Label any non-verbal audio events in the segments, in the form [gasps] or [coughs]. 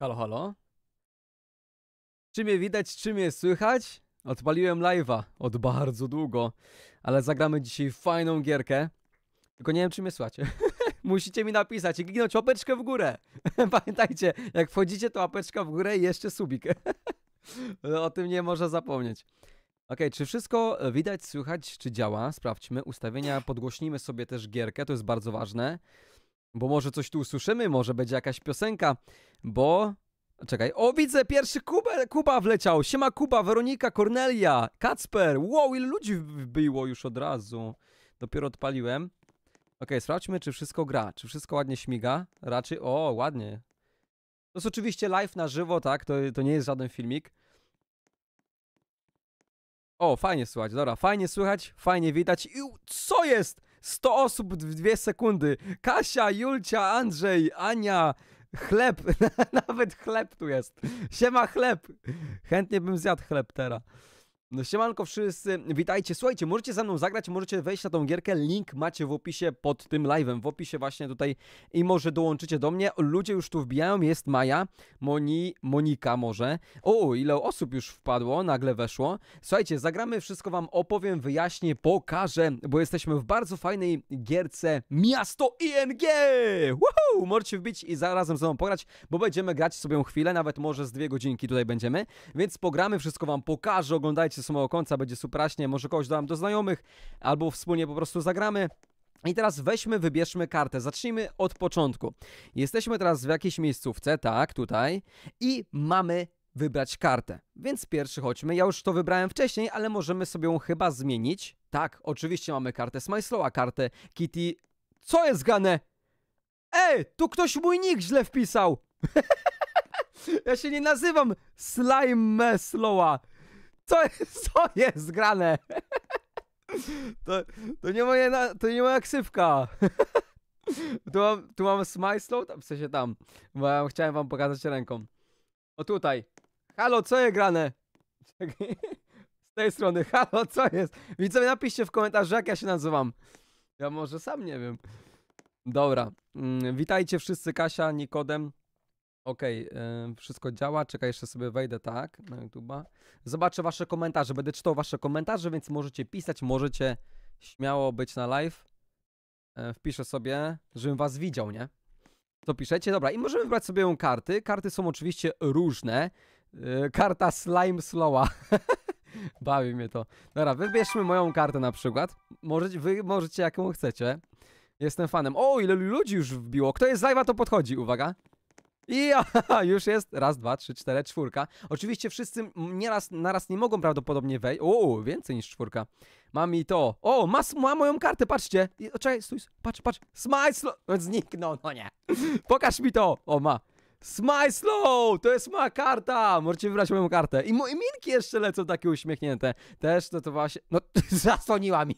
Halo, halo. Czy mnie widać, czy mnie słychać? Odpaliłem live'a od bardzo długo, ale zagramy dzisiaj fajną gierkę. Tylko nie wiem, czy mnie słuchacie? [laughs] Musicie mi napisać i kliknąć łapeczkę w górę. [laughs] Pamiętajcie, jak wchodzicie, to łapeczka w górę i jeszcze subik. [laughs] o tym nie można zapomnieć. Ok, czy wszystko widać, słychać, czy działa? Sprawdźmy ustawienia, podgłośnimy sobie też gierkę, to jest bardzo ważne. Bo może coś tu usłyszymy, może będzie jakaś piosenka, bo... Czekaj, o widzę, pierwszy Kuba, Kuba wleciał, siema Kuba, Weronika, Kornelia, Kacper, wow, ile ludzi było już od razu. Dopiero odpaliłem. Ok, sprawdźmy, czy wszystko gra, czy wszystko ładnie śmiga. Raczej, o, ładnie. To jest oczywiście live na żywo, tak, to, to nie jest żaden filmik. O, fajnie słychać, dobra, fajnie słychać, fajnie widać. I co jest? 100 osób w dwie sekundy. Kasia, Julcia, Andrzej, Ania, chleb. [laughs] Nawet chleb tu jest. Siema chleb. Chętnie bym zjadł chleb teraz. No siemanko wszyscy, witajcie. Słuchajcie, możecie ze mną zagrać, możecie wejść na tą gierkę, link macie w opisie pod tym live'em, w opisie właśnie tutaj i może dołączycie do mnie. Ludzie już tu wbijają, jest Maja, Moni, Monika może. O, ile osób już wpadło, nagle weszło. Słuchajcie, zagramy, wszystko wam opowiem, wyjaśnię, pokażę, bo jesteśmy w bardzo fajnej gierce Miasto ING! Woohoo! Możecie wbić i zarazem ze mną pograć, bo będziemy grać sobie chwilę, nawet może z dwie godzinki tutaj będziemy, więc pogramy, wszystko wam pokażę, oglądajcie do samego końca, będzie supraśnie, może kogoś dam do znajomych, albo wspólnie po prostu zagramy. I teraz weźmy, wybierzmy kartę. Zacznijmy od początku. Jesteśmy teraz w jakiejś miejscówce, tak, tutaj, i mamy wybrać kartę. Więc pierwszy chodźmy. Ja już to wybrałem wcześniej, ale możemy sobie ją chyba zmienić. Tak, oczywiście mamy kartę Smyslowa, kartę Kitty. Co jest gane? Ej, tu ktoś mój nick źle wpisał. [laughs] ja się nie nazywam Slime Slowa co jest, [laughs] co jest grane? [laughs] To, to nie moja, to nie moja ksywka. [laughs] Tu mam, tu mam smajslow, w sensie tam, bo ja chciałem wam pokazać ręką. O tutaj. Halo, co jest grane? Z tej strony, halo, co jest? Widzowie, napiszcie w komentarzu, jak ja się nazywam. Ja może sam nie wiem. Dobra. Mm, witajcie wszyscy, Kasia, Nikodem. Okej, okay, wszystko działa. Czekaj, jeszcze sobie wejdę tak na YouTube'a. Zobaczę wasze komentarze, będę czytał wasze komentarze, więc możecie pisać, możecie śmiało być na live. E, wpiszę sobie, żebym was widział, nie? To piszecie, dobra, i możemy wybrać sobie karty. Karty są oczywiście różne. E, karta Slime Slowa. [laughs] Bawi mnie to. Dobra, wybierzmy moją kartę na przykład. Możecie, wy możecie jaką chcecie. Jestem fanem. O, ile ludzi już wbiło. Kto jest live'a, to podchodzi. Uwaga. I [laughs] już jest raz, dwa, trzy, cztery, czwórka. Oczywiście wszyscy nieraz, naraz nie mogą prawdopodobnie wejść. O, więcej niż czwórka. Mam i to. O, ma, ma moją kartę, patrzcie. I, czekaj, stój, patrz, patrz. Smile slot. [laughs] Zniknął, no nie. [laughs] Pokaż mi to. O, ma. Smile Slow! To jest moja karta! Możecie wybrać moją kartę. I, minki jeszcze lecą takie uśmiechnięte. Też no to właśnie... No, [laughs] zasłoniła mi.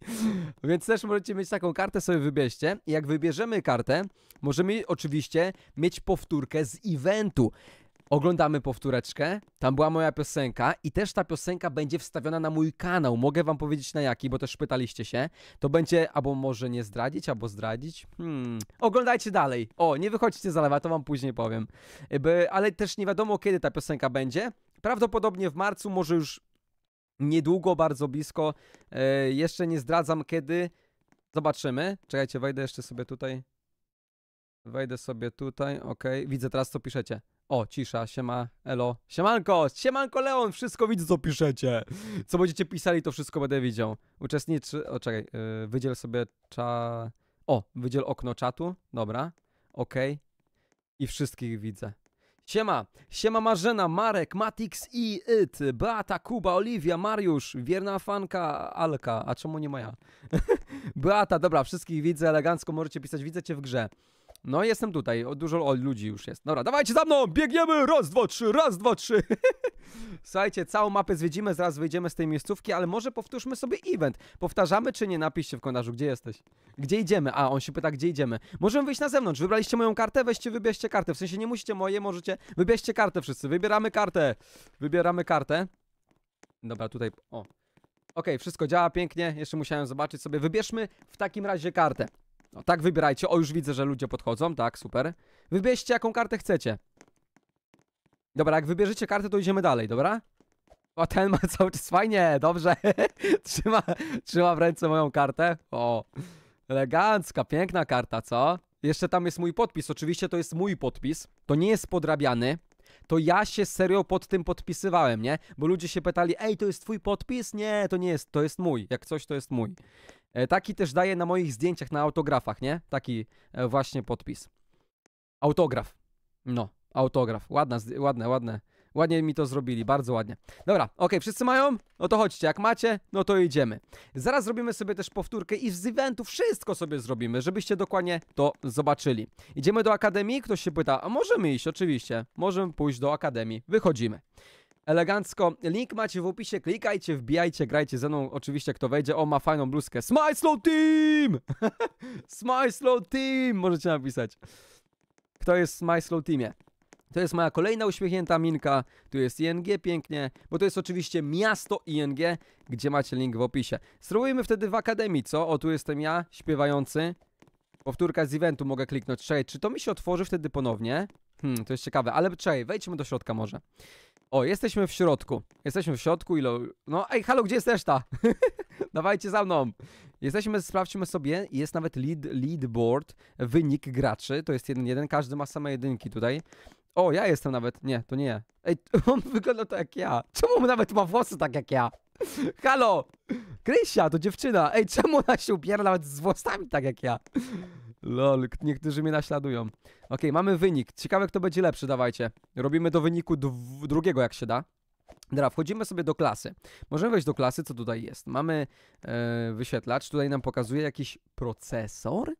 [laughs] Więc też możecie mieć taką kartę, sobie wybierzcie. I jak wybierzemy kartę, możemy oczywiście mieć powtórkę z eventu. Oglądamy powtóreczkę. Tam była moja piosenka i też ta piosenka będzie wstawiona na mój kanał. Mogę wam powiedzieć na jaki, bo też pytaliście się. To będzie albo może nie zdradzić, albo zdradzić. Hmm. Oglądajcie dalej. O, nie wychodźcie za lewa, to wam później powiem. By, ale też nie wiadomo kiedy ta piosenka będzie. Prawdopodobnie w marcu, może już niedługo, bardzo blisko. E, jeszcze nie zdradzam kiedy. Zobaczymy. Czekajcie, wejdę jeszcze sobie tutaj. Wejdę sobie tutaj, ok. Widzę teraz co piszecie. O, cisza, siema, elo. Siemanko, siemanko Leon, wszystko widzę co piszecie. Co będziecie pisali, to wszystko będę widział. Uczestniczy, o czekaj, yy, wydziel sobie cza... O, wydziel okno czatu, dobra, okej. Okay. I wszystkich widzę. Siema, siema Marzena, Marek, Matix i It, Beata, Kuba, Oliwia, Mariusz, wierna fanka, Alka, a czemu nie moja? [laughs] Beata, dobra, wszystkich widzę, elegancko możecie pisać, widzę cię w grze. No jestem tutaj, dużo ludzi już jest. Dobra, dawajcie za mną, biegniemy, raz, dwa, trzy, raz, dwa, trzy. [laughs] Słuchajcie, całą mapę zwiedzimy, zaraz wyjdziemy z tej miejscówki, ale może powtórzmy sobie event. Powtarzamy czy nie? Napiszcie w komentarzu, gdzie jesteś. Gdzie idziemy? A, on się pyta, gdzie idziemy. Możemy wyjść na zewnątrz, wybraliście moją kartę, weźcie, wybierzcie kartę. W sensie nie musicie moje, możecie, wybierzcie kartę wszyscy, wybieramy kartę. Wybieramy kartę. Dobra, tutaj, o, Okej, okay, wszystko działa pięknie, jeszcze musiałem zobaczyć sobie. Wybierzmy w takim razie kartę. No tak, wybierajcie. O, już widzę, że ludzie podchodzą. Tak, super. Wybierzcie, jaką kartę chcecie. Dobra, jak wybierzecie kartę, to idziemy dalej, dobra? O, ten ma cały czas fajnie, dobrze. [laughs] trzyma, trzyma w ręce moją kartę. O, elegancka, piękna karta, co? Jeszcze tam jest mój podpis. Oczywiście to jest mój podpis. To nie jest podrabiany. To ja się serio pod tym podpisywałem, nie? Bo ludzie się pytali, ej, to jest twój podpis? Nie, to nie jest, to jest mój. Jak coś, to jest mój. E, taki też daję na moich zdjęciach, na autografach, nie? Taki e, właśnie podpis. Autograf. No, autograf. Ładne, ładne, ładne. Ładnie mi to zrobili, bardzo ładnie. Dobra, okej, wszyscy mają? No to chodźcie, jak macie, no to idziemy. Zaraz zrobimy sobie też powtórkę i z eventu wszystko sobie zrobimy, żebyście dokładnie to zobaczyli. Idziemy do akademii? Ktoś się pyta, a możemy iść, oczywiście. Możemy pójść do akademii, wychodzimy elegancko. Link macie w opisie, klikajcie, wbijajcie, grajcie ze mną. Oczywiście kto wejdzie, o ma fajną bluzkę. Smile Slow Team! [laughs] Smile Slow Team! Możecie napisać. Kto jest w Smile Slow Teamie? To jest moja kolejna uśmiechnięta minka. Tu jest ING pięknie, bo to jest oczywiście miasto ING, gdzie macie link w opisie. Spróbujmy wtedy w akademii, co? O, tu jestem ja, śpiewający. Powtórka z eventu mogę kliknąć. Czekaj, czy to mi się otworzy wtedy ponownie? Hmm, to jest ciekawe, ale czekaj, wejdźmy do środka może. O, jesteśmy w środku. Jesteśmy w środku Ilo, No, ej, halo, gdzie jest reszta? [laughs] Dawajcie za mną. Jesteśmy, sprawdźmy sobie, jest nawet lead, leadboard, wynik graczy, to jest jeden, jeden, każdy ma same jedynki tutaj. O, ja jestem nawet, nie, to nie Ej, [laughs] on wygląda tak jak ja. Czemu on nawet ma włosy tak jak ja? [laughs] Halo! Krysia, to dziewczyna. Ej, czemu ona się ubiera nawet z włosami tak jak ja? Lol, niektórzy mnie naśladują. Ok, mamy wynik. Ciekawe, kto będzie lepszy, dawajcie. Robimy do wyniku drugiego, jak się da. Dobra, wchodzimy sobie do klasy. Możemy wejść do klasy, co tutaj jest. Mamy e, wyświetlacz, tutaj nam pokazuje jakiś procesor.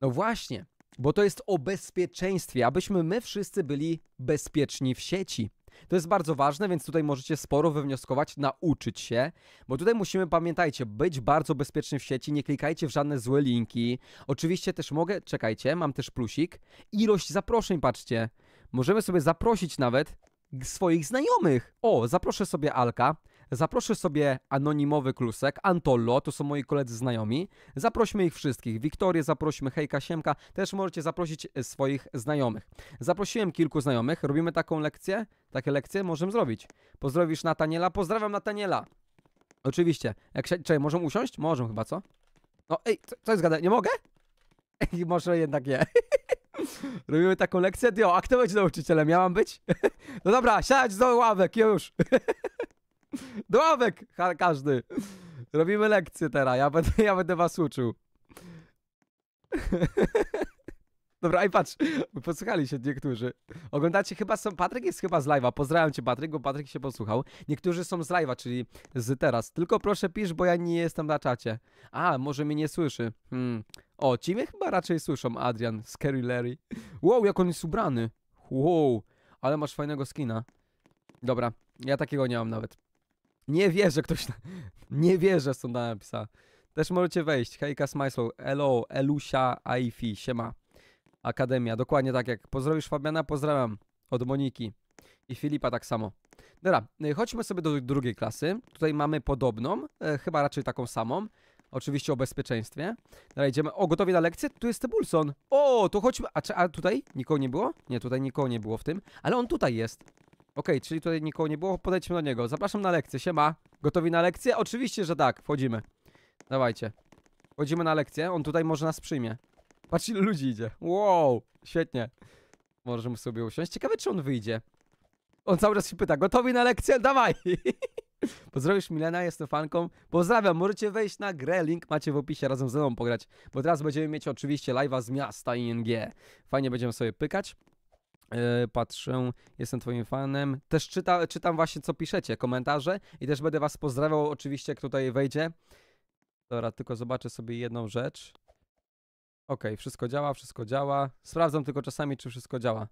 No właśnie, bo to jest o bezpieczeństwie, abyśmy my wszyscy byli bezpieczni w sieci. To jest bardzo ważne, więc tutaj możecie sporo wywnioskować, nauczyć się, bo tutaj musimy, pamiętajcie, być bardzo bezpieczni w sieci, nie klikajcie w żadne złe linki. Oczywiście też mogę, czekajcie, mam też plusik, ilość zaproszeń, patrzcie. Możemy sobie zaprosić nawet swoich znajomych. O, zaproszę sobie Alka, Zaproszę sobie anonimowy klusek, Antollo, to są moi koledzy znajomi. Zaprośmy ich wszystkich. Wiktorię zaprośmy, Hejka Siemka, też możecie zaprosić e, swoich znajomych. Zaprosiłem kilku znajomych, robimy taką lekcję, takie lekcje możemy zrobić. Pozdrowisz Nataniela, pozdrawiam Nataniela. Oczywiście. Jak się, czekaj, możemy usiąść? Możemy chyba, co? No ej, co, co jest gada? Nie mogę? Ej, [laughs] może jednak nie. [laughs] Robimy taką lekcję? Dio, a kto będzie nauczycielem? Ja mam być? [laughs] No dobra, siadać do ławek, już. [laughs] Do ławek każdy. Robimy lekcję teraz, ja będę, ja będę was uczył. [laughs] Dobra, i patrz, posłuchali się niektórzy. Oglądacie chyba są. Patryk jest chyba z live'a. Pozdrawiam cię, Patryk, bo Patryk się posłuchał. Niektórzy są z live'a, czyli z teraz. Tylko proszę pisz, bo ja nie jestem na czacie. A, może mnie nie słyszy. Hmm. O, ci mnie chyba raczej słyszą, Adrian. Scary Larry. Wow, jak on jest ubrany. Wow, ale masz fajnego skina. Dobra, ja takiego nie mam nawet. Nie wierzę, ktoś... Na... [laughs] Nie wierzę, sonda napisała. Też możecie wejść. Hejka Smajslow, Elo, Elusia, Aifi, siema. Akademia, dokładnie tak jak pozdrowisz Fabiana, pozdrawiam. Od Moniki. I Filipa tak samo. Dobra, y, chodźmy sobie do drugiej klasy. Tutaj mamy podobną, e, chyba raczej taką samą. Oczywiście o bezpieczeństwie. Dobra, idziemy. O, gotowi na lekcję? Tu jest Bulson. O, to chodźmy. A, czy, a tutaj nikogo nie było? Nie, tutaj nikogo nie było w tym. Ale on tutaj jest okay, czyli tutaj nikogo nie było, podejdźmy do niego. Zapraszam na lekcję, siema. Gotowi na lekcję? Oczywiście, że tak, wchodzimy. Dawajcie. Wchodzimy na lekcję, on tutaj może nas przyjmie. Patrz ile ludzi idzie. Wow, świetnie. Możemy sobie usiąść. Ciekawe, czy on wyjdzie. On cały czas się pyta, gotowi na lekcję? Dawaj! [laughs] Pozdrowisz Milena, jestem fanką. Pozdrawiam, możecie wejść na grę, link macie w opisie, razem ze mną pograć. Bo teraz będziemy mieć oczywiście live'a z miasta ING. Fajnie będziemy sobie pykać. Y, patrzę, jestem twoim fanem. Też czyta, czytam właśnie, co piszecie, komentarze i też będę was pozdrawiał oczywiście, jak tutaj wejdzie. Dobra, tylko zobaczę sobie jedną rzecz. Ok, wszystko działa, wszystko działa. Sprawdzam tylko czasami, czy wszystko działa.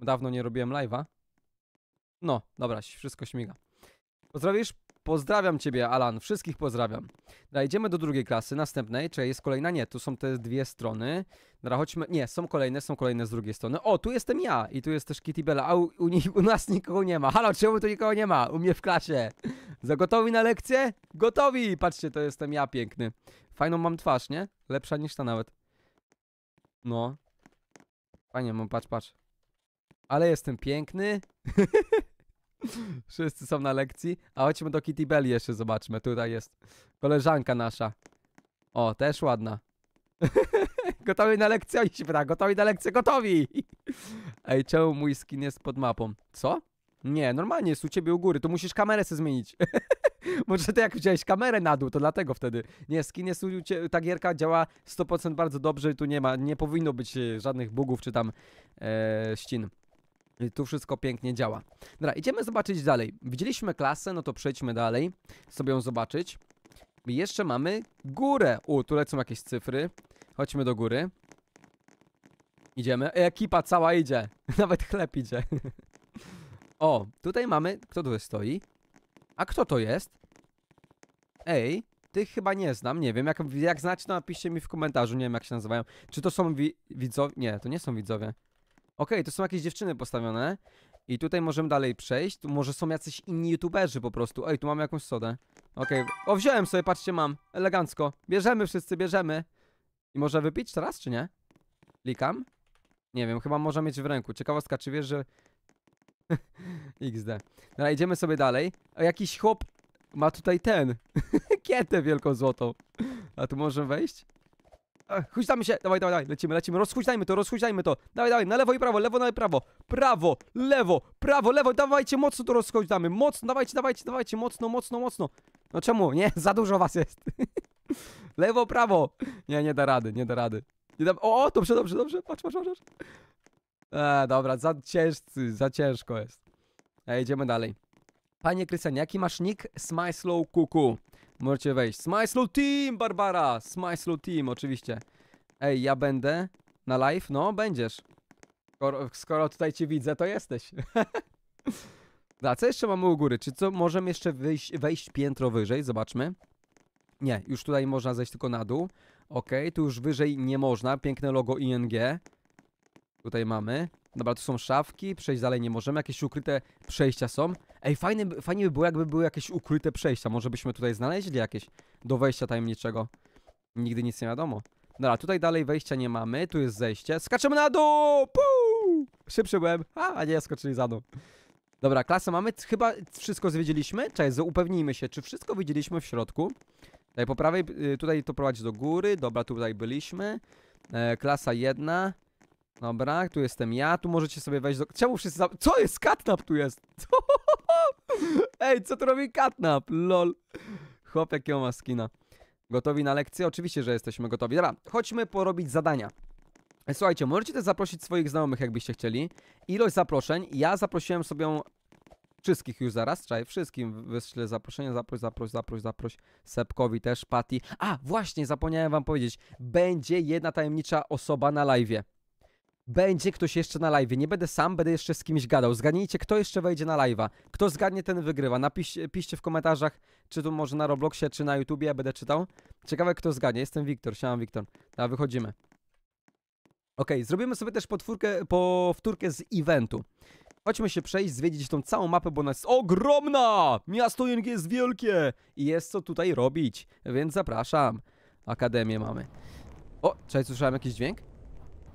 Dawno nie robiłem live'a. No, dobra, wszystko śmiga. Pozdrawisz? Pozdrawiam ciebie, Alan. Wszystkich pozdrawiam. Dobra, idziemy do drugiej klasy, następnej. Czy jest kolejna? Nie, tu są te dwie strony. Dobra, chodźmy. Nie, są kolejne, są kolejne z drugiej strony. O, tu jestem ja i tu jest też Kitty Bella, a u, u, nich, u nas nikogo nie ma. Halo, czemu tu nikogo nie ma? U mnie w klasie. Zagotowi na lekcję? Gotowi! Patrzcie, to jestem ja piękny. Fajną mam twarz, nie? Lepsza niż ta nawet. No. Fajnie mam, patrz, patrz. Ale jestem piękny. [laughs] Wszyscy są na lekcji. A chodźmy do Kitty Belli jeszcze zobaczmy. Tutaj jest koleżanka nasza. O, też ładna. [laughs] gotowi na lekcję, oni się pyta, gotowi na lekcję, gotowi! Ej, czemu mój skin jest pod mapą? Co? Nie, normalnie jest u ciebie u góry, tu musisz kamerę sobie zmienić. [laughs] Może ty jak wziąłeś kamerę na dół, to dlatego wtedy. Nie, skin jest u ciebie, ta gierka działa 100% bardzo dobrze i tu nie ma, nie powinno być e, żadnych bugów czy tam e, ścin. I tu wszystko pięknie działa. Dobra, idziemy zobaczyć dalej. Widzieliśmy klasę, no to przejdźmy dalej, sobie ją zobaczyć. I jeszcze mamy górę. U, tu lecą jakieś cyfry. Chodźmy do góry. Idziemy. ekipa cała idzie. [laughs] Nawet chleb idzie. [laughs] o, tutaj mamy... Kto tu stoi? A kto to jest? Ej, tych chyba nie znam, nie wiem. Jak, jak znacie, to napiszcie mi w komentarzu, nie wiem jak się nazywają. Czy to są wi widzowie? Nie, to nie są widzowie. Okej, okay, to są jakieś dziewczyny postawione. I tutaj możemy dalej przejść. może są jacyś inni youtuberzy po prostu. Ej, tu mamy jakąś sodę. Okej, okay. o wziąłem sobie, patrzcie, mam. Elegancko. Bierzemy wszyscy, bierzemy. I może wypić teraz, czy nie? Klikam. Nie wiem, chyba może mieć w ręku. Ciekawostka, czy wiesz, że... [laughs] XD. Dobra, idziemy sobie dalej. A jakiś chłop ma tutaj ten. [laughs] Kietę wielką złotą. A tu możemy wejść? E, huśtamy się, dawaj, dawaj, dawaj, lecimy, lecimy, rozhuśtajmy to, rozhuśtajmy to, dawaj, dawaj, na lewo i prawo, lewo, na prawo, prawo, lewo, prawo, lewo, dawajcie, mocno to rozhuśtamy, mocno, dawajcie, dawajcie, dawajcie, mocno, mocno, mocno. No czemu? Nie, za dużo was jest. [laughs] [laughs] Lewo, prawo! Nie, nie da rady, nie da rady. Nie da... O, o, dobrze, dobrze, dobrze. Patrz, patrz, patrz. E, dobra, za ciężcy, za ciężko jest. E, idziemy dalej. Panie Krystian, jaki masz nick? Smyslow Kuku. Możecie wejść. Smyslow Team, Barbara! Smyslow Team, oczywiście. Ej, ja będę na live? No, będziesz. Skoro, skoro tutaj cię widzę, to jesteś. [laughs] A co jeszcze mamy u góry? Czy co, możemy jeszcze wejść piętro wyżej? Zobaczmy. Nie, już tutaj można zejść tylko na dół. Ok, tu już wyżej nie można. Piękne logo ING. Tutaj mamy. Dobra, tu są szafki, przejść dalej nie możemy, jakieś ukryte przejścia są. Ej, fajne, fajnie by było, jakby były jakieś ukryte przejścia, może byśmy tutaj znaleźli jakieś do wejścia tajemniczego. Nigdy nic nie wiadomo. Dobra, tutaj dalej wejścia nie mamy, tu jest zejście. Skaczemy na dół! Puu! Szybszy byłem. A, nie, skoczyli za dół. Dobra, klasa mamy. Chyba wszystko zwiedzieliśmy. Cześć, upewnijmy się, czy wszystko widzieliśmy w środku. Tutaj po prawej, y, tutaj to prowadzi do góry. Dobra, tutaj byliśmy. E, klasa jedna. Dobra, tu jestem ja, tu możecie sobie wejść do... Czemu wszyscy... Za... Co jest? Katnap tu jest! [laughs] Ej, co tu robi katnap? Lol. Chłop, jakiego ma skina. Gotowi na lekcję? Oczywiście, że jesteśmy gotowi. Dobra, chodźmy porobić zadania. Słuchajcie, możecie też zaprosić swoich znajomych, jakbyście chcieli. Ilość zaproszeń, ja zaprosiłem sobie wszystkich już zaraz, czaj, wszystkim wyślę zaproszenie, zaproś, zaproś, zaproś, zaproś, Sepkowi też, Pati. A, właśnie, zapomniałem wam powiedzieć, będzie jedna tajemnicza osoba na live'ie. Będzie ktoś jeszcze na live. Nie będę sam, będę jeszcze z kimś gadał. Zgadnijcie, kto jeszcze wejdzie na live'a. Kto zgadnie, ten wygrywa. Napiszcie piszcie w komentarzach, czy tu może na Robloxie, czy na YouTubie, ja będę czytał. Ciekawe, kto zgadnie. Jestem Wiktor, siadam Wiktor. A wychodzimy. Ok, zrobimy sobie też potwórkę, powtórkę z eventu. Chodźmy się przejść, zwiedzić tą całą mapę, bo ona jest ogromna! Miasto jest wielkie! I jest co tutaj robić, więc zapraszam. Akademię mamy. O, czekaj, słyszałem jakiś dźwięk?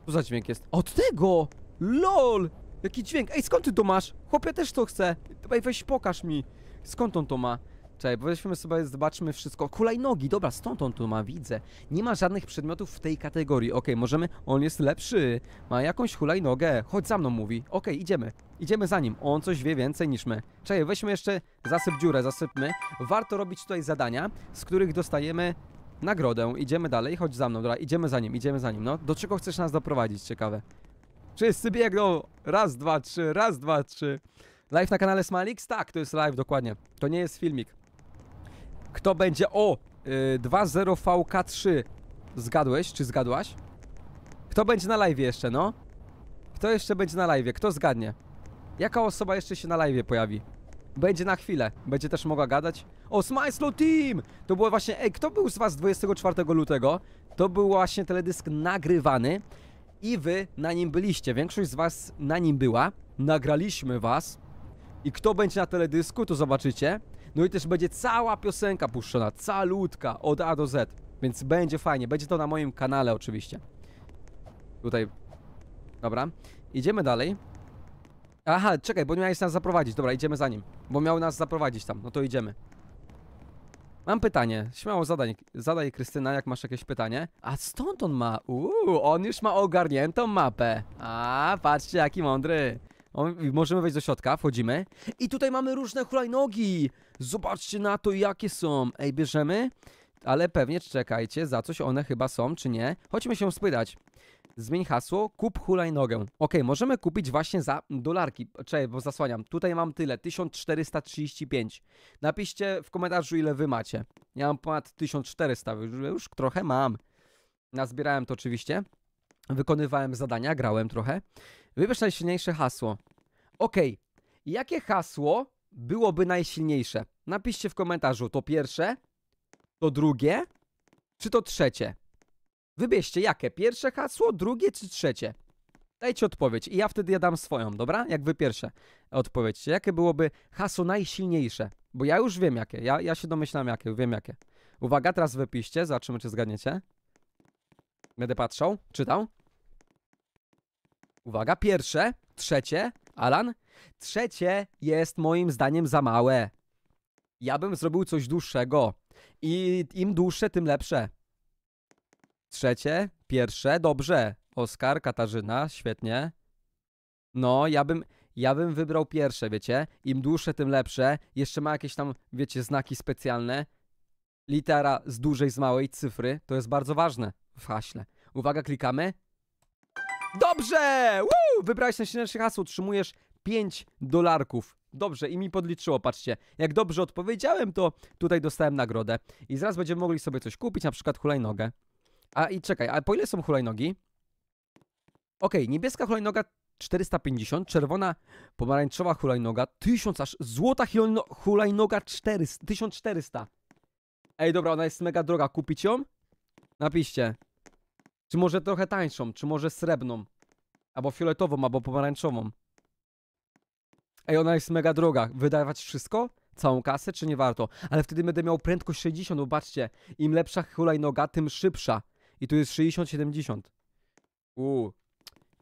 Co za dźwięk jest? Od tego! LOL! Jaki dźwięk? Ej, skąd ty to masz? Chłopie, też to chce. Ej, weź pokaż mi. Skąd on to ma? Czekaj, powiedzmy sobie, zobaczmy wszystko. Kulajnogi, dobra, stąd on tu ma, widzę. Nie ma żadnych przedmiotów w tej kategorii. Okej, okay, możemy... On jest lepszy. Ma jakąś hulajnogę. Chodź za mną, mówi. Okej, okay, idziemy. Idziemy za nim. On coś wie więcej niż my. Czekaj, weźmy jeszcze... Zasyp dziurę, zasypmy. Warto robić tutaj zadania, z których dostajemy nagrodę. Idziemy dalej, chodź za mną. Dobra, idziemy za nim, idziemy za nim. No, do czego chcesz nas doprowadzić? Ciekawe. Wszyscy biegną! Raz, dwa, trzy, raz, dwa, trzy. Live na kanale Smalix? Tak, to jest live, dokładnie. To nie jest filmik. Kto będzie... O! 20VK3. Y, Zgadłeś, czy zgadłaś? Kto będzie na live jeszcze, no? Kto jeszcze będzie na live? Kto zgadnie? Jaka osoba jeszcze się na live pojawi? Będzie na chwilę, będzie też mogła gadać. O, Smile Slow Team! To było właśnie, ej, kto był z was 24 lutego? To był właśnie teledysk nagrywany i wy na nim byliście. Większość z was na nim była. Nagraliśmy was. I kto będzie na teledysku, to zobaczycie. No i też będzie cała piosenka puszczona, calutka, od A do Z. Więc będzie fajnie, będzie to na moim kanale oczywiście. Tutaj, dobra, idziemy dalej. Aha, czekaj, bo miałeś nas zaprowadzić, dobra, idziemy za nim. Bo miał nas zaprowadzić tam, no to idziemy. Mam pytanie, śmiało zadaj, zadaj Krystyna, jak masz jakieś pytanie. A stąd on ma, uuu, on już ma ogarniętą mapę. A, patrzcie jaki mądry. O, możemy wejść do środka, wchodzimy. I tutaj mamy różne hulajnogi. Zobaczcie na to, jakie są. Ej, bierzemy, ale pewnie czekajcie, za coś one chyba są, czy nie. Chodźmy się spytać. Zmień hasło, kup hulajnogę. Okej, okay, możemy kupić właśnie za dolarki. Cześć, bo zasłaniam. Tutaj mam tyle, 1435. Napiszcie w komentarzu, ile wy macie. Ja mam ponad 1400, już trochę mam. Nazbierałem to oczywiście. Wykonywałem zadania, grałem trochę. Wybierz najsilniejsze hasło. Ok, jakie hasło byłoby najsilniejsze? Napiszcie w komentarzu to pierwsze, to drugie, czy to trzecie. Wybierzcie jakie? Pierwsze hasło, drugie czy trzecie? Dajcie odpowiedź i ja wtedy ja dam swoją, dobra? Jak wy pierwsze odpowiedzcie. Jakie byłoby hasło najsilniejsze? Bo ja już wiem jakie, ja, ja się domyślam jakie, wiem jakie. Uwaga, teraz wypiszcie, zobaczymy czy zgadniecie. Będę patrzał, czytał. Uwaga, pierwsze, trzecie, Alan, trzecie jest moim zdaniem za małe. Ja bym zrobił coś dłuższego. I im dłuższe, tym lepsze. Trzecie, pierwsze, dobrze. Oskar, Katarzyna, świetnie. No, ja bym, ja bym wybrał pierwsze, wiecie? Im dłuższe, tym lepsze. Jeszcze ma jakieś tam, wiecie, znaki specjalne. Litera z dużej, z małej cyfry. To jest bardzo ważne w haśle. Uwaga, klikamy. Dobrze! Woo! Wybrałeś najsilniejsze hasło, otrzymujesz 5 dolarków. Dobrze, i mi podliczyło, patrzcie. Jak dobrze odpowiedziałem, to tutaj dostałem nagrodę. I zaraz będziemy mogli sobie coś kupić, na przykład hulajnogę. A i czekaj, a po ile są hulajnogi? Okej, okay, niebieska hulajnoga 450, czerwona, pomarańczowa hulajnoga 1000, aż złota hulajnoga 400, 1400. Ej, dobra, ona jest mega droga, kupić ją? Napiszcie. Czy może trochę tańszą, czy może srebrną. Albo fioletową, albo pomarańczową. Ej, ona jest mega droga. Wydawać wszystko? Całą kasę, czy nie warto? Ale wtedy będę miał prędkość 60, bo patrzcie. Im lepsza hulajnoga, tym szybsza. I tu jest 60-70. Uuu.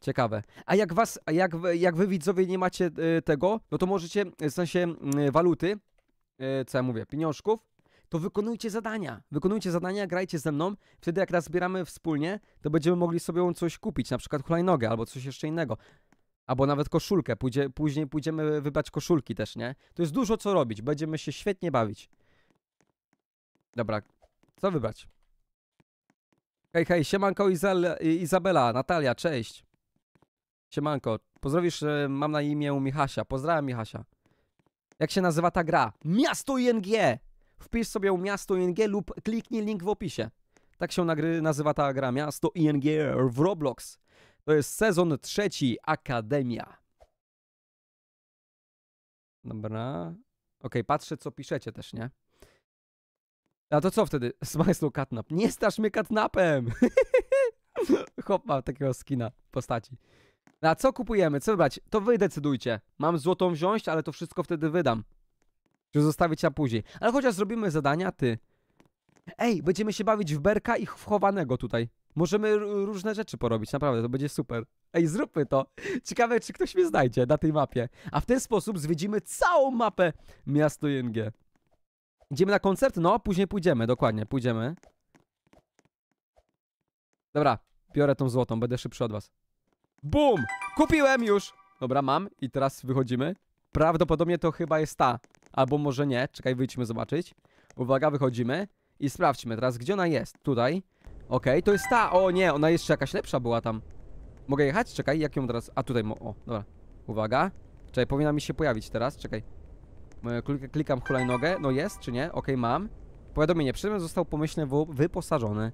Ciekawe. A jak was, a jak, jak wy widzowie nie macie y, tego, no to możecie, w sensie y, waluty, y, co ja mówię, pieniążków, to wykonujcie zadania. Wykonujcie zadania, grajcie ze mną. Wtedy jak nas zbieramy wspólnie, to będziemy mogli sobie coś kupić, na przykład hulajnogę albo coś jeszcze innego. Albo nawet koszulkę. Pójdzie, później pójdziemy wybrać koszulki też, nie? To jest dużo co robić. Będziemy się świetnie bawić. Dobra, co wybrać? Hej, hej, siemanko Izabela, Natalia, cześć. Siemanko, pozdrowisz, e, mam na imię Michasia. Pozdrawiam Michasia. Jak się nazywa ta gra? Miasto ING! wpisz sobie miasto ING lub kliknij link w opisie. Tak się nagry, nazywa ta gra, miasto ING w Roblox. To jest sezon trzeci, Akademia. Dobra. Ok, patrzę co piszecie też, nie? A to co wtedy? [laughs] Smajsnął katnap. Nie stasz mnie katnapem! [laughs] Hop, mam takiego skina postaci. A co kupujemy? Co wybrać? To wy decydujcie. Mam złotą wziąć, ale to wszystko wtedy wydam. Czy zostawić na później. Ale chociaż zrobimy zadania, ty. Ej, będziemy się bawić w berka i wchowanego chowanego tutaj. Możemy różne rzeczy porobić, naprawdę, to będzie super. Ej, zróbmy to. Ciekawe, czy ktoś mnie znajdzie na tej mapie. A w ten sposób zwiedzimy całą mapę miasto ING. Idziemy na koncert? No, później pójdziemy, dokładnie, pójdziemy. Dobra, biorę tą złotą, będę szybszy od was. Bum! Kupiłem już! Dobra, mam i teraz wychodzimy. Prawdopodobnie to chyba jest ta. Albo może nie, czekaj, wyjdźmy zobaczyć. Uwaga, wychodzimy i sprawdźmy teraz, gdzie ona jest. Tutaj. ok, to jest ta. O nie, ona jeszcze jakaś lepsza była tam. Mogę jechać? Czekaj, jak ją teraz... A tutaj, o, dobra. Uwaga. Czekaj, powinna mi się pojawić teraz, czekaj. E, klikam hulajnogę, no jest czy nie? Ok, mam. Powiadomienie, przedmiot został pomyślnie wyposażony.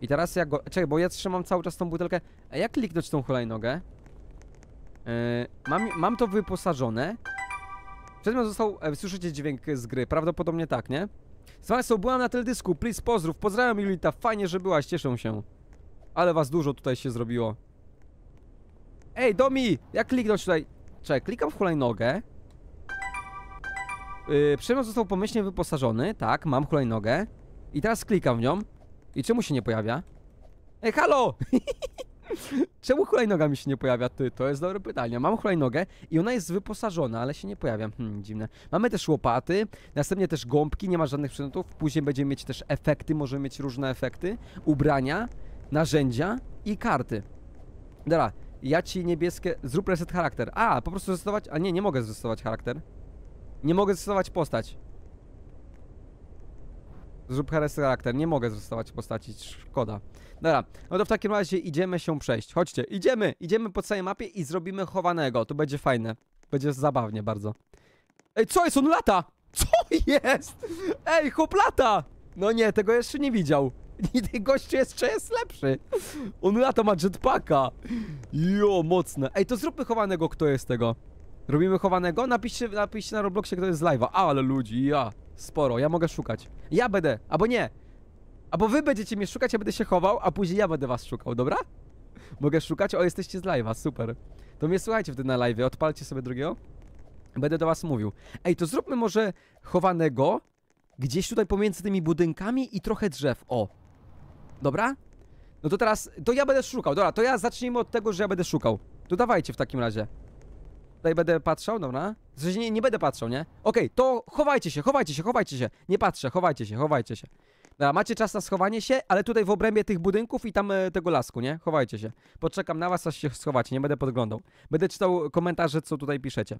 I teraz ja go... Czekaj, bo ja trzymam cały czas tą butelkę. A e, jak kliknąć tą hulajnogę? Yy, mam, mam to wyposażone. Przedmiot został... E, słyszycie dźwięk z gry, prawdopodobnie tak, nie? Z są, byłam na teledysku, please pozdrów, pozdrawiam Julita, fajnie, że byłaś, cieszę się. Ale was dużo tutaj się zrobiło. Ej, Domi! Jak kliknąć tutaj? Czekaj, klikam w hulajnogę. Yy, przedmiot został pomyślnie wyposażony, tak, mam hulajnogę. I teraz klikam w nią. I czemu się nie pojawia? Ej, halo! [laughs] [laughs] Czemu hulajnoga mi się nie pojawia? Ty, to jest dobre pytanie. Mam hulajnogę i ona jest wyposażona, ale się nie pojawia. Hmm, dziwne. Mamy też łopaty, następnie też gąbki, nie ma żadnych przedmiotów. Później będziemy mieć też efekty, możemy mieć różne efekty, ubrania, narzędzia i karty. Dobra, ja ci niebieskie... Zrób reset charakter. A, po prostu zrestować... A nie, nie mogę zrestować charakter. Nie mogę zrestować postać. Zrób Heres charakter. Nie mogę zrestaurować postaci, szkoda. Dobra, no to w takim razie idziemy się przejść. Chodźcie, idziemy! Idziemy po całej mapie i zrobimy chowanego. To będzie fajne. Będzie zabawnie bardzo. Ej, co jest? On lata! [laughs] Co jest? Ej, chłop lata! No nie, tego jeszcze nie widział. [laughs] I gościu jeszcze jest lepszy. On lata ma jetpacka. Jo, mocne. Ej, to zróbmy chowanego, kto jest tego. Robimy chowanego? Napiszcie, napiszcie na Robloxie, kto jest z live'a. ale ludzi, ja sporo, ja mogę szukać. Ja będę, albo nie. Albo wy będziecie mnie szukać, ja będę się chował, a później ja będę was szukał, dobra? Mogę szukać? O, jesteście z live'a, super. To mnie słuchajcie wtedy na live'ie. odpalcie sobie drugiego. Będę do was mówił. Ej, to zróbmy może chowanego gdzieś tutaj pomiędzy tymi budynkami i trochę drzew, o. Dobra? No to teraz, to ja będę szukał, dobra, to ja zacznijmy od tego, że ja będę szukał. To dawajcie w takim razie. Tutaj będę patrzał, dobra. Znaczy nie, nie będę patrzał, nie? Okej, okay, to chowajcie się, chowajcie się, chowajcie się. Nie patrzę, chowajcie się, chowajcie się. Dobra, macie czas na schowanie się, ale tutaj w obrębie tych budynków i tam e, tego lasku, nie? Chowajcie się. Poczekam na was, aż się schowacie, nie będę podglądał. Będę czytał komentarze, co tutaj piszecie.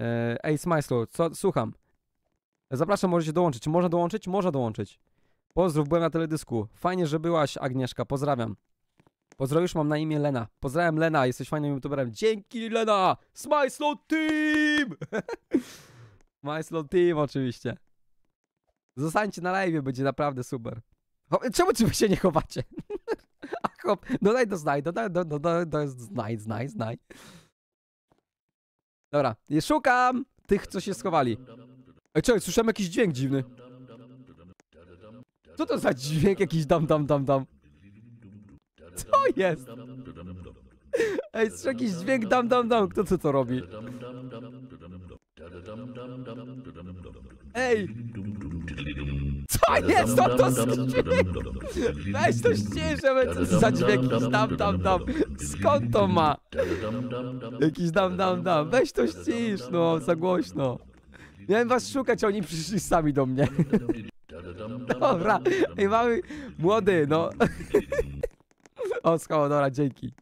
E, ej, Smajslu, co, słucham. Zapraszam, możecie dołączyć. Można dołączyć? Można dołączyć. Pozdrów, byłem na teledysku. Fajnie, że byłaś, Agnieszka, pozdrawiam. Pozdrowisz, mam na imię Lena. Pozdrawiam Lena, jesteś fajnym youtuberem. Dzięki Lena! Smile Slow Team! My [laughs] Slow Team oczywiście. Zostańcie na live, będzie naprawdę super. Czemu czy wy się nie chowacie? [laughs] A hop, dodaj no do no znaj, dodaj no do, do, do, do znaj, znaj, znaj. Dobra, szukam tych, co się schowali. Ej, czekaj, słyszałem jakiś dźwięk dziwny. Co to za dźwięk jakiś dam, dam, dam, dam? Co jest? Ej, jest jakiś dźwięk dam, dam, dam. Kto co to robi? Ej! Co jest? Co to za Weź to ścieżę, co za dźwięk jakiś dam, dam, dam. Skąd to ma? Jakiś dam, dam, dam. Weź to ścisz, no, za głośno. Miałem was szukać, a oni przyszli sami do mnie. [laughs] Dobra, ej, mamy... Młody, no. [laughs] O, skała, dobra, dzięki.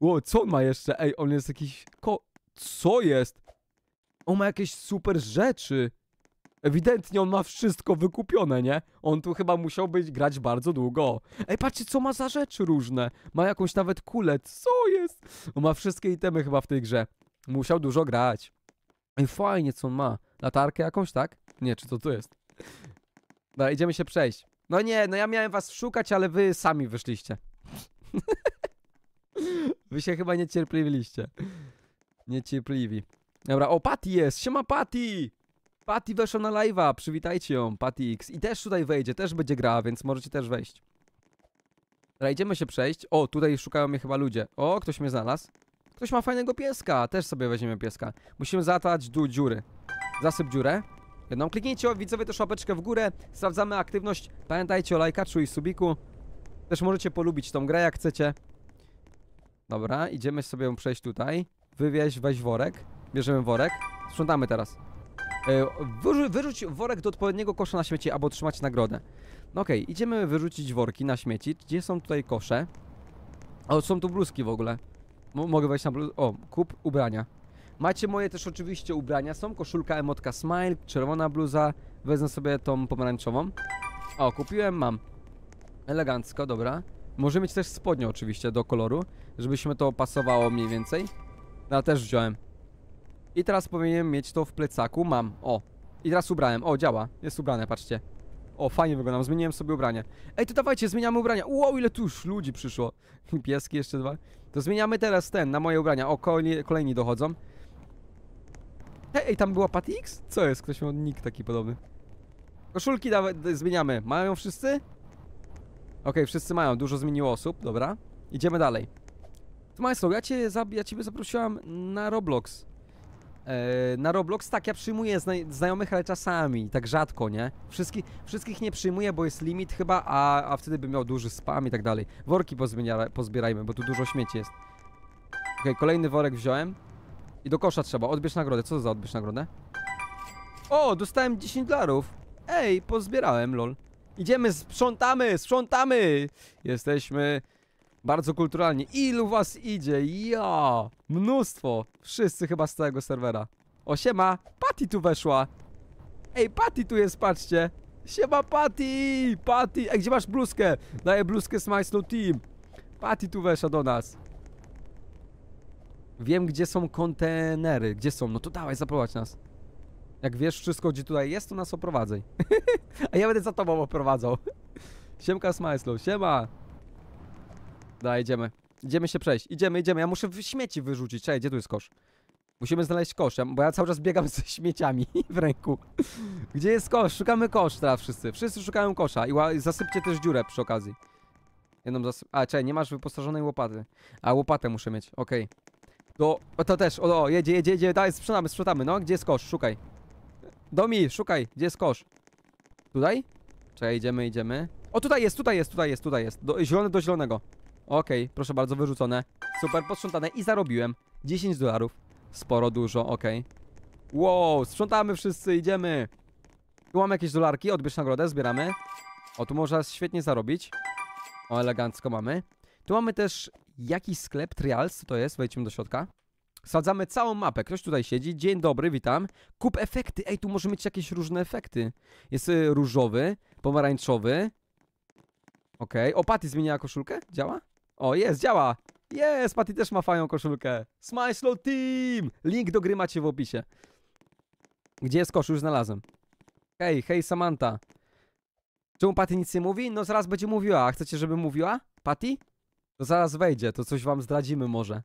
Ło, co on ma jeszcze? Ej, on jest jakiś... Ko... Co jest? On ma jakieś super rzeczy. Ewidentnie on ma wszystko wykupione, nie? On tu chyba musiał być grać bardzo długo. Ej, patrzcie, co ma za rzeczy różne. Ma jakąś nawet kulę. Co jest? On ma wszystkie itemy chyba w tej grze. Musiał dużo grać. Ej, fajnie, co on ma. Latarkę jakąś, tak? Nie, czy to tu jest? No, idziemy się przejść. No nie, no ja miałem was szukać, ale wy sami wyszliście. [laughs] Wy się chyba nie Niecierpliwi. Dobra, o, Patty jest! Siema, Patty! Patty weszła na live'a, przywitajcie ją, Patty X. I też tutaj wejdzie, też będzie gra, więc możecie też wejść. Dobra, idziemy się przejść. O, tutaj szukają mnie chyba ludzie. O, ktoś mnie znalazł. Ktoś ma fajnego pieska, też sobie weźmiemy pieska. Musimy zatać dół dziury. Zasyp dziurę. Jedną kliknijcie, widzowie, też łapeczkę w górę. Sprawdzamy aktywność. Pamiętajcie o lajkaczu i subiku. Też możecie polubić tą grę jak chcecie. Dobra, idziemy sobie ją przejść tutaj. Wywieź, weź worek. Bierzemy worek. Sprzątamy teraz. E, wyrzu wyrzuć worek do odpowiedniego kosza na śmieci, albo otrzymać nagrodę. No okej, okay, idziemy wyrzucić worki na śmieci. Gdzie są tutaj kosze? O, są tu bluzki w ogóle. M mogę wejść na bluz... O, kup ubrania. Macie moje też oczywiście ubrania. Są koszulka emotka smile, czerwona bluza. Wezmę sobie tą pomarańczową. O, kupiłem, mam. Elegancko, dobra. Może mieć też spodnie oczywiście do koloru, żebyśmy to pasowało mniej więcej. Ja też wziąłem. I teraz powinienem mieć to w plecaku. Mam, o. I teraz ubrałem. O, działa. Jest ubrane, patrzcie. O, fajnie wyglądam. Zmieniłem sobie ubranie. Ej, to dawajcie, zmieniamy ubrania. Wow, ile tu już ludzi przyszło. [laughs] Pieski jeszcze dwa. To zmieniamy teraz ten, na moje ubrania. O, kolejni dochodzą. ej, tam była Patty X? Co jest? Ktoś miał nick taki podobny. Koszulki dawaj zmieniamy. Mają wszyscy? okay, wszyscy mają, dużo zmieniło osób, dobra. Idziemy dalej. Maestro, ja cię, ja ciebie zaprosiłam na Roblox. E, na Roblox, tak, ja przyjmuję zna znajomych, ale czasami, tak rzadko, nie? Wszystki, wszystkich nie przyjmuję, bo jest limit chyba, a, a wtedy bym miał duży spam i tak dalej. Worki pozbierajmy, bo tu dużo śmieci jest. Okej, okay, kolejny worek wziąłem. I do kosza trzeba, odbierz nagrodę. Co to za odbierz nagrodę? O, dostałem 10 dolarów. Ej, pozbierałem, lol. Idziemy, sprzątamy, sprzątamy! Jesteśmy bardzo kulturalni. Ilu was idzie? Ja! Mnóstwo! Wszyscy chyba z całego serwera. O, siema! Patty tu weszła! Ej, Patty tu jest, patrzcie! Siema, Patty! Patty! Ej, gdzie masz bluzkę? Daję bluzkę z Snow Team. Patty tu weszła do nas. Wiem, gdzie są kontenery. Gdzie są? No to dawaj, zaprowadź nas. Jak wiesz wszystko, gdzie tutaj jest, to nas oprowadzaj. [laughs] A ja będę za tobą oprowadzał. [laughs] Siemka Smajslu, siema! Daj, idziemy. Idziemy się przejść. Idziemy, idziemy. Ja muszę śmieci wyrzucić. Cześć, gdzie tu jest kosz? Musimy znaleźć kosz, bo ja cały czas biegam [laughs] ze śmieciami w ręku. Gdzie jest kosz? Szukamy kosz teraz wszyscy. Wszyscy szukają kosza i zasypcie też dziurę przy okazji. Jedną zasyp... A, czekaj, nie masz wyposażonej łopaty. A, łopatę muszę mieć, okej. Okay. To, to też, o, o, jedzie, jedzie, jedzie, daj, sprzedamy, sprzedamy, no. Gdzie jest kosz? Szukaj. Domi, szukaj, gdzie jest kosz? Tutaj? Czekaj, idziemy, idziemy. O, tutaj jest, tutaj jest, tutaj jest, tutaj jest. Do, zielony do zielonego. Okej, okay, proszę bardzo, wyrzucone. Super, posprzątane i zarobiłem 10 dolarów. Sporo, dużo, okej. Okay. Wow, sprzątamy wszyscy, idziemy. Tu mam jakieś dolarki, odbierz nagrodę, zbieramy. O, tu można świetnie zarobić. O, elegancko mamy. Tu mamy też jakiś sklep, Trials, to jest? Wejdźmy do środka. Sadzamy całą mapę. Ktoś tutaj siedzi. Dzień dobry, witam. Kup efekty. Ej, tu może mieć jakieś różne efekty. Jest y, różowy, pomarańczowy. Okej. Okay. O, Patty zmieniła koszulkę? Działa? O, jest, działa. Jest, Patty też ma fajną koszulkę. Smile Slow Team! Link do gry macie w opisie. Gdzie jest kosz? Już znalazłem. Hej, hej Samantha. Czemu Patty nic nie mówi? No zaraz będzie mówiła. A chcecie, żeby mówiła? Patty? To zaraz wejdzie, to coś wam zdradzimy może.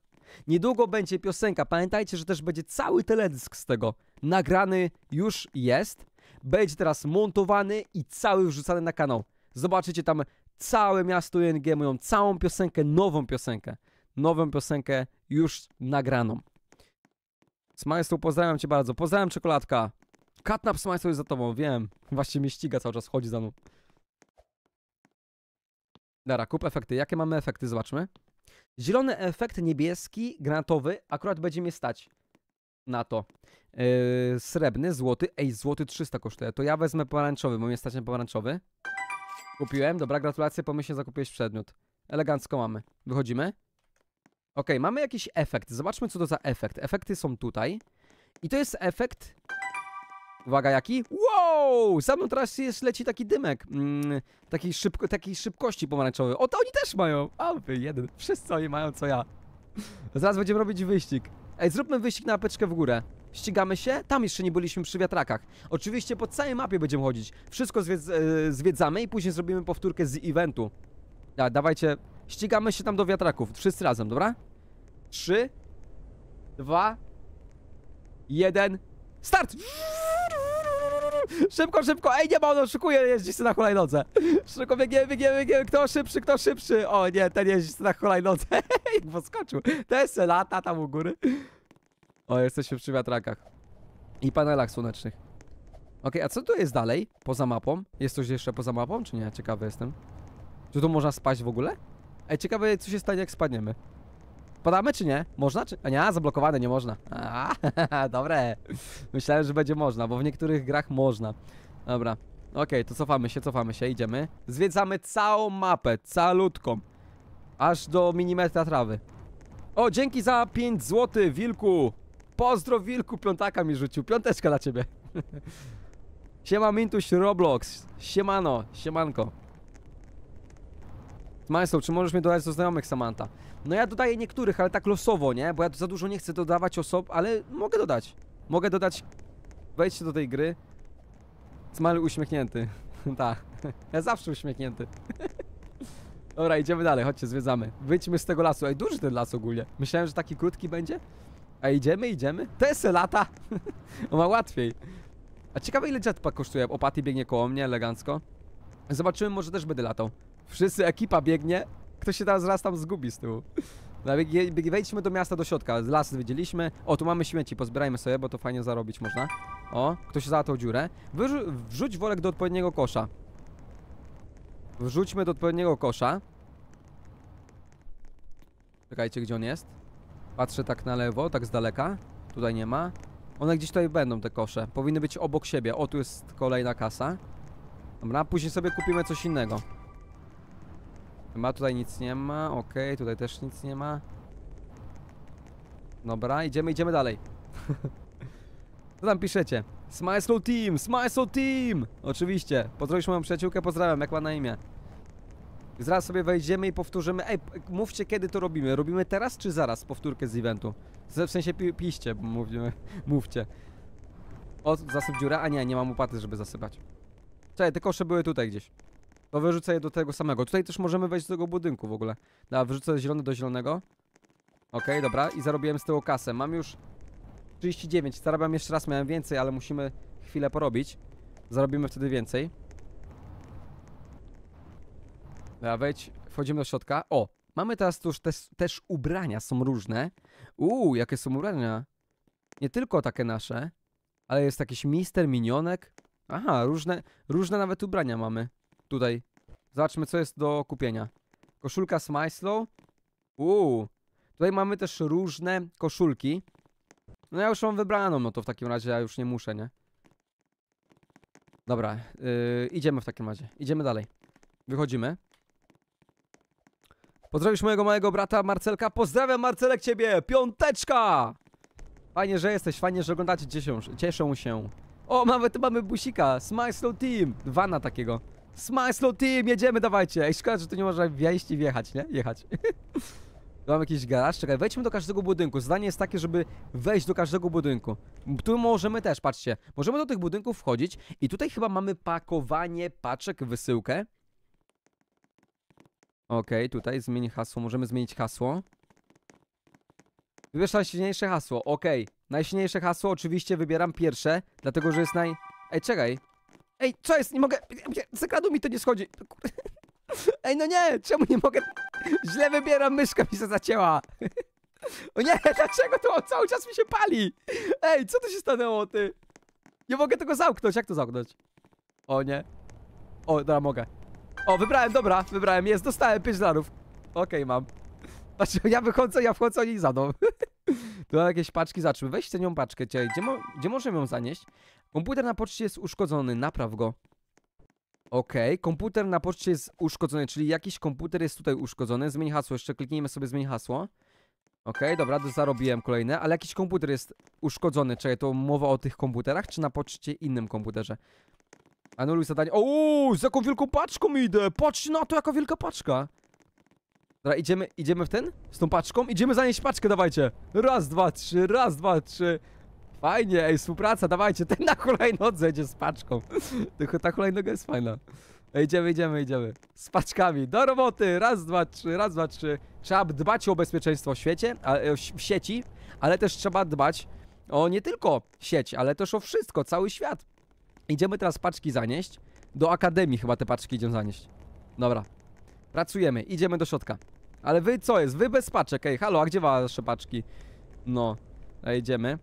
Niedługo będzie piosenka. Pamiętajcie, że też będzie cały teledysk z tego. Nagrany już jest. Będzie teraz montowany i cały wrzucany na kanał. Zobaczycie tam całe miasto ING, moją całą piosenkę, nową piosenkę. Nową piosenkę już nagraną. Smajstu, pozdrawiam cię bardzo. Pozdrawiam, czekoladka. Katnap Smajstu jest za tobą, wiem. Właśnie mnie ściga cały czas, chodzi za mną. Dara, kup efekty. Jakie mamy efekty? Zobaczmy. Zielony efekt, niebieski, granatowy, akurat będzie mnie stać na to. Yy, srebrny, złoty. Ej, złoty 300 kosztuje. To ja wezmę pomarańczowy, bo mnie stać na pomarańczowy. Kupiłem, dobra, gratulacje, pomyślnie zakupiłeś przedmiot. Elegancko mamy. Wychodzimy. Ok, mamy jakiś efekt. Zobaczmy, co to za efekt. Efekty są tutaj. I to jest efekt Uwaga, jaki? Wow! Za mną teraz jest, leci taki dymek. Mm, takiej, szybko, takiej szybkości pomarańczowy. O, to oni też mają! A, wy jeden. Wszyscy oni mają, co ja. Zaraz będziemy robić wyścig. Ej, zróbmy wyścig na apeczkę w górę. Ścigamy się? Tam jeszcze nie byliśmy przy wiatrakach. Oczywiście po całej mapie będziemy chodzić. Wszystko zwiedz e, zwiedzamy i później zrobimy powtórkę z eventu. Da, dawajcie. Ścigamy się tam do wiatraków. Wszyscy razem, dobra? Trzy, dwa, jeden, start! [laughs] Szybko, szybko. Ej, nie ma, on oszukuje, jeździ dzisiaj na hulajnodze. Szybko biegniemy, biegniemy, biegniemy. Kto szybszy, kto szybszy. O nie, ten jeździ dzisiaj na hulajnodze. Bo [laughs] skoczył. Ten se lata tam u góry. O, jesteśmy przy wiatrakach. I panelach słonecznych. Ok, a co tu jest dalej? Poza mapą? Jest coś jeszcze poza mapą, czy nie? Ciekawy jestem. Czy tu można spać w ogóle? Ej, ciekawe, co się stanie, jak spadniemy. Podamy czy nie? Można czy? A nie, zablokowane, nie można. A, [laughs] dobre. Myślałem, że będzie można, bo w niektórych grach można. Dobra. Okej, okay, to cofamy się, cofamy się, idziemy. Zwiedzamy całą mapę, całutką, Aż do milimetra trawy. O, dzięki za 5 zł, Wilku. Pozdro, Wilku, piątaka mi rzucił. Piąteczka dla ciebie. [laughs] Siema, Mintuś Roblox. Siemano, siemanko. Maestro, czy możesz mnie dodać do znajomych, Samanta? No ja dodaję niektórych, ale tak losowo, nie? Bo ja za dużo nie chcę dodawać osób, ale mogę dodać. Mogę dodać... Wejdźcie do tej gry. Smal uśmiechnięty. [laughs] tak. Ja zawsze uśmiechnięty. [laughs] Dobra, idziemy dalej, chodźcie, zwiedzamy. Wyjdźmy z tego lasu. Ej, duży ten las ogólnie. Myślałem, że taki krótki będzie. A idziemy, idziemy. Tesy lata. [laughs] On ma łatwiej. A ciekawe ile jetpack kosztuje. Opaty biegnie koło mnie elegancko. Zobaczymy, może też będę latał. Wszyscy ekipa biegnie. Ktoś się teraz raz tam zgubi z tyłu. No, wejdźmy do miasta, do środka. Las widzieliśmy. O, tu mamy śmieci, pozbierajmy sobie, bo to fajnie zarobić można. O, ktoś załatał dziurę. Wyrzu wrzuć worek do odpowiedniego kosza. Wrzućmy do odpowiedniego kosza. Czekajcie, gdzie on jest. Patrzę tak na lewo, tak z daleka. Tutaj nie ma. One gdzieś tutaj będą, te kosze. Powinny być obok siebie. O, tu jest kolejna kasa. Dobra, później sobie kupimy coś innego. Ma tutaj nic nie ma, ok, tutaj też nic nie ma. Dobra, idziemy, idziemy dalej. [laughs] Co tam piszecie? Smysl Team, Smysl Team! Oczywiście, pozdrowisz moją przyjaciółkę, pozdrawiam, jak ma na imię. Zaraz sobie wejdziemy i powtórzymy. Ej, mówcie kiedy to robimy. Robimy teraz czy zaraz powtórkę z eventu? W sensie pi piście, mówimy, [laughs] mówcie. O, zasyp dziura? A nie, nie mam upaty żeby zasypać. Czekaj, te kosze były tutaj gdzieś. No wyrzucę je do tego samego. Tutaj też możemy wejść do tego budynku w ogóle. Dobra, wyrzucę zielony do zielonego. Okej, okay, dobra. I zarobiłem z tego kasę. Mam już 39. Zarabiam jeszcze raz, miałem więcej, ale musimy chwilę porobić. Zarobimy wtedy więcej. Dobra, wejdź. Wchodzimy do środka. O! Mamy teraz tuż też, też ubrania, są różne. Uuu, jakie są ubrania. Nie tylko takie nasze, ale jest jakiś mister, minionek. Aha, różne, różne nawet ubrania mamy. Tutaj. Zobaczmy, co jest do kupienia. Koszulka z Myslow. Uuu. Tutaj mamy też różne koszulki. No ja już mam wybraną, no to w takim razie ja już nie muszę, nie? Dobra, yy, idziemy w takim razie. Idziemy dalej. Wychodzimy. Pozdrowisz mojego małego brata Marcelka. Pozdrawiam Marcelek ciebie! Piąteczka! Fajnie, że jesteś, fajnie, że oglądacie. Cieszą, cieszą się. O, mamy, tu mamy busika. Smile Slow Team. Dwana takiego. Smile Slow Team, jedziemy, dawajcie. Ej, szkoda, że tu nie można wejść i wjechać, nie? Jechać. Tu [laughs] mam jakiś garaż, czekaj, wejdźmy do każdego budynku. Zdanie jest takie, żeby wejść do każdego budynku. Tu możemy też, patrzcie, możemy do tych budynków wchodzić i tutaj chyba mamy pakowanie paczek, wysyłkę. Okej, okay, tutaj zmień hasło, możemy zmienić hasło. Wybierz najsilniejsze hasło, okej. Okay. Najsilniejsze hasło oczywiście wybieram pierwsze, dlatego że jest naj... Ej, czekaj, Ej, co jest? Nie mogę... Z ekranu mi to nie schodzi. [laughs] Ej, no nie, czemu nie mogę... Źle wybieram, myszka mi się zacięła. [laughs] O nie, dlaczego to cały czas mi się pali? Ej, co to się stanęło, ty? Nie mogę tego zamknąć, jak to zamknąć? O nie. O, dobra, mogę. O, wybrałem, dobra, wybrałem, jest, dostałem 5 dolarów. Okej, okay, mam. Znaczy, ja wychodzę, ja wchodzę, oni za dom. [laughs] To jakieś paczki zaczmy. Weź tę nią paczkę, cię. Gdzie, mo gdzie możemy ją zanieść? Komputer na poczcie jest uszkodzony, napraw go. Okej, okay. komputer na poczcie jest uszkodzony, czyli jakiś komputer jest tutaj uszkodzony. Zmień hasło, jeszcze kliknijmy sobie zmień hasło. Okej, okay, dobra, zarobiłem kolejne, ale jakiś komputer jest uszkodzony. Czekaj, to mowa o tych komputerach, czy na poczcie innym komputerze? Anuluj zadanie. O, z jaką wielką paczką idę! Patrzcie na to, jaka wielka paczka! Dobra, idziemy, idziemy w ten? Z tą paczką? Idziemy zanieść paczkę, dawajcie! Raz, dwa, trzy, raz, dwa, trzy. Fajnie, ej, współpraca, dawajcie, ten na hulajnodze idzie z paczką. [laughs] Tylko ta hulajnoga jest fajna. Ej, idziemy, idziemy, idziemy. Z paczkami, do roboty, raz, dwa, trzy, raz, dwa, trzy. Trzeba dbać o bezpieczeństwo w świecie, a, e, w sieci, ale też trzeba dbać o nie tylko sieć, ale też o wszystko, cały świat. Idziemy teraz paczki zanieść. Do akademii chyba te paczki idziemy zanieść. Dobra. Pracujemy, idziemy do środka. Ale wy co jest? Wy bez paczek, ej, halo, a gdzie wasze paczki? No, a idziemy.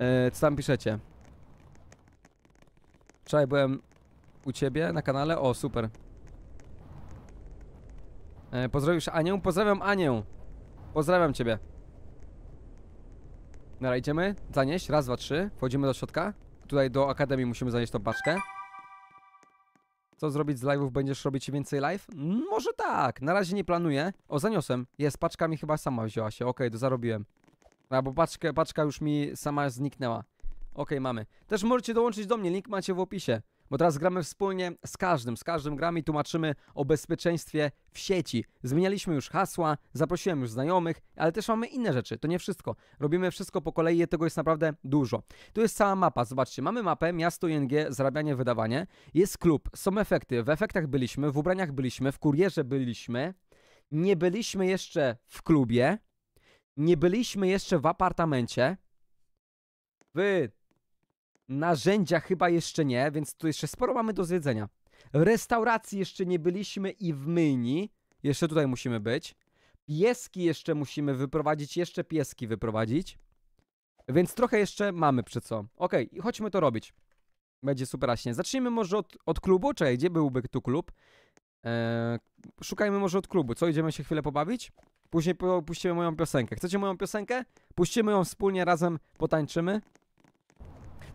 E, co tam piszecie? Wczoraj byłem u ciebie na kanale, o super. E, pozdrowisz Anię? Pozdrawiam Anię. Pozdrawiam ciebie. Dobra, idziemy, zanieść, raz, dwa, trzy, wchodzimy do środka. Tutaj do Akademii musimy zanieść tą paczkę. Co zrobić z live'ów? Będziesz robić więcej live? Może tak, na razie nie planuję. O, zaniosłem. Jest, paczka mi chyba sama wzięła się. Okej, okay, to zarobiłem. A, bo paczkę, paczka już mi sama zniknęła. Okej, okay, mamy. Też możecie dołączyć do mnie, link macie w opisie. Bo teraz gramy wspólnie z każdym, z każdym gramy i tłumaczymy o bezpieczeństwie w sieci. Zmienialiśmy już hasła, zaprosiłem już znajomych, ale też mamy inne rzeczy, to nie wszystko. Robimy wszystko po kolei, tego jest naprawdę dużo. Tu jest cała mapa, zobaczcie, mamy mapę, miasto ING, zarabianie, wydawanie, jest klub, są efekty, w efektach byliśmy, w ubraniach byliśmy, w kurierze byliśmy, nie byliśmy jeszcze w klubie, nie byliśmy jeszcze w apartamencie, w Narzędzia chyba jeszcze nie, więc tu jeszcze sporo mamy do zjedzenia. Restauracji jeszcze nie byliśmy i w myjni. Jeszcze tutaj musimy być. Pieski jeszcze musimy wyprowadzić, jeszcze pieski wyprowadzić. Więc trochę jeszcze mamy przy co. Okej, okay, chodźmy to robić. Będzie superaśnie. Zacznijmy może od, od klubu. czy gdzie byłby tu klub? Eee, szukajmy może od klubu. Co, idziemy się chwilę pobawić? Później puścimy moją piosenkę. Chcecie moją piosenkę? Puścimy ją wspólnie, razem potańczymy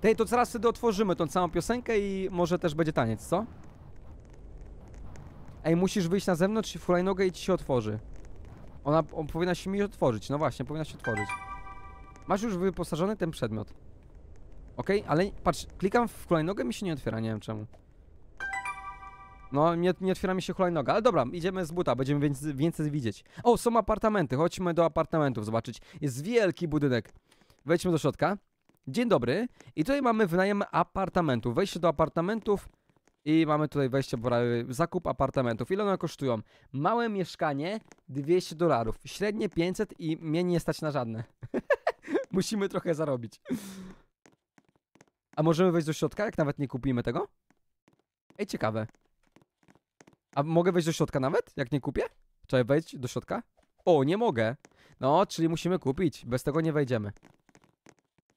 tej to zaraz wtedy otworzymy tą całą piosenkę i może też będzie taniec, co? Ej, musisz wyjść na zewnątrz w hulajnogę i ci się otworzy. Ona on, powinna się mi otworzyć, no właśnie, powinna się otworzyć. Masz już wyposażony ten przedmiot. Ok, ale patrz, klikam w hulajnogę, mi się nie otwiera, nie wiem czemu. No, nie, nie otwiera mi się hulajnoga, ale dobra, idziemy z buta, będziemy więcej, więcej widzieć. O, są apartamenty, chodźmy do apartamentów zobaczyć. Jest wielki budynek. Wejdźmy do środka. Dzień dobry. I tutaj mamy wynajem apartamentu Wejście do apartamentów i mamy tutaj wejście, e, zakup apartamentów. Ile one kosztują? Małe mieszkanie 200 dolarów, średnie 500 i mnie nie stać na żadne. [laughs] Musimy trochę zarobić. A możemy wejść do środka, jak nawet nie kupimy tego? Ej, ciekawe. A mogę wejść do środka nawet, jak nie kupię? Trzeba wejść do środka? O, nie mogę. No, czyli musimy kupić. Bez tego nie wejdziemy.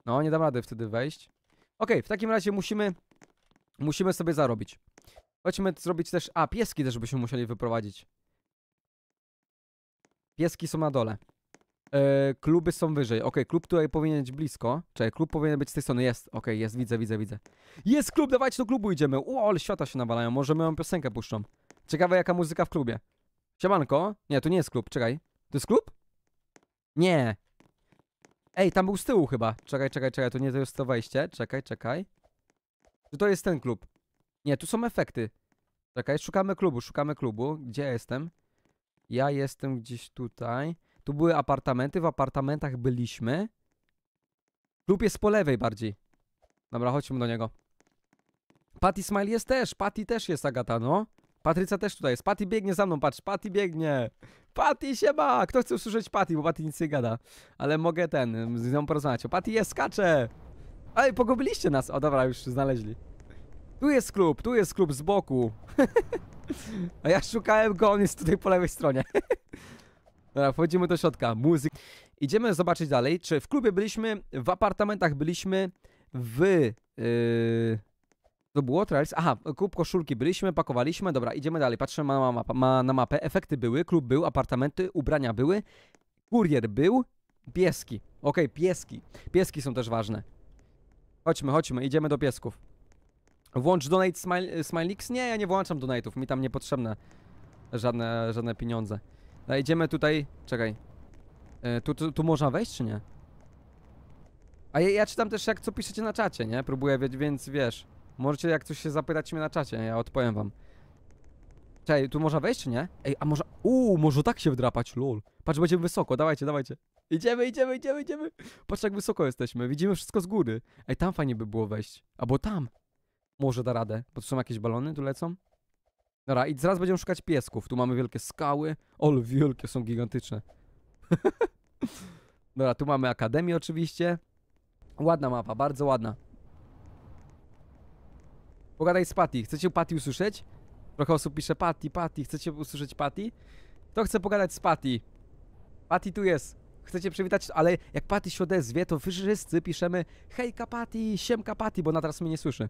No, nie dam rady wtedy wejść. Ok, w takim razie musimy... Musimy sobie zarobić. Chodźmy zrobić też... A, pieski też byśmy musieli wyprowadzić. Pieski są na dole. Yy, kluby są wyżej. Ok, klub tutaj powinien być blisko. Czekaj, klub powinien być z tej strony. Jest, ok, jest, widzę, widzę, widzę. Jest klub, dawajcie do klubu idziemy. O, ale świata się nawalają. Może moją piosenkę puszczą. Ciekawe jaka muzyka w klubie. Siemanko? Nie, to nie jest klub, czekaj. To jest klub? Nie, Ej, tam był z tyłu chyba. Czekaj, czekaj, czekaj, to nie to jest to wejście. Czekaj, czekaj. Czy to jest ten klub? Nie, tu są efekty. Czekaj, szukamy klubu, szukamy klubu. Gdzie ja jestem? Ja jestem gdzieś tutaj. Tu były apartamenty, w apartamentach byliśmy. Klub jest po lewej bardziej. Dobra, chodźmy do niego. Patty Smile jest też, Patty też jest Agata, no. Patryca też tutaj jest. Patty biegnie za mną, patrz, Patty biegnie. Patty się ma! Kto chce usłyszeć Patty, bo Patty nic nie gada. Ale mogę ten, z nią porozmawiać. O, Patty jest, skacze! Ej, pogubiliście nas. O, dobra, już znaleźli. Tu jest klub, tu jest klub z boku. [laughs] A ja szukałem go, on jest tutaj po lewej stronie. [laughs] Dobra, wchodzimy do środka. Muzyk. Idziemy zobaczyć dalej, czy w klubie byliśmy, w apartamentach byliśmy, w... Yy... To było trails. Aha, kup koszulki byliśmy, pakowaliśmy, dobra, idziemy dalej, patrzymy na, mapę, ma, na mapę, efekty były, klub był, apartamenty, ubrania były, kurier był, pieski, okej, okay, pieski, pieski są też ważne. Chodźmy, chodźmy, idziemy do piesków. Włącz donate smile, Smilix? Nie, ja nie włączam donate'ów, mi tam niepotrzebne żadne, żadne pieniądze. No, idziemy tutaj, czekaj, e, tu, tu, tu można wejść czy nie? A ja, ja czytam też jak co piszecie na czacie, nie? Próbuję, więc wiesz... Możecie jak coś się zapytać mnie na czacie, ja odpowiem wam. Czekaj, tu można wejść, czy nie? Ej, a może... Uuu, może tak się wdrapać, lol. Patrz, będziemy wysoko, dawajcie, dawajcie. Idziemy, idziemy, idziemy, idziemy. Patrz, jak wysoko jesteśmy, widzimy wszystko z góry. Ej, tam fajnie by było wejść. Albo tam. Może da radę, bo tu są jakieś balony, tu lecą. Dobra, i zaraz będziemy szukać piesków. Tu mamy wielkie skały. Ol, wielkie są gigantyczne. [laughs] Dobra, tu mamy akademię oczywiście. Ładna mapa, bardzo ładna. Pogadaj z Patty. Chcecie Patty usłyszeć? Trochę osób pisze Patty, Patty. Chcecie usłyszeć Patty? To chcę pogadać z Patty. Patty tu jest. Chcecie przywitać, ale jak Patty się odezwie, to wszyscy piszemy hejka Patty, siemka Patty, bo ona teraz mnie nie słyszy.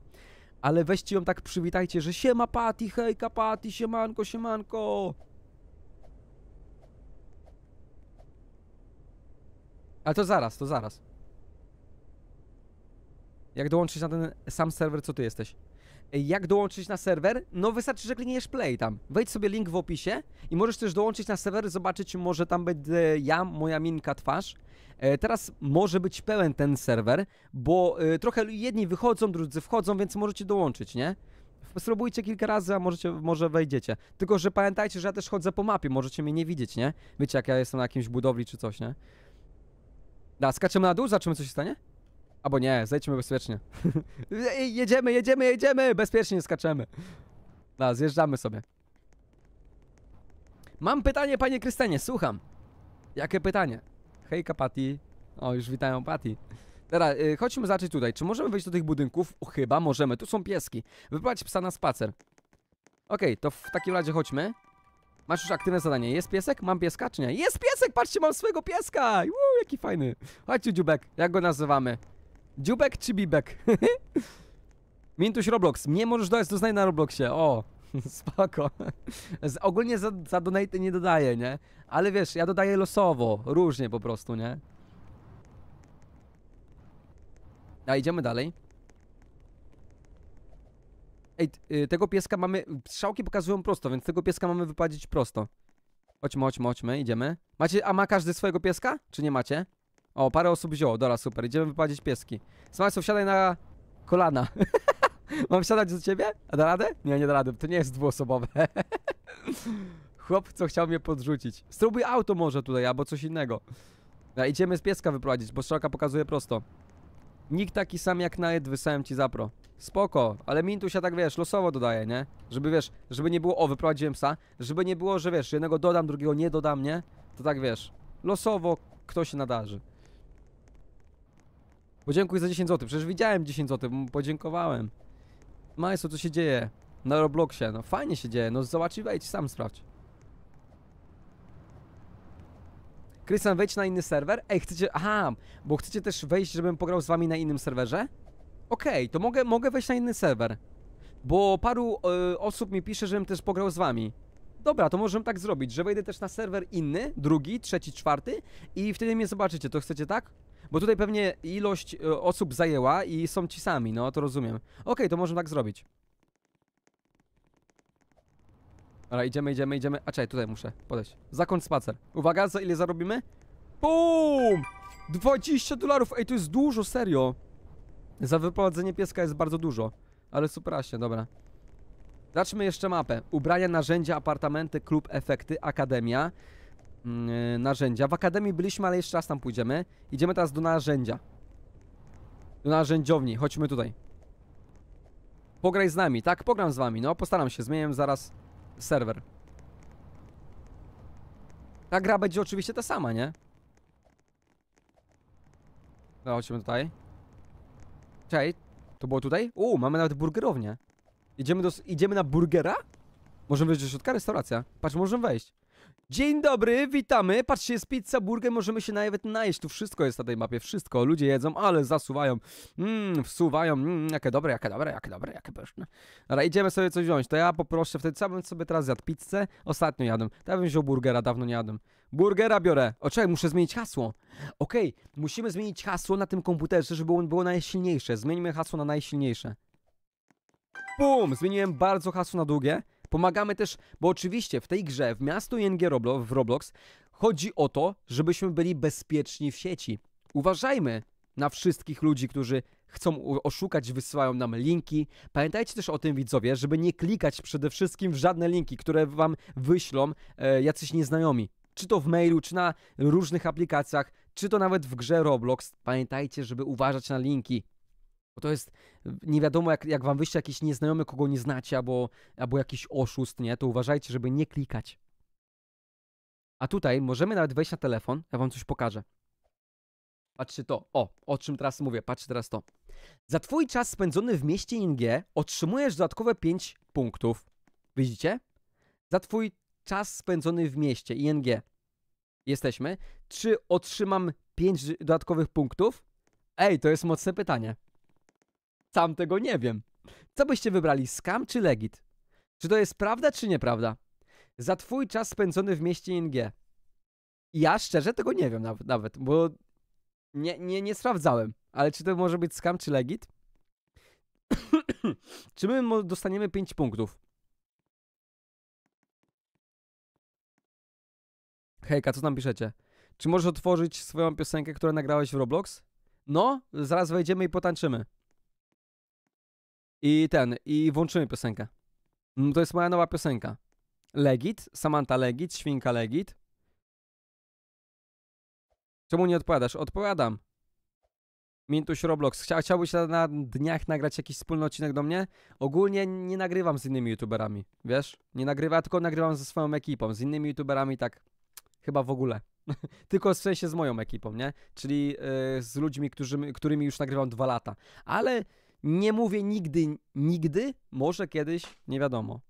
Ale weźcie ją tak przywitajcie, że siema Patty, hejka Patty, siemanko, siemanko. Ale to zaraz, to zaraz. Jak dołączyć na ten sam serwer, co ty jesteś? Jak dołączyć na serwer? No wystarczy, że klikniesz play tam. Wejdź sobie link w opisie i możesz też dołączyć na serwer, zobaczyć, może tam będę ja, moja minka, twarz. E, teraz może być pełen ten serwer, bo e, trochę jedni wychodzą, drudzy wchodzą, więc możecie dołączyć, nie? Spróbujcie kilka razy, a możecie, może wejdziecie. Tylko, że pamiętajcie, że ja też chodzę po mapie, możecie mnie nie widzieć, nie? Wiecie, jak ja jestem na jakimś budowli czy coś, nie? Da, skaczemy na dół, zobaczymy co się stanie? Albo nie, zejdźmy bezpiecznie. [laughs] jedziemy, jedziemy, jedziemy! Bezpiecznie skaczemy. No, zjeżdżamy sobie. Mam pytanie, panie Krystanie, słucham. Jakie pytanie? Hejka, Patty. O, już witają Patty. Teraz, y, chodźmy zacząć tutaj. Czy możemy wejść do tych budynków? O, chyba możemy. Tu są pieski. Wyprowadź psa na spacer. Okej, okay, to w takim razie chodźmy. Masz już aktywne zadanie. Jest piesek? Mam pieska czy nie? Jest piesek! Patrzcie, mam swojego pieska! Uuu, jaki fajny. Chodź, dziubek. Jak go nazywamy? Dziubek czy bibek? [laughs] Mintuś Roblox. Nie możesz dodać do znaj na Robloxie. O, [laughs] spoko. Z, ogólnie za, za donate nie dodaję, nie? Ale wiesz, ja dodaję losowo. Różnie po prostu, nie? A idziemy dalej. Ej, y, tego pieska mamy... Strzałki pokazują prosto, więc tego pieska mamy wypadzić prosto. Chodźmy, chodźmy, chodźmy, idziemy. Macie, a ma każdy swojego pieska? Czy nie macie? O, parę osób wzięło, dobra, super, idziemy wyprowadzić pieski. Smaczów, siadaj na kolana. [laughs] Mam siadać do ciebie? A da radę? Nie, nie da radę. to nie jest dwuosobowe. [laughs] Chłop, co chciał mnie podrzucić. Spróbuj auto może tutaj, albo coś innego. A idziemy z pieska wyprowadzić, bo strzałka pokazuje prosto. Nikt taki sam jak Naed wysłałem ci zapro. Spoko, ale się tak wiesz, losowo dodaje, nie? Żeby wiesz, żeby nie było, o wyprowadziłem psa, żeby nie było, że wiesz, jednego dodam, drugiego nie dodam, nie? To tak wiesz, losowo kto się nadarzy. Podziękuj za 10 zł. Przecież widziałem 10 zł, podziękowałem. Majsu, co się dzieje? Na Robloxie. No fajnie się dzieje. No zobacz i wejdź, sam sprawdź. Krystian, wejdź na inny serwer. Ej, chcecie... Aha, bo chcecie też wejść, żebym pograł z wami na innym serwerze? Okej, okay, to mogę, mogę wejść na inny serwer. Bo paru y, osób mi pisze, żebym też pograł z wami. Dobra, to możemy tak zrobić, że wejdę też na serwer inny, drugi, trzeci, czwarty i wtedy mnie zobaczycie. To chcecie tak? Bo tutaj pewnie ilość e, osób zajęła i są ci sami, no to rozumiem. Okej, to możemy tak zrobić. Dobra, idziemy, idziemy, idziemy. A czekaj, tutaj muszę podejść. Zakończ spacer. Uwaga, za ile zarobimy? BUM! 20 dolarów! Ej, to jest dużo, serio. Za wyprowadzenie pieska jest bardzo dużo. Ale superaśnie, dobra. Zobaczmy jeszcze mapę. Ubrania, narzędzia, apartamenty, klub, efekty, akademia. Mm, e, narzędzia. W Akademii byliśmy, ale jeszcze raz tam pójdziemy. Idziemy teraz do narzędzia. Do narzędziowni, chodźmy tutaj. Pograj z nami, tak? Pogram z wami, no postaram się, zmieniam zaraz serwer. Ta gra będzie oczywiście ta sama, nie? chodźmy tutaj. Cześć. to było tutaj? U, mamy nawet burgerownię. Idziemy, do, idziemy na burgera? Możemy wejść do środka? Restauracja. Patrz, możemy wejść. Dzień dobry, witamy. Patrzcie, jest pizza, burger, możemy się nawet najeść. Tu wszystko jest na tej mapie, wszystko. Ludzie jedzą, ale zasuwają. Mmm, wsuwają. Mmm, jakie dobre, jakie dobre, jakie dobre, jakie pyszne. Dobra, idziemy sobie coś wziąć. To ja poproszę, wtedy co bym sobie teraz jadł? Pizzę? Ostatnio jadłem. To ja bym wziął burgera, dawno nie jadłem. Burgera biorę. O, czekaj, muszę zmienić hasło. Okej, okay, musimy zmienić hasło na tym komputerze, żeby on było najsilniejsze. Zmienimy hasło na najsilniejsze. Bum! Zmieniłem bardzo hasło na długie. Pomagamy też, bo oczywiście w tej grze, w miastu ING Roblox, w Roblox, chodzi o to, żebyśmy byli bezpieczni w sieci. Uważajmy na wszystkich ludzi, którzy chcą oszukać, wysyłają nam linki. Pamiętajcie też o tym, widzowie, żeby nie klikać przede wszystkim w żadne linki, które wam wyślą e, jacyś nieznajomi. Czy to w mailu, czy na różnych aplikacjach, czy to nawet w grze Roblox. Pamiętajcie, żeby uważać na linki. Bo to jest, nie wiadomo, jak, jak wam wyjście jakiś nieznajomy, kogo nie znacie, albo, albo jakiś oszust, nie? To uważajcie, żeby nie klikać. A tutaj możemy nawet wejść na telefon, ja wam coś pokażę. Patrzcie to, o, o czym teraz mówię, patrzcie teraz to. Za twój czas spędzony w mieście ING otrzymujesz dodatkowe 5 punktów. Widzicie? Za twój czas spędzony w mieście ING jesteśmy. Czy otrzymam 5 dodatkowych punktów? Ej, to jest mocne pytanie. Sam tego nie wiem. Co byście wybrali, scam czy legit? Czy to jest prawda, czy nieprawda? Za twój czas spędzony w mieście ING. Ja szczerze tego nie wiem nawet, nawet bo nie, nie, nie sprawdzałem. Ale czy to może być scam, czy legit? [coughs] czy my dostaniemy 5 punktów? Hejka, co tam piszecie? Czy możesz otworzyć swoją piosenkę, którą nagrałeś w Roblox? No, zaraz wejdziemy i potańczymy. I ten, i włączymy piosenkę. Mm, to jest moja nowa piosenka. Legit, Samantha Legit, Świnka Legit. Czemu nie odpowiadasz? Odpowiadam. Mintuś Roblox, Chcia, chciałbyś na, na dniach nagrać jakiś wspólny odcinek do mnie? Ogólnie nie nagrywam z innymi youtuberami, wiesz? Nie nagrywam, tylko nagrywam ze swoją ekipą. Z innymi youtuberami tak chyba w ogóle. [laughs] tylko w sensie z moją ekipą, nie? Czyli yy, z ludźmi, którzy, którymi już nagrywam dwa lata. Ale nie mówię nigdy, nigdy, może kiedyś, nie wiadomo.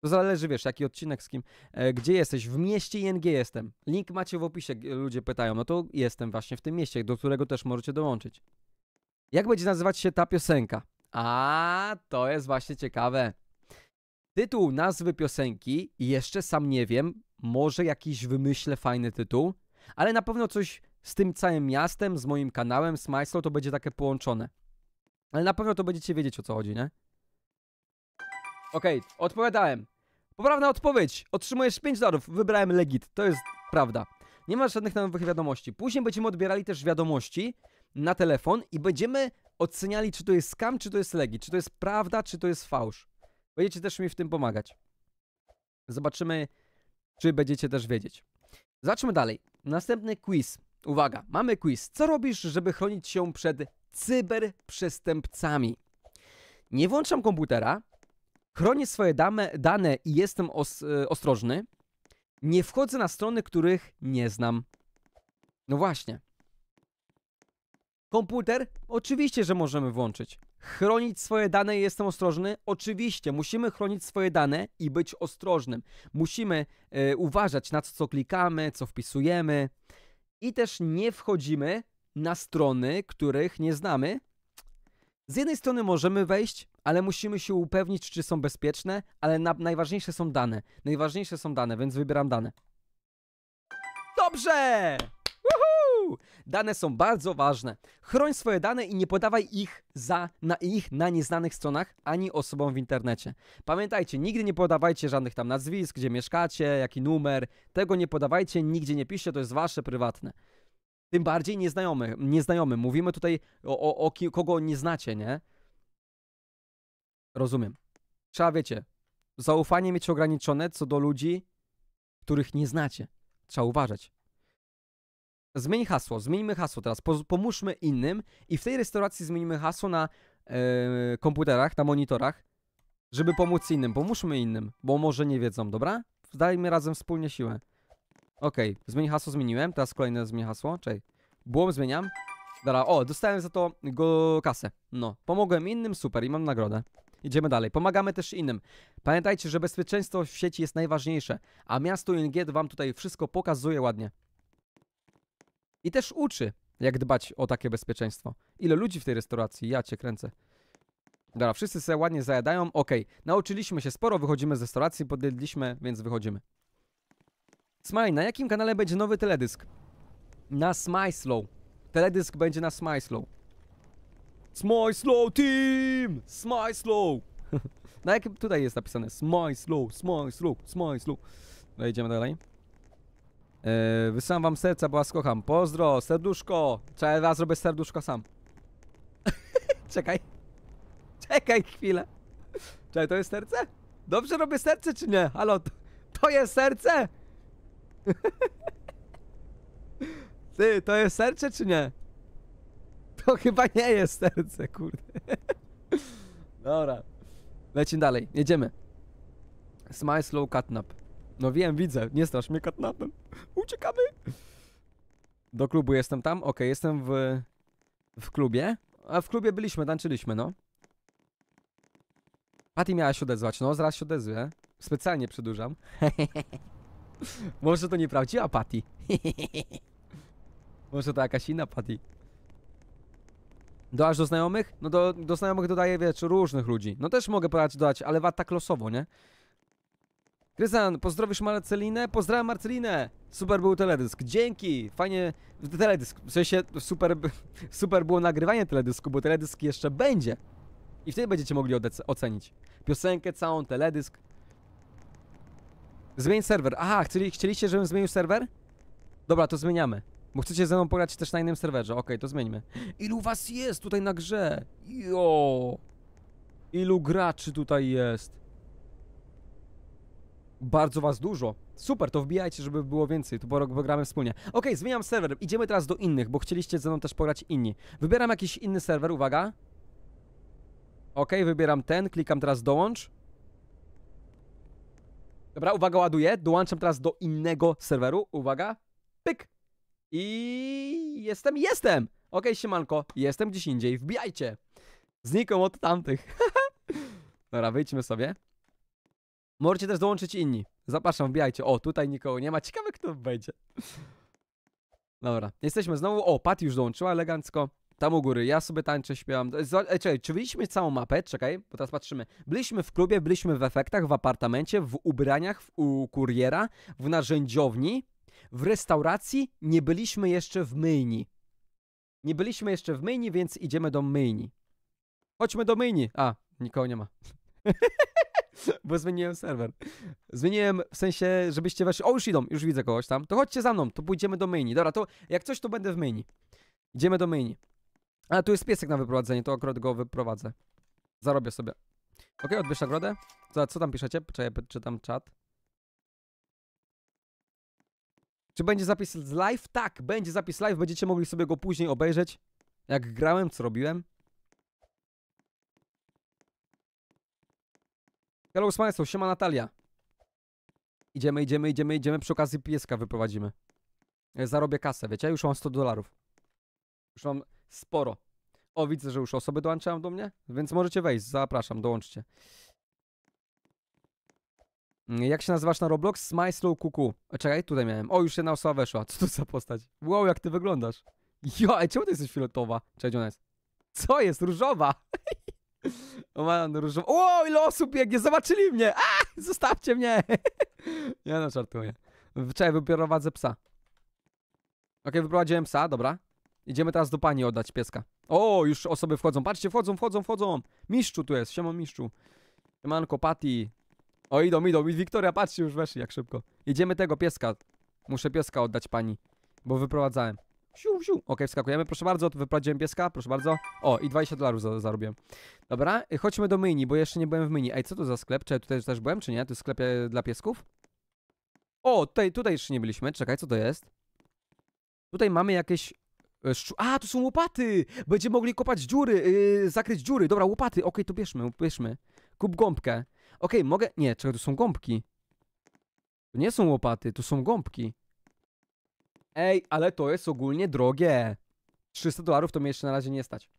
To zależy, wiesz, jaki odcinek z kim, e, gdzie jesteś, w mieście ING jestem. Link macie w opisie, ludzie pytają, no to jestem właśnie w tym mieście, do którego też możecie dołączyć. Jak będzie nazywać się ta piosenka? A, to jest właśnie ciekawe. Tytuł nazwy piosenki jeszcze sam nie wiem, może jakiś wymyślę fajny tytuł, ale na pewno coś z tym całym miastem, z moim kanałem, z Majslo, to będzie takie połączone. Ale na pewno to będziecie wiedzieć o co chodzi, nie? Okej, okay, odpowiadałem. Poprawna odpowiedź. Otrzymujesz 5 dolarów. Wybrałem legit. To jest prawda. Nie ma żadnych nowych wiadomości. Później będziemy odbierali też wiadomości na telefon i będziemy oceniali, czy to jest scam, czy to jest legit, czy to jest prawda, czy to jest fałsz. Będziecie też mi w tym pomagać. Zobaczymy, czy będziecie też wiedzieć. Zobaczmy dalej. Następny quiz. Uwaga, mamy quiz. Co robisz, żeby chronić się przed cyberprzestępcami? Nie włączam komputera, chronię swoje dane, dane i jestem os, y, ostrożny. Nie wchodzę na strony, których nie znam. No właśnie. Komputer? Oczywiście, że możemy włączyć. Chronić swoje dane i jestem ostrożny? Oczywiście, musimy chronić swoje dane i być ostrożnym. Musimy y, uważać na to, co klikamy, co wpisujemy i też nie wchodzimy na strony, których nie znamy. Z jednej strony możemy wejść, ale musimy się upewnić, czy są bezpieczne, ale na, najważniejsze są dane. Najważniejsze są dane, więc wybieram dane. Dobrze! Woohoo! Dane są bardzo ważne. Chroń swoje dane i nie podawaj ich za na ich na nieznanych stronach ani osobom w internecie. Pamiętajcie, nigdy nie podawajcie żadnych tam nazwisk, gdzie mieszkacie, jaki numer. Tego nie podawajcie, nigdzie nie piszcie, to jest wasze prywatne. Tym bardziej nieznajomy, nieznajomy. Mówimy tutaj o, o, o kogo nie znacie, nie? Rozumiem. Trzeba, wiecie, zaufanie mieć ograniczone co do ludzi, których nie znacie. Trzeba uważać. Zmień hasło, zmieńmy hasło teraz. Pomóżmy innym i w tej restauracji zmienimy hasło na yy, komputerach, na monitorach, żeby pomóc innym. Pomóżmy innym, bo może nie wiedzą, dobra? Zdajmy razem wspólnie siłę. Okej, okay. zmień hasło zmieniłem, teraz kolejne zmień hasło, czekaj. Błąd zmieniam. Dobra, o, dostałem za to go kasę. No, pomogłem innym, super i mam nagrodę. Idziemy dalej. Pomagamy też innym. Pamiętajcie, że bezpieczeństwo w sieci jest najważniejsze, a miasto ING wam tutaj wszystko pokazuje ładnie. I też uczy, jak dbać o takie bezpieczeństwo. Ile ludzi w tej restauracji, ja cię kręcę. Dobra, wszyscy sobie ładnie zajadają. Ok, nauczyliśmy się sporo, wychodzimy z restauracji, podjedliśmy, więc wychodzimy. Smile, na jakim kanale będzie nowy teledysk? Na Slow. Teledysk będzie na Smajslow. Slow Team! Slow. [laughs] na jakim tutaj jest napisane? Smajslow, Slow, Smajslow. No idziemy dalej. Yy, wysyłam wam serca, bo was kocham. Pozdro, serduszko. Trzeba raz zrobię serduszko sam. [laughs] Czekaj. Czekaj chwilę. Czekaj, to jest serce? Dobrze robię serce czy nie? Halo, to, to jest serce? [laughs] Ty, to jest serce czy nie? To chyba nie jest serce, kurde. [laughs] Dobra. Lecimy dalej, jedziemy. Smile slow catnap. No wiem, widzę. Nie strasz mnie katnapem. Uciekamy! Do klubu jestem tam? Okej, okay, jestem w... W klubie? A w klubie byliśmy, tańczyliśmy, no. Patty miała się odezwać. No, zaraz się odezwie. Specjalnie przedłużam. [laughs] Może to nieprawdziwa Patty. [laughs] Może to jakaś inna Patty. Dodasz do znajomych? No do, do znajomych dodaję, wiecz, różnych ludzi. No też mogę podać dodać, ale tak losowo, nie? Gryzan, pozdrowisz Marcelinę? Pozdrawiam Marcelinę! Super był teledysk, dzięki! Fajnie, teledysk, w sensie super, [laughs] super było nagrywanie teledysku, bo teledysk jeszcze będzie. I wtedy będziecie mogli ocenić piosenkę, całą teledysk. Zmień serwer. Aha, chcieli, chcieliście, żebym zmienił serwer? Dobra, to zmieniamy. Bo chcecie ze mną pograć też na innym serwerze. Okej, okay, to zmieńmy. Ilu was jest tutaj na grze? Jo! Ilu graczy tutaj jest? bardzo was dużo. Super, to wbijajcie, żeby było więcej, to pogramy wspólnie. Ok, zmieniam serwer, idziemy teraz do innych, bo chcieliście ze mną też pograć inni. Wybieram jakiś inny serwer, uwaga. Ok, wybieram ten, klikam teraz dołącz. Dobra, uwaga, ładuję, dołączam teraz do innego serweru, uwaga. Pyk. I jestem, jestem! Ok, siemanko, jestem gdzieś indziej, wbijajcie. Znikął od tamtych. [laughs] Dobra, wyjdźmy sobie. Możecie też dołączyć inni. Zapraszam, wbijajcie. O, tutaj nikogo nie ma. Ciekawe, kto będzie. Dobra, jesteśmy znowu. O, Pat już dołączyła elegancko. Tam u góry, ja sobie tańczę, śpiewam. Ej, e, czekaj, czy widzieliśmy całą mapę? Czekaj, bo teraz patrzymy. Byliśmy w klubie, byliśmy w efektach, w apartamencie, w ubraniach, w, u kuriera, w narzędziowni, w restauracji. Nie byliśmy jeszcze w myjni. Nie byliśmy jeszcze w myjni, więc idziemy do myjni. Chodźmy do myjni. A, nikogo nie ma. [laughs] Bo zmieniłem serwer. Zmieniłem w sensie, żebyście weszli. O, już idą, już widzę kogoś tam. To chodźcie za mną, to pójdziemy do myjni. Dobra, to jak coś, to będę w myjni. Idziemy do myjni. A, tu jest piesek na wyprowadzenie, to akurat go wyprowadzę. Zarobię sobie. Ok, odbierz nagrodę. Co, co tam piszecie? Poczekaj, czytam czat. Czy będzie zapis live? Tak, będzie zapis live, będziecie mogli sobie go później obejrzeć. Jak grałem, co robiłem. Hello, Państwo, siema Natalia. Idziemy, idziemy, idziemy, idziemy, przy okazji pieska wyprowadzimy. E, zarobię kasę, wiecie? Już mam 100 dolarów. Już mam sporo. O, widzę, że już osoby dołączają do mnie, więc możecie wejść, zapraszam, dołączcie. Mm, jak się nazywasz na Roblox? Smile Slow Kuku. E, czekaj, tutaj miałem. O, już jedna osoba weszła. Co to za postać? Wow, jak ty wyglądasz. Jo, a czemu ty jesteś fioletowa? Cześć, ona jest. Co jest? Różowa! [laughs] O, ma on O, ile osób biegnie, zobaczyli mnie! A, zostawcie mnie! [laughs] Nie no, żartuję. Czekaj, wyprowadzę psa. Ok, wyprowadziłem psa, dobra. Idziemy teraz do pani oddać pieska. O, już osoby wchodzą. Patrzcie, wchodzą, wchodzą, wchodzą. Mistrzu tu jest, siema mistrzu. Siemanko, Patty. O, idą, idą. Wiktoria, patrzcie, już weszli jak szybko. Idziemy tego pieska. Muszę pieska oddać pani, bo wyprowadzałem. Siu, siu. Ok, wskakujemy, proszę bardzo, wyprowadziłem pieska, proszę bardzo. O, i 20 dolarów za, zarobiłem. Dobra, y, chodźmy do myni, bo jeszcze nie byłem w myni. Ej, co to za sklep? Czy ja tutaj też byłem, czy nie? To jest sklep e, dla piesków? O, tutaj, tutaj jeszcze nie byliśmy. Czekaj, co to jest? Tutaj mamy jakieś... E, a, to są łopaty! Będziemy mogli kopać dziury, yy, zakryć dziury. Dobra, łopaty, okej, okay, to bierzmy, bierzmy. Kup gąbkę. Okej, okay, mogę... Nie, czekaj, tu są gąbki. To nie są łopaty, to są gąbki. Ej, ale to jest ogólnie drogie. 300 dolarów to mi jeszcze na razie nie stać.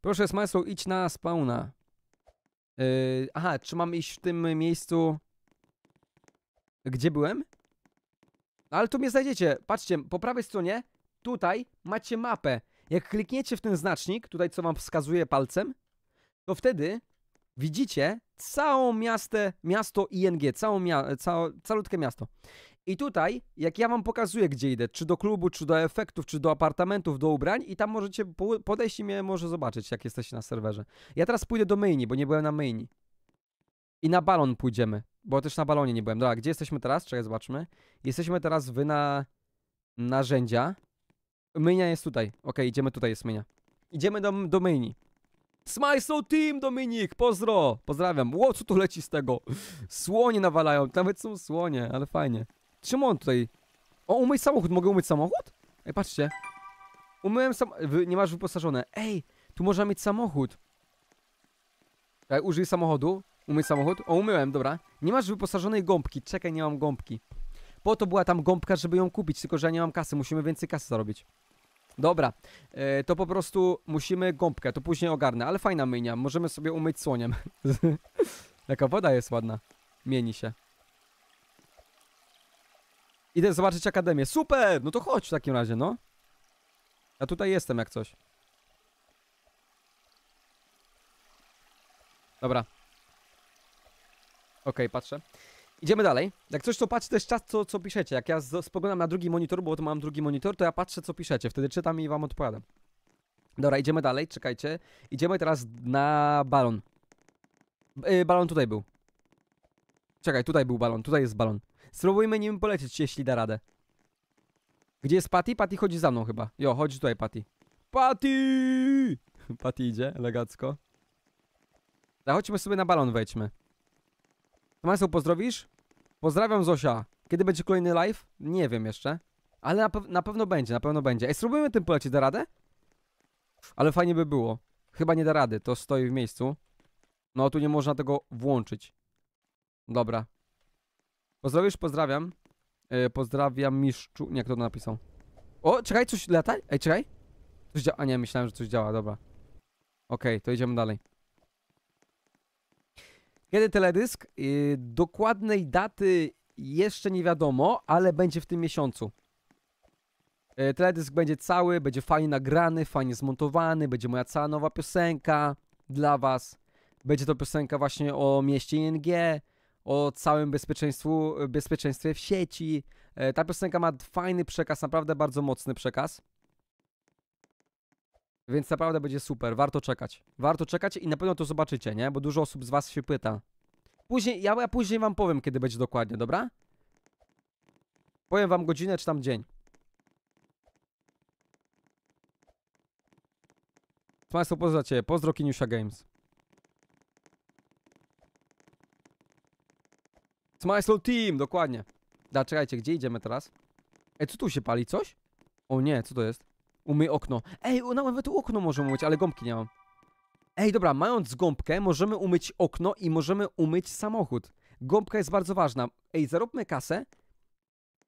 Proszę Smysł, idź na spawna. Yy, aha, czy mam iść w tym miejscu, gdzie byłem? No, ale tu mnie znajdziecie. Patrzcie, po prawej stronie, tutaj macie mapę. Jak klikniecie w ten znacznik, tutaj co wam wskazuje palcem, to wtedy widzicie całą miasto miasto ING, całą mia, cał, miasto. I tutaj, jak ja wam pokazuję, gdzie idę, czy do klubu, czy do efektów, czy do apartamentów, do ubrań i tam możecie podejść i mnie może zobaczyć, jak jesteście na serwerze. Ja teraz pójdę do maini, bo nie byłem na maini. I na balon pójdziemy, bo też na balonie nie byłem. Dobra, gdzie jesteśmy teraz? Czekaj, zobaczmy. Jesteśmy teraz wy na narzędzia. mynia jest tutaj. Ok, idziemy tutaj, jest mynia Idziemy do, do myjni. Smile So Team, Dominik, pozdro! Pozdrawiam. Ło, co tu leci z tego? Słonie nawalają, nawet są słonie, ale fajnie. Czym on tutaj? O, umyć samochód, mogę umyć samochód? Ej, patrzcie. Umyłem sam... nie masz wyposażone. Ej, tu można mieć samochód. Ej, użyj samochodu. Umyć samochód. O, umyłem, dobra. Nie masz wyposażonej gąbki. Czekaj, nie mam gąbki. Po to była tam gąbka, żeby ją kupić, tylko że ja nie mam kasy. Musimy więcej kasy zarobić. Dobra, e, to po prostu musimy gąbkę, to później ogarnę, ale fajna myjnia, możemy sobie umyć słoniem. [laughs] Jaka woda jest ładna, mieni się. Idę zobaczyć akademię, super, no to chodź w takim razie, no. Ja tutaj jestem jak coś. Dobra. Okej, okay, patrzę. Idziemy dalej. Jak coś, to jest też czas, co, co piszecie. Jak ja spoglądam na drugi monitor, bo to mam drugi monitor, to ja patrzę, co piszecie. Wtedy czytam i wam odpowiadam. Dobra, idziemy dalej, czekajcie. Idziemy teraz na balon. Y, balon tutaj był. Czekaj, tutaj był balon, tutaj jest balon. Spróbujmy nim polecieć, jeśli da radę. Gdzie jest Patty? Patty chodzi za mną chyba. Jo, chodzi tutaj, Patty. Patty! [laughs] Patty idzie, elegancko. Zachodźmy sobie na balon, wejdźmy. Państwu pozdrowisz? Pozdrawiam Zosia. Kiedy będzie kolejny live? Nie wiem jeszcze. Ale na, pe na pewno będzie, na pewno będzie. Ej, spróbujmy tym polecieć, da radę? Ale fajnie by było. Chyba nie da rady, to stoi w miejscu. No, tu nie można tego włączyć. Dobra. Pozdrowisz? Pozdrawiam. Yy, pozdrawiam mistrzu... Nie, kto to napisał? O, czekaj, coś lata? Ej, czekaj. Coś działa... A nie, myślałem, że coś działa, dobra. Okej, okay, to idziemy dalej. Kiedy teledysk? Yy, dokładnej daty jeszcze nie wiadomo, ale będzie w tym miesiącu. Yy, teledysk będzie cały, będzie fajnie nagrany, fajnie zmontowany, będzie moja cała nowa piosenka dla was. Będzie to piosenka właśnie o mieście ING, o całym bezpieczeństwu, bezpieczeństwie w sieci. Yy, ta piosenka ma fajny przekaz, naprawdę bardzo mocny przekaz. Więc naprawdę będzie super, warto czekać. Warto czekać i na pewno to zobaczycie, nie? Bo dużo osób z was się pyta. Później, ja, ja później wam powiem, kiedy będzie dokładnie, dobra? Powiem wam godzinę czy tam dzień. Państwo pozdro Ciebie, pozdro Kiniusza Games. Smile Team, dokładnie. Da, czekajcie, gdzie idziemy teraz? Ej, co tu się pali, coś? O nie, co to jest? Umyj okno. Ej, nawet okno możemy umyć, ale gąbki nie mam. Ej, dobra, mając gąbkę możemy umyć okno i możemy umyć samochód. Gąbka jest bardzo ważna. Ej, zaróbmy kasę.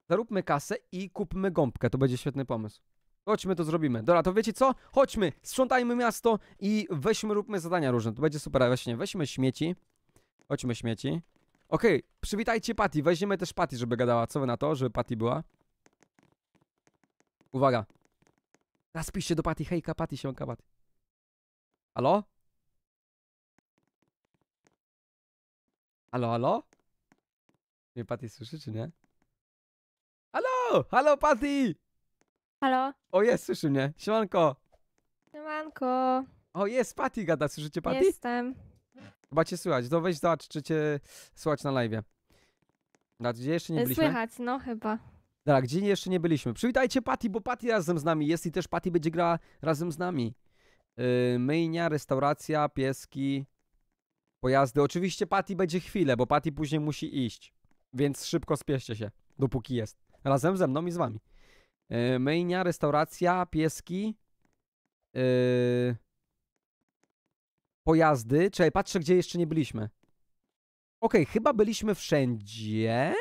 Zaróbmy kasę i kupmy gąbkę. To będzie świetny pomysł. Chodźmy, to zrobimy. Dobra, to wiecie co? Chodźmy, sprzątajmy miasto i weźmy, róbmy zadania różne. To będzie super, właśnie. Weźmy śmieci. Chodźmy śmieci. Okej, okay, przywitajcie Patty. Weźmiemy też Patty, żeby gadała. Co wy na to, żeby Patty była? Uwaga, Raz piszcie do Pati, hejka Pati, siąka Pati. Halo? Halo, halo? Nie Pati słyszy, czy nie? Halo! Halo Pati! Halo? O jest, słyszy mnie. Siemanko! Siemanko! O jest, Pati gada, słyszycie Pati? Jestem. Chyba cię słychać, to no weź zobacz, czy cię słychać na live. Gdzie jeszcze nie byliśmy? Słychać, no chyba. Dobra, gdzie jeszcze nie byliśmy? Przywitajcie Patty, bo Patty razem z nami jest i też Patty będzie grała razem z nami. Yy, myjnia, restauracja, pieski, pojazdy. Oczywiście Patty będzie chwilę, bo Patty później musi iść. Więc szybko spieszcie się, dopóki jest. Razem ze mną i z wami. Yy, myjnia, restauracja, pieski, yy, pojazdy. Czekaj, patrzę, gdzie jeszcze nie byliśmy. Okej, okay, chyba byliśmy wszędzie.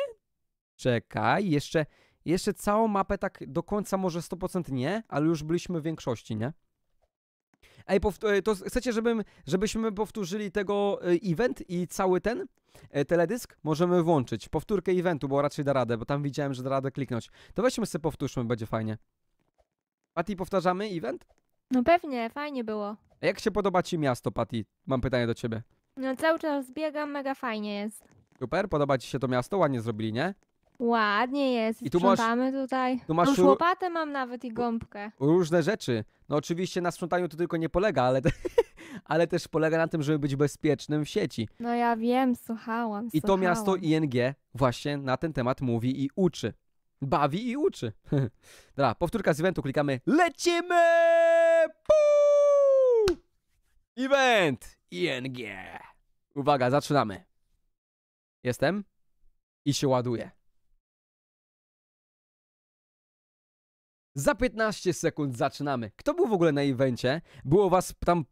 Czekaj, jeszcze jeszcze całą mapę tak do końca może 100% nie, ale już byliśmy w większości, nie? Ej, e, to chcecie, żebym, żebyśmy powtórzyli tego e, event i cały ten e, teledysk? Możemy włączyć. Powtórkę eventu, bo raczej da radę, bo tam widziałem, że da radę kliknąć. To weźmy sobie powtórzmy, będzie fajnie. Pati, powtarzamy event? No pewnie, fajnie było. A jak się podoba ci miasto, Pati? Mam pytanie do ciebie. No cały czas biegam, mega fajnie jest. Super, podoba ci się to miasto? Ładnie zrobili, nie? Ładnie jest. I tu masz- tutaj. Tu masz Już łopatę mam nawet i gąbkę. różne rzeczy. No oczywiście na sprzątaniu to tylko nie polega, ale, te, [laughs] ale też polega na tym, żeby być bezpiecznym w sieci. No ja wiem, słuchałam. I to miasto ING właśnie na ten temat mówi i uczy. Bawi i uczy. [laughs] Dobra, powtórka z eventu, klikamy lecimy! Puu! Event ING. Uwaga, zaczynamy. Jestem i się ładuje. Za 15 sekund zaczynamy. Kto był w ogóle na evencie? Było was tam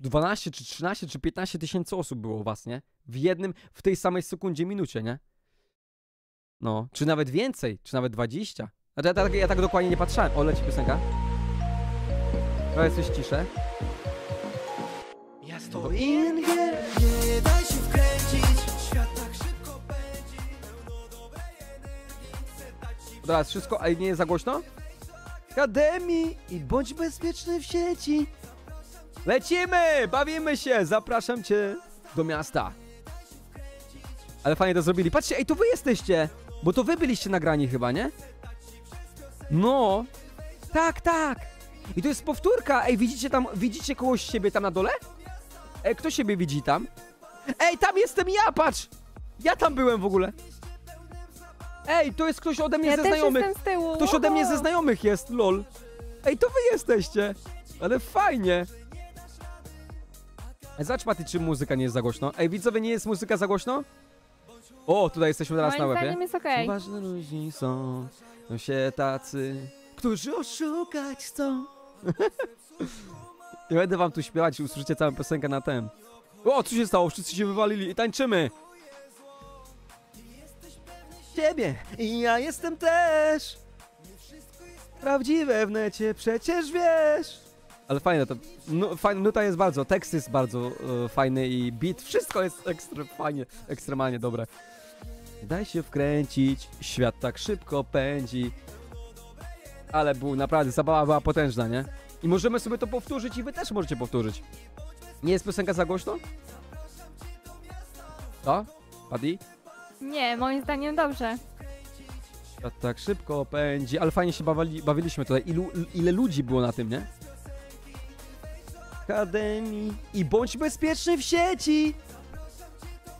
12 czy 13 czy 15 tysięcy osób było was, nie? W jednym, w tej samej sekundzie, minucie, nie? No, czy nawet więcej, czy nawet 20. Znaczy ja tak, ja tak dokładnie nie patrzyłem. O, leci piosenka. Trochę coś ciszę. Ja stoję nie daj się wkręcić, świat tak szybko pędzi, pełno dobrej energii, chcę dać ci... Dobra, wszystko, ale nie jest za głośno? Akademii i bądź bezpieczny w sieci. Lecimy! Bawimy się! Zapraszam cię do miasta. Ale fajnie to zrobili. Patrzcie, ej, to wy jesteście! Bo to wy byliście nagrani chyba, nie? No! Tak, tak! I to jest powtórka! Ej, widzicie tam, widzicie koło siebie tam na dole? Ej, kto siebie widzi tam? Ej, tam jestem ja, patrz! Ja tam byłem w ogóle. Ej, to jest ktoś ode mnie Ja ze też znajomych. jestem z tyłu. Ktoś ode mnie ze znajomych jest, lol. Ej, to wy jesteście. Ale fajnie. Zacz, Paty, czy muzyka nie jest za głośno? Ej, widzowie, nie jest muzyka za głośno? O, tutaj jesteśmy teraz na Moim łebie. jest okej. Ważne ludzi są, są no się tacy, którzy oszukać chcą. Nie [laughs] będę wam tu śpiewać, usłyszycie całą piosenkę na ten. O, co się stało? Wszyscy się wywalili i tańczymy ciebie i ja jestem też. Prawdziwe w necie, przecież wiesz. Ale fajne to, no, nuta jest bardzo, tekst jest bardzo y, fajny i beat, wszystko jest ekstra, fajnie, ekstremalnie dobre. Daj się wkręcić, świat tak szybko pędzi. Ale był naprawdę, zabawa była potężna, nie? I możemy sobie to powtórzyć i wy też możecie powtórzyć. Nie jest piosenka za głośno? Co? Padli? Nie, moim zdaniem dobrze. A tak szybko pędzi, ale fajnie się bawali, bawiliśmy tutaj. Ilu, ile ludzi było na tym, nie? Akademii. I bądź bezpieczny w sieci!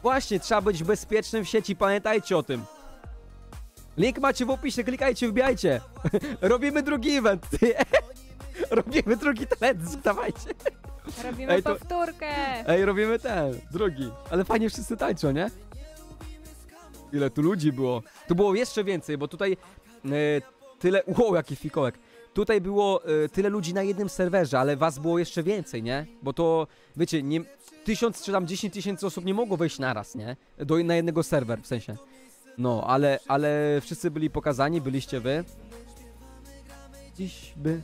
Właśnie, trzeba być bezpiecznym w sieci, pamiętajcie o tym. Link macie w opisie, klikajcie, wbijajcie. [laughs] Robimy drugi event. [laughs] robimy drugi talent, dawajcie. Robimy ej, to... powtórkę. Ej, robimy ten, drugi. Ale fajnie wszyscy tańczą, nie? Ile tu ludzi było. Tu było jeszcze więcej, bo tutaj e, tyle... Wow, jaki fikołek. Tutaj było e, tyle ludzi na jednym serwerze, ale was było jeszcze więcej, nie? Bo to, wiecie, nie, tysiąc czy tam dziesięć tysięcy osób nie mogło wejść naraz, nie? Do, na jednego serwer, w sensie. No, ale, ale wszyscy byli pokazani, byliście wy. Dziś by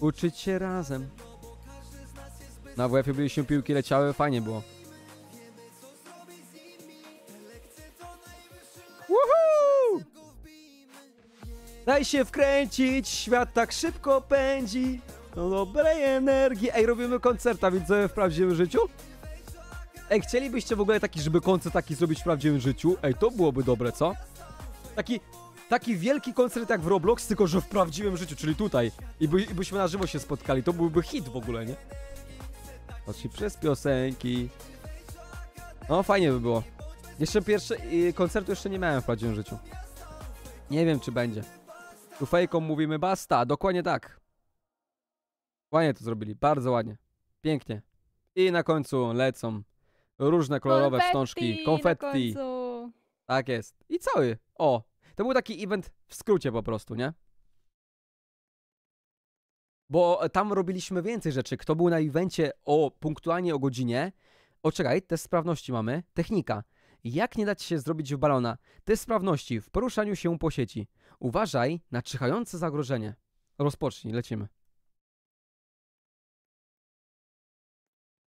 uczyć się razem. Na WF-ie byliśmy, piłki leciały, fajnie było. Daj się wkręcić, świat tak szybko pędzi. Dobrej energii. Ej, robimy koncerta widzowie w prawdziwym życiu? Ej, chcielibyście w ogóle taki, żeby koncert taki zrobić w prawdziwym życiu? Ej, to byłoby dobre, co? Taki, taki wielki koncert jak w Roblox, tylko że w prawdziwym życiu, czyli tutaj. I, by, i byśmy na żywo się spotkali, to byłby hit w ogóle, nie? Chodź przez piosenki. No, fajnie by było. Jeszcze pierwszy koncertu jeszcze nie miałem w prawdziwym życiu. Nie wiem, czy będzie. Tu fejkom mówimy basta, dokładnie tak. Ładnie to zrobili, bardzo ładnie. Pięknie. I na końcu lecą różne kolorowe konfetti wstążki, konfetti. Tak jest. I cały. O, to był taki event w skrócie po prostu, nie? Bo e, tam robiliśmy więcej rzeczy. Kto był na evencie o punktualnie o godzinie? O, czekaj, test sprawności mamy. Technika. Jak nie dać się zrobić w balona? Test sprawności w poruszaniu się po sieci. Uważaj na czyhające zagrożenie. Rozpocznij, lecimy.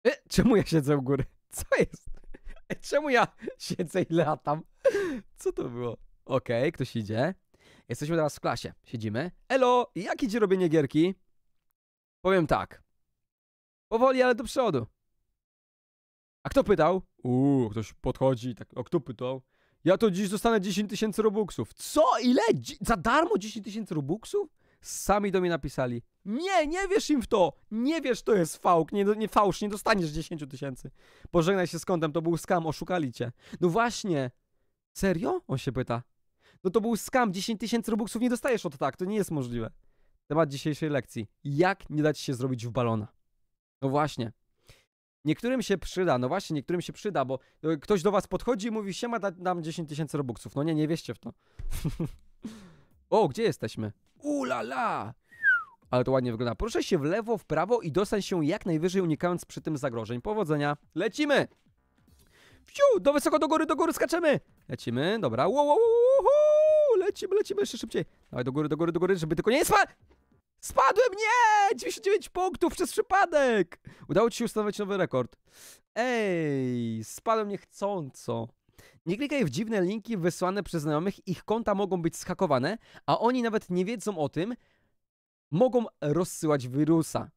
E, czemu ja siedzę u góry? [laughs] Co jest? E, czemu ja siedzę i latam? [laughs] Co to było? Okej, okay, ktoś idzie. Jesteśmy teraz w klasie. Siedzimy. Elo, jak idzie robienie gierki? Powiem tak. Powoli, ale do przodu. A kto pytał? Uuu, ktoś podchodzi tak. O, kto pytał? Ja to dziś dostanę 10 tysięcy robuxów. Co? Ile? Dzi za darmo 10 tysięcy robuxów? Sami do mnie napisali. Nie, nie wiesz im w to. Nie wiesz, to jest fałk. Nie, nie fałsz, nie dostaniesz 10 tysięcy. Pożegnaj się z kątem, to był skam, oszukali cię. No właśnie. Serio? On się pyta. No to był skam, 10 tysięcy robuxów nie dostajesz od tak, to nie jest możliwe. Temat dzisiejszej lekcji. Jak nie dać się zrobić w balona? No właśnie. Niektórym się przyda, no właśnie, niektórym się przyda, bo e, ktoś do was podchodzi i mówi, siema, da, dam 10 tysięcy robuxów. No nie, nie wieście w to. [laughs] o, gdzie jesteśmy? Ula la! Ale to ładnie wygląda. Proszę się w lewo, w prawo i dostań się jak najwyżej, unikając przy tym zagrożeń. Powodzenia. Lecimy! Wciu! Do wysoko, do góry, do góry skaczemy! Lecimy, dobra. Wow, wow, wow, wow. Lecimy, lecimy jeszcze szybciej. Dawaj do góry, do góry, do góry, żeby tylko nie spadł! Spadłem! Nie! 99 punktów przez przypadek! Udało ci się ustanowić nowy rekord. Ej, spadłem niechcąco. Nie klikaj w dziwne linki wysłane przez znajomych, ich konta mogą być schakowane, a oni nawet nie wiedzą o tym, mogą rozsyłać wirusa.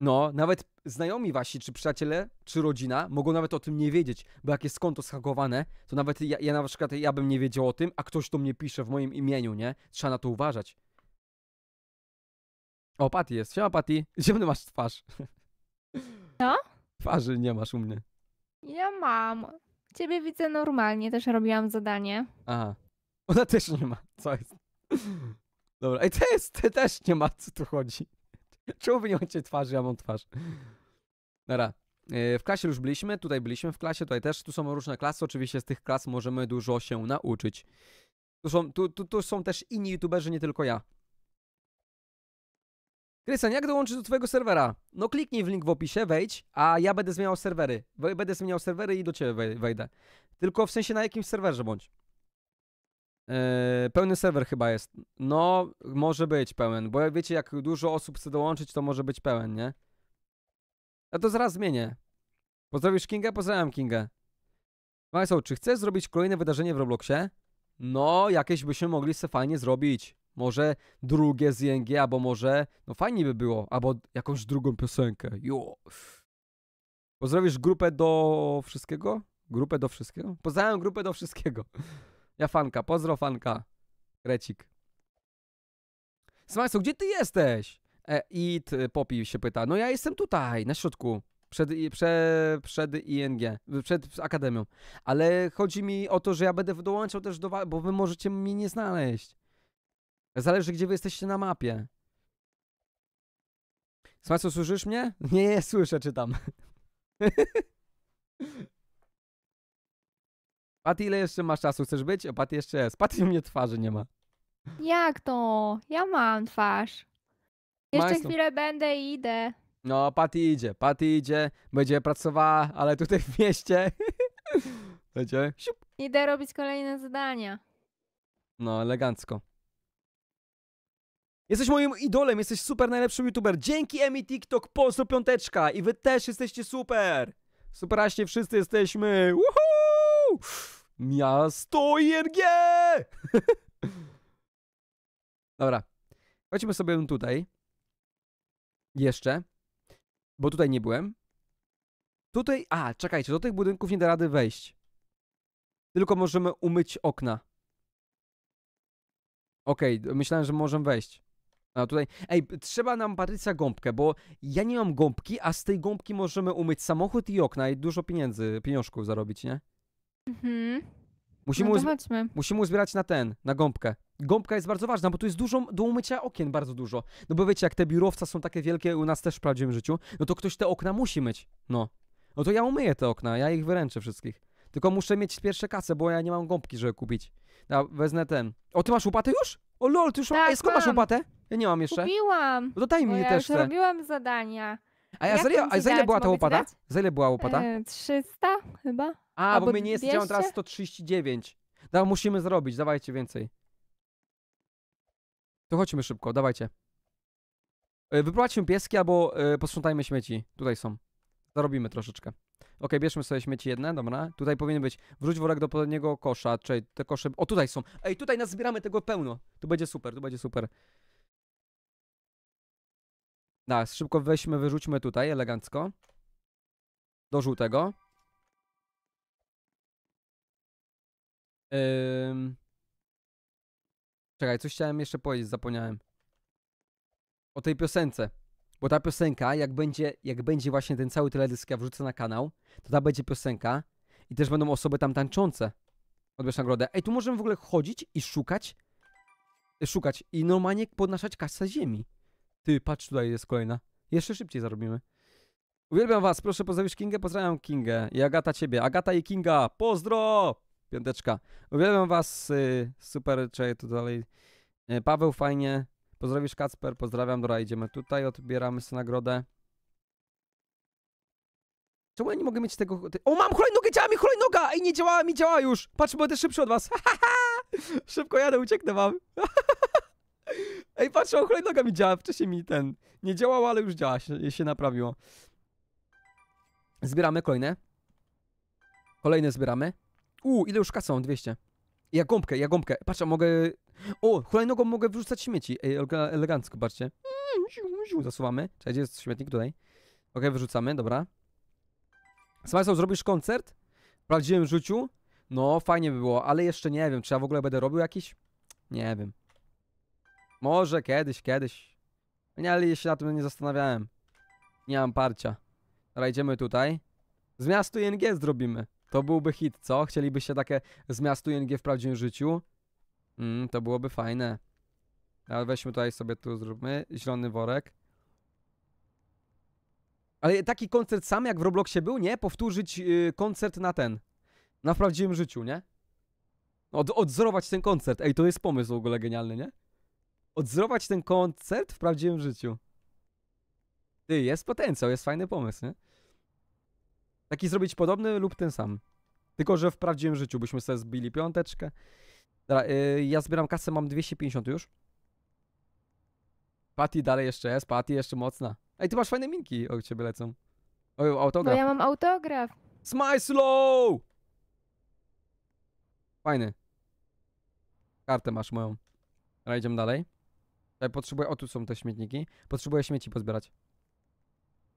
No, nawet znajomi wasi, czy przyjaciele, czy rodzina mogą nawet o tym nie wiedzieć, bo jak jest konto schakowane, to nawet ja, ja na przykład ja bym nie wiedział o tym, a ktoś to mnie pisze w moim imieniu, nie? Trzeba na to uważać. O, pati jest. Siema, Patty. [laughs] Ziemny masz twarz. Co? Twarzy nie masz u mnie. Ja mam. Ciebie widzę normalnie, też robiłam zadanie. Aha. Ona też nie ma. Co jest? [laughs] Dobra. I ty, jest, ty też nie ma, co tu chodzi. [laughs] Czemu wy nie macie twarzy, ja mam twarz. Dobra. E, w klasie już byliśmy, tutaj byliśmy w klasie, tutaj też. Tu są różne klasy, oczywiście z tych klas możemy dużo się nauczyć. Tu są, tu, tu, tu są też inni youtuberzy, nie tylko ja. Krystian, jak dołączyć do twojego serwera? No kliknij w link w opisie, wejdź, a ja będę zmieniał serwery. Będę zmieniał serwery i do ciebie wejdę. Tylko w sensie na jakimś serwerze bądź. Yy, pełny serwer chyba jest. No, może być pełen, bo jak wiecie, jak dużo osób chce dołączyć, to może być pełen, nie? Ja no to zaraz zmienię. Pozdrowisz Kingę? Pozdrawiam Kingę. Państwo, czy chcesz zrobić kolejne wydarzenie w Robloxie? No, jakieś byśmy mogli sobie fajnie zrobić. Może drugie z ING, albo może, no fajnie by było, albo jakąś drugą piosenkę. Jo. Pozdrowisz grupę do wszystkiego? Grupę do wszystkiego? Pozdrawiam grupę do wszystkiego. Ja fanka, pozdro fanka. recik. Smajso, gdzie ty jesteś? E, it y, Popi się pyta. No ja jestem tutaj, na środku. Przed, prze, przed ING, przed akademią. Ale chodzi mi o to, że ja będę dołączał też do was, bo wy możecie mnie nie znaleźć. Zależy, gdzie wy jesteście na mapie. Smacu, słyszysz mnie? [laughs] Nie, nie, słyszę, czytam. [laughs] Paty, ile jeszcze masz czasu? Chcesz być? A Paty jeszcze jest. Paty mnie twarzy nie ma. Jak to? Ja mam twarz. Jeszcze Majestą. chwilę będę i idę. No, Paty idzie, Paty idzie, będzie pracowała, ale tutaj w mieście. [laughs] będzie. Idę robić kolejne zadania. No, elegancko. Jesteś moim idolem, jesteś super najlepszym youtuber. Dzięki Emi TikTok Pozdro Piąteczka i wy też jesteście super. Superaście, wszyscy jesteśmy. Woohoo! Miasto IRG! [laughs] Dobra. Chodźmy sobie tutaj. Jeszcze. Bo tutaj nie byłem. Tutaj... A, czekajcie, do tych budynków nie da rady wejść. Tylko możemy umyć okna. Okej, okay, myślałem, że możemy wejść. A tutaj, ej, trzeba nam Patrycja gąbkę, bo ja nie mam gąbki, a z tej gąbki możemy umyć samochód i okna i dużo pieniędzy, pieniążków zarobić, nie? Mhm. Musimy, no musimy uzbierać na ten, na gąbkę. Gąbka jest bardzo ważna, bo tu jest dużo, do umycia okien bardzo dużo. No bo wiecie, jak te biurowca są takie wielkie u nas też w prawdziwym życiu, no to ktoś te okna musi myć, no. No to ja umyję te okna, ja ich wyręczę wszystkich. Tylko muszę mieć pierwsze kasę, bo ja nie mam gąbki, żeby kupić. Ja wezmę ten. O, ty masz łopatę już? O lol, ty już tak, masz łopatę? Ja nie mam jeszcze. Kupiłam. No daj mi ja też. Już te. robiłam zadania. A, ja Jak za, ile, a za ile była ta łopata? dać? Za ile była łopata? E, 300 chyba. A, bo albo mnie nie jest, ja teraz 139. No, musimy zrobić, dawajcie więcej. To chodźmy szybko, dawajcie. E, wyprowadźmy pieski albo e, posprzątajmy śmieci. Tutaj są. Zarobimy troszeczkę. OK, bierzmy sobie śmieci jedne, dobra. Tutaj powinien być. Wrzuć worek do podniego kosza, czyli te kosze... O, tutaj są. Ej, tutaj nas zbieramy tego pełno. Tu będzie super, tu będzie super. Da, tak, szybko weźmy, wyrzućmy tutaj elegancko. Do żółtego. Ym... Czekaj, coś chciałem jeszcze powiedzieć, zapomniałem. O tej piosence. Bo ta piosenka, jak będzie, jak będzie właśnie ten cały teledysk, ja wrzucę na kanał, to ta będzie piosenka i też będą osoby tam tańczące. Odbierz nagrodę. Ej, tu możemy w ogóle chodzić i szukać, szukać i normalnie podnaszać kasę ziemi. Ty, patrz, tutaj jest kolejna. Jeszcze szybciej zarobimy. Uwielbiam was, proszę pozdrowić Kingę, pozdrawiam Kingę i Agata ciebie. Agata i Kinga, pozdro! Piąteczka. Uwielbiam was, y, super, czekaj tu dalej. Y, Paweł, fajnie. Pozdrowisz Kacper, pozdrawiam, dobra, idziemy tutaj, odbieramy sobie nagrodę. Czemu ja nie mogę mieć tego... O, mam hulajnogę, działa mi hulajnoga! Ej, nie działała mi, działa już! Patrz, będę szybszy od was. [laughs] Szybko jadę, ucieknę wam. [laughs] Ej, patrz, o kolej noga mi działa, wcześniej mi ten... Nie działało, ale już działa, się, się naprawiło. Zbieramy kolejne. Kolejne zbieramy. U, ile już kasą? 200. Ja gąbkę, ja gąbkę. Patrz, mogę... O, hulajnogą mogę wyrzucać śmieci. Ej, elegancko, patrzcie. Zasuwamy. Czekaj, gdzie jest śmietnik? Tutaj. Ok, wyrzucamy, dobra. Smajsow, zrobisz koncert? W prawdziwym życiu? No, fajnie by było, ale jeszcze nie wiem. Czy ja w ogóle będę robił jakiś? Nie wiem. Może kiedyś, kiedyś. Nie, ale się na tym nie zastanawiałem. Nie mam parcia. Rajdziemy tutaj. Z miastu ING zrobimy. To byłby hit, co? Chcielibyście takie z miastu ING w prawdziwym życiu? Mm, to byłoby fajne. Ale weźmy tutaj sobie, tu zróbmy zielony worek. Ale taki koncert sam jak w Robloxie był, nie? Powtórzyć yy, koncert na ten. Na prawdziwym życiu, nie? Od, odzorować ten koncert. Ej, to jest pomysł w ogóle genialny, nie? odzorować ten koncert w prawdziwym życiu. Ty, jest potencjał, jest fajny pomysł, nie? Taki zrobić podobny lub ten sam. Tylko, że w prawdziwym życiu byśmy sobie zbili piąteczkę. Dobra, yy, ja zbieram kasę, mam 250 już. Patty dalej jeszcze jest, Patty jeszcze mocna. Ej, ty masz fajne minki, o ciebie lecą. O, autograf. No ja mam autograf. Smile slow! Fajny. Kartę masz moją. Dobra, idziemy dalej. Tak, potrzebuję, o tu są te śmietniki. Potrzebuję śmieci pozbierać.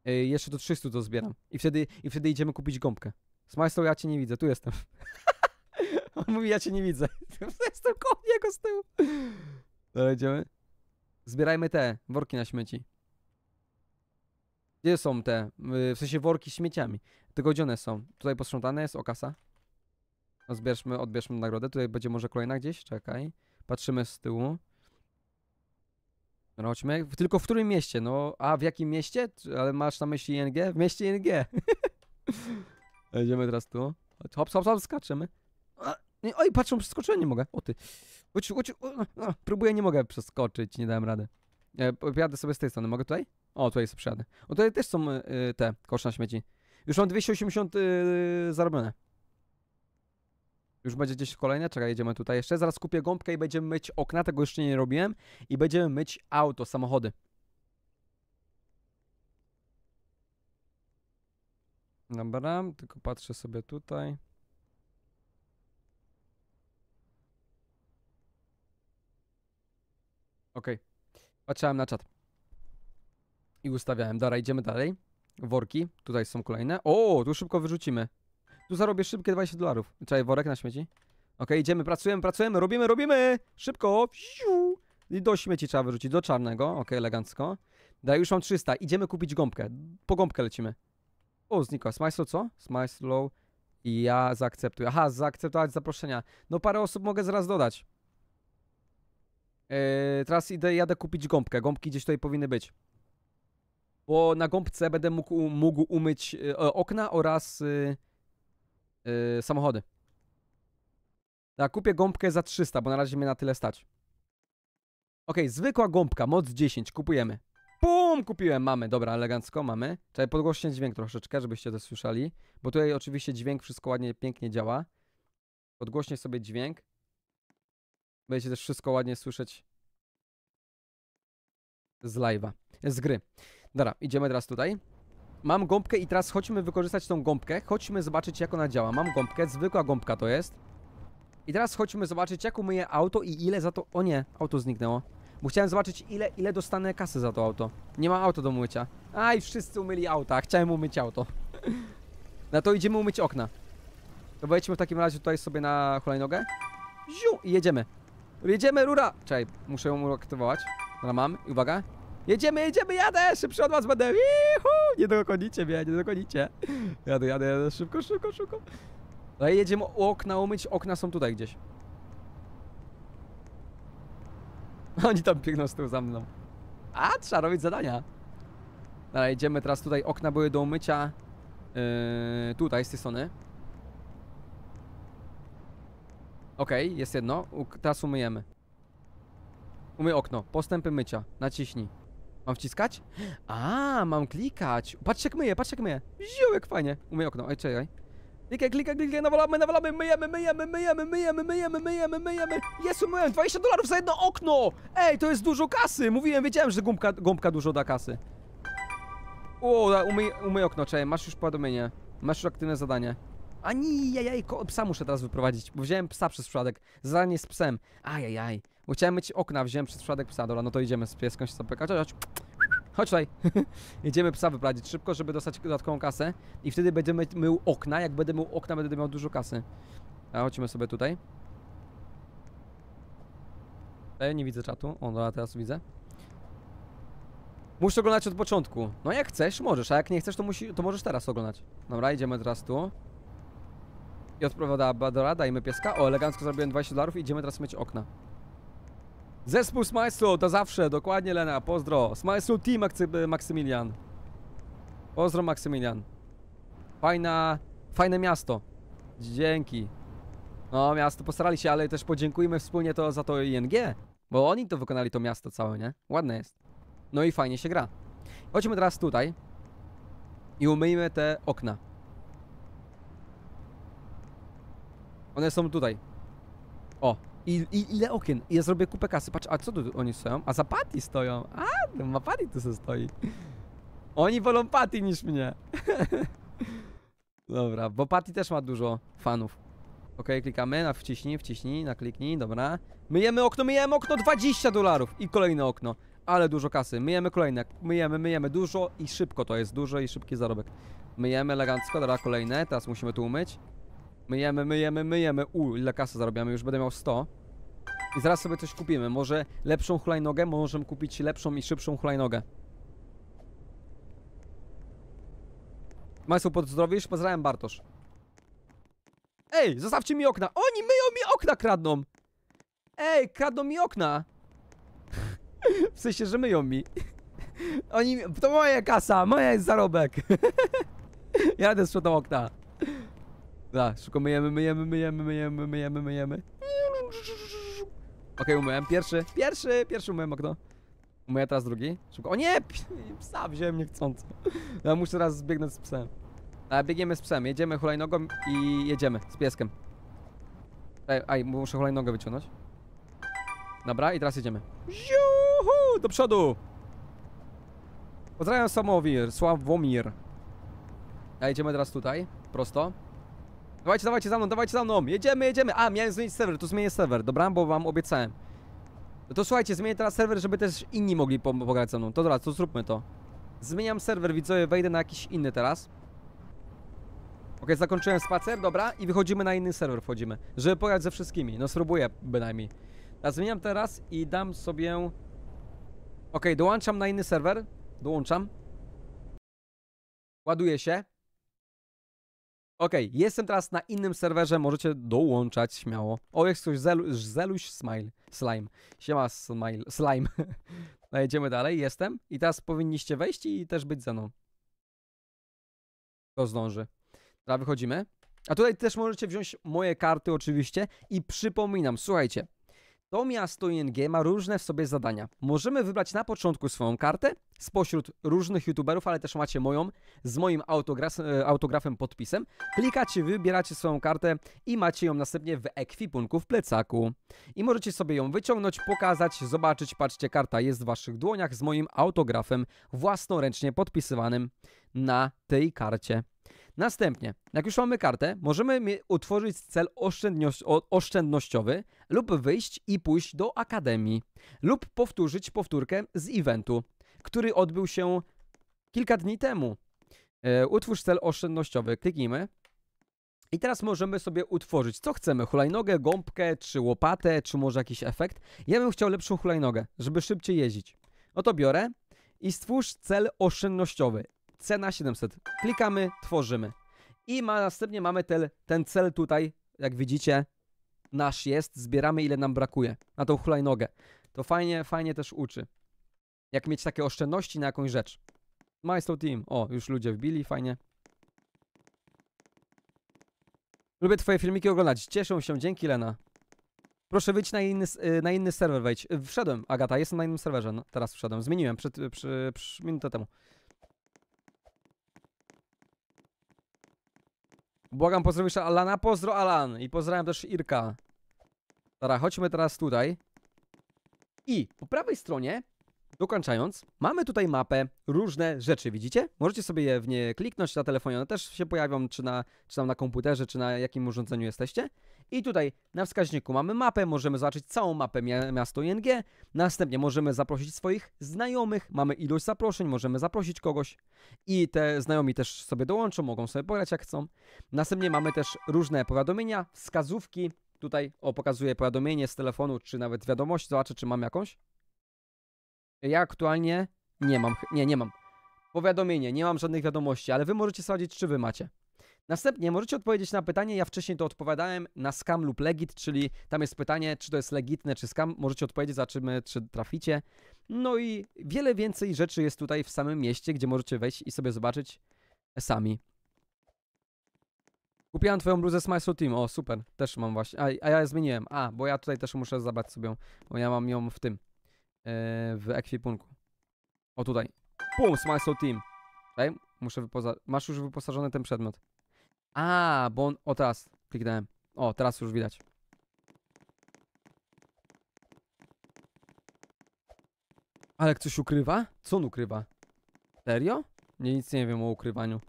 Yy, jeszcze do 300 to zbieram. I wtedy, I wtedy idziemy kupić gąbkę. Smajstoł, ja cię nie widzę, tu jestem. [laughs] On mówi, ja cię nie widzę. [laughs] jestem koło niego z tyłu. Dobra, idziemy. Zbierajmy te worki na śmieci. Gdzie są te? Y, w sensie worki z śmieciami. Tylko są? Tutaj posprzątane jest okasa. Zbierzmy, odbierzmy nagrodę. Tutaj będzie może kolejna gdzieś? Czekaj. Patrzymy z tyłu. No Tylko w którym mieście? No, a w jakim mieście? Ale masz na myśli ING? W mieście ING. Idziemy [laughs] teraz tu. Hop, hop, hop, skaczemy. Oj, patrzą, przeskoczyłem, nie mogę. O ty. Uciu, uciu, no, no, próbuję, nie mogę przeskoczyć, nie dałem rady. E, jadę sobie z tej strony, mogę tutaj? O, tutaj sobie przyjadę. O, no, tutaj też są y, te kosz na śmieci. Już mam 280 y, zarobione. Już będzie gdzieś kolejne? Czekaj, jedziemy tutaj jeszcze. Zaraz kupię gąbkę i będziemy myć okna, tego jeszcze nie robiłem. I będziemy myć auto, samochody. Dobra, tylko patrzę sobie tutaj. Ok, patrzyłem na czat. I ustawiałem. Dobra, idziemy dalej. Worki, tutaj są kolejne. O, tu szybko wyrzucimy. Tu zarobię szybkie 20 dolarów. Czekaj, worek na śmieci. Ok, idziemy, pracujemy, pracujemy, robimy, robimy! Szybko! I do śmieci trzeba wyrzucić, do czarnego. Ok, elegancko. Daj, już mam 300. Idziemy kupić gąbkę. Po gąbkę lecimy. O, znikła. slow co? slow. I ja zaakceptuję. Aha, zaakceptować zaproszenia. No parę osób mogę zaraz dodać. Yy, teraz idę, jadę kupić gąbkę. Gąbki gdzieś tutaj powinny być. Bo na gąbce będę mógł, mógł umyć yy, okna oraz... Yy, yy, samochody. Tak, kupię gąbkę za 300, bo na razie mnie na tyle stać. Ok, zwykła gąbka, moc 10, kupujemy. Pum, kupiłem, mamy, dobra, elegancko, mamy. Trzeba podgłośnić dźwięk troszeczkę, żebyście to słyszeli, bo tutaj oczywiście dźwięk wszystko ładnie, pięknie działa. Podgłośnię sobie dźwięk. Będziecie też wszystko ładnie słyszeć z live'a, z gry. Dobra, idziemy teraz tutaj. Mam gąbkę i teraz chodźmy wykorzystać tą gąbkę. Chodźmy zobaczyć, jak ona działa. Mam gąbkę, zwykła gąbka to jest. I teraz chodźmy zobaczyć, jak umyję auto i ile za to... O nie, auto zniknęło. Bo chciałem zobaczyć, ile, ile dostanę kasy za to auto. Nie ma auto do mycia. Aj, wszyscy umyli auta. Chciałem umyć auto. [laughs] Na to idziemy umyć okna. To wejdźmy w takim razie tutaj sobie na hulajnogę. Ziu! I jedziemy. Jedziemy, rura! Czekaj, muszę ją aktywować. Dobra, mam. I uwaga. Jedziemy, jedziemy, jadę! Szybszy od was będę! Juhu! Nie dogonicie mnie, nie dogonicie. Jadę, jadę, jadę. Szybko, szybko, szybko. No i jedziemy okna umyć. Okna są tutaj gdzieś. [laughs] Oni tam piękną z tyłu za mną. A, trzeba robić zadania. Dobra, jedziemy teraz tutaj. Okna były do umycia. Yy, tutaj, z tej strony. Okej, okay, jest jedno. teraz umyjemy. Umyj okno. Postępy mycia. Naciśnij. Mam wciskać? A, mam klikać. Patrz jak myję, patrz jak myję. Ziołek fajnie. Umyj okno, ej, czekaj. Klikaj, klikaj, klikaj, nawalamy, nawalamy, myjemy, myjemy, myjemy, myjemy, myjemy, myjemy, myjemy. Jest, umyłem, 20 dolarów za jedno okno! Ej, to jest dużo kasy! Mówiłem, wiedziałem, że gąbka, gąbka dużo da kasy. O, umyj, umyj okno, czekaj, masz już powiadomienie. Masz już aktywne zadanie. Ani, jajaj, psa muszę teraz wyprowadzić, bo wziąłem psa przez przypadek. Zadanie z psem. Ajajaj. Bo chciałem myć okna, wziąłem przez przypadek psa, dobra, no to idziemy z pieską się zapykać, chodź, chodź tutaj. [laughs] idziemy psa wyprowadzić szybko, żeby dostać dodatkową kasę i wtedy będę mył okna, jak będę mył okna, będę miał dużo kasy. A chodźmy sobie tutaj. E, nie widzę czatu, o, no, teraz widzę. Musisz oglądać od początku. No jak chcesz, możesz, a jak nie chcesz, to, musi, to możesz teraz oglądać. Dobra, idziemy teraz tu. I odprowadza Badora, dajmy pieska. O, elegancko zrobiłem 20 dolarów i idziemy teraz myć okna. Zespół Smajslu, to zawsze, dokładnie Lena, pozdro. Smajslu Team Maksymilian. Pozdro Maksymilian. Fajna, fajne miasto. Dzięki. No, miasto postarali się, ale też podziękujmy wspólnie to za to ING. Bo oni to wykonali to miasto całe, nie? Ładne jest. No i fajnie się gra. Chodźmy teraz tutaj. I umyjmy te okna. One są tutaj. O, i, i ile okien? I ja zrobię kupę kasy. Patrz, a co tu oni stoją? A za Patty stoją. A, no, ma Patty tu se stoi. Oni wolą Patty niż mnie. [laughs] dobra, bo Patty też ma dużo fanów. Ok, klikamy na wciśnij, wciśnij, na kliknij, dobra. Myjemy okno, myjemy okno, 20 dolarów i kolejne okno. Ale dużo kasy, myjemy kolejne, myjemy, myjemy, dużo i szybko to jest, dużo i szybki zarobek. Myjemy elegancko, dobra, kolejne, teraz musimy tu umyć. Myjemy, myjemy, myjemy. U, ile kasy zarabiamy, już będę miał 100. I zaraz sobie coś kupimy. Może lepszą hulajnogę? Możemy kupić lepszą i szybszą hulajnogę. Majsu, pozdrowisz? Pozdrawiam, Bartosz. Ej, zostawcie mi okna. Oni myją mi okna kradną. Ej, kradną mi okna. [laughs] w sensie, że myją mi. Oni... To moja kasa, moja jest zarobek. [laughs] ja będę okna. Da, szybko myjemy, myjemy, myjemy, myjemy, myjemy, myjemy. Okej, okay, umyłem. Pierwszy, pierwszy, pierwszy umyłem okno. Umyję teraz drugi. Szybko. O nie! Psa wziąłem niechcąco. Ja muszę teraz zbiegnąć z psem. A biegniemy z psem, jedziemy hulajnogą i jedziemy z pieskiem. Ej, aj, muszę hulajnogę wyciągnąć. Dobra, i teraz jedziemy. Juhu, do przodu! Pozdrawiam Samowir, Sławomir. A jedziemy teraz tutaj, prosto. Dawajcie, dawajcie za mną, dawajcie za mną. Jedziemy, jedziemy. A, miałem zmienić serwer, tu zmienię serwer, dobra? Bo wam obiecałem. No to słuchajcie, zmienię teraz serwer, żeby też inni mogli pograć ze mną. To dobra, to zróbmy to. Zmieniam serwer, widzowie, wejdę na jakiś inny teraz. Ok, zakończyłem spacer, dobra, i wychodzimy na inny serwer, wchodzimy, żeby pograć ze wszystkimi, no spróbuję bynajmniej. Ja zmieniam teraz i dam sobie... Ok, dołączam na inny serwer, dołączam. Ładuje się. Ok, jestem teraz na innym serwerze, możecie dołączać śmiało. O, jest ktoś, zelu, Zeluś Smile, Slime. Siema Smile, Slime. no [laughs] jedziemy dalej, jestem. I teraz powinniście wejść i też być ze mną. To zdąży. Teraz wychodzimy. A tutaj też możecie wziąć moje karty oczywiście. I przypominam, słuchajcie, to miasto ING ma różne w sobie zadania. Możemy wybrać na początku swoją kartę spośród różnych youtuberów, ale też macie moją z moim autograf, e, autografem, podpisem. Klikacie, wybieracie swoją kartę i macie ją następnie w ekwipunku w plecaku. I możecie sobie ją wyciągnąć, pokazać, zobaczyć. Patrzcie, karta jest w waszych dłoniach z moim autografem własnoręcznie podpisywanym na tej karcie. Następnie, jak już mamy kartę, możemy utworzyć cel oszczędnościowy lub wyjść i pójść do akademii lub powtórzyć powtórkę z eventu, który odbył się kilka dni temu. E, utwórz cel oszczędnościowy, kliknijmy. I teraz możemy sobie utworzyć, co chcemy, hulajnogę, gąbkę, czy łopatę, czy może jakiś efekt. Ja bym chciał lepszą hulajnogę, żeby szybciej jeździć. No to biorę i stwórz cel oszczędnościowy cena 700. Klikamy, tworzymy. I ma, następnie mamy ten, ten cel tutaj, jak widzicie, nasz jest, zbieramy ile nam brakuje na tą hulajnogę. To fajnie, fajnie też uczy. Jak mieć takie oszczędności na jakąś rzecz. Maestro Team. O, już ludzie wbili, fajnie. Lubię twoje filmiki oglądać. Cieszę się, dzięki Lena. Proszę wyjść na inny, y, na inny serwer, wejdź. Wszedłem, Agata, jestem na innym serwerze. No, teraz wszedłem, zmieniłem przed, y, przy, przy minutę temu. Błagam, pozdrowisz Alana. Pozdro Alan. I pozdrawiam też Irka. Dobra, chodźmy teraz tutaj. I po prawej stronie Dokończając, mamy tutaj mapę, różne rzeczy, widzicie? Możecie sobie je w nie kliknąć, na telefonie one też się pojawią, czy, na, czy tam na komputerze, czy na jakim urządzeniu jesteście. I tutaj na wskaźniku mamy mapę, możemy zobaczyć całą mapę miasto ING, następnie możemy zaprosić swoich znajomych, mamy ilość zaproszeń, możemy zaprosić kogoś i te znajomi też sobie dołączą, mogą sobie pograć jak chcą. Następnie mamy też różne powiadomienia, wskazówki, Tutaj o, pokazuję powiadomienie z telefonu, czy nawet wiadomość, zobaczę, czy mam jakąś. Ja aktualnie nie mam, nie, nie mam. Powiadomienie, nie mam żadnych wiadomości, ale wy możecie sprawdzić, czy wy macie. Następnie możecie odpowiedzieć na pytanie, ja wcześniej to odpowiadałem, na scam lub legit, czyli tam jest pytanie, czy to jest legitne, czy scam, możecie odpowiedzieć, zobaczymy, czy traficie. No i wiele więcej rzeczy jest tutaj w samym mieście, gdzie możecie wejść i sobie zobaczyć sami. Kupiłam twoją bluzę z My Team, o super, też mam właśnie, a, a ja zmieniłem, a, bo ja tutaj też muszę zabrać sobie bo ja mam ją w tym, E, w ekwipunku. O tutaj. Pum, Smile Soul Team. Tutaj muszę wyposażyć. Masz już wyposażony ten przedmiot. A, bo on... O, teraz kliknąłem. O, teraz już widać. Ale ktoś ukrywa? Co on ukrywa? Serio? Nie, nic nie wiem o ukrywaniu.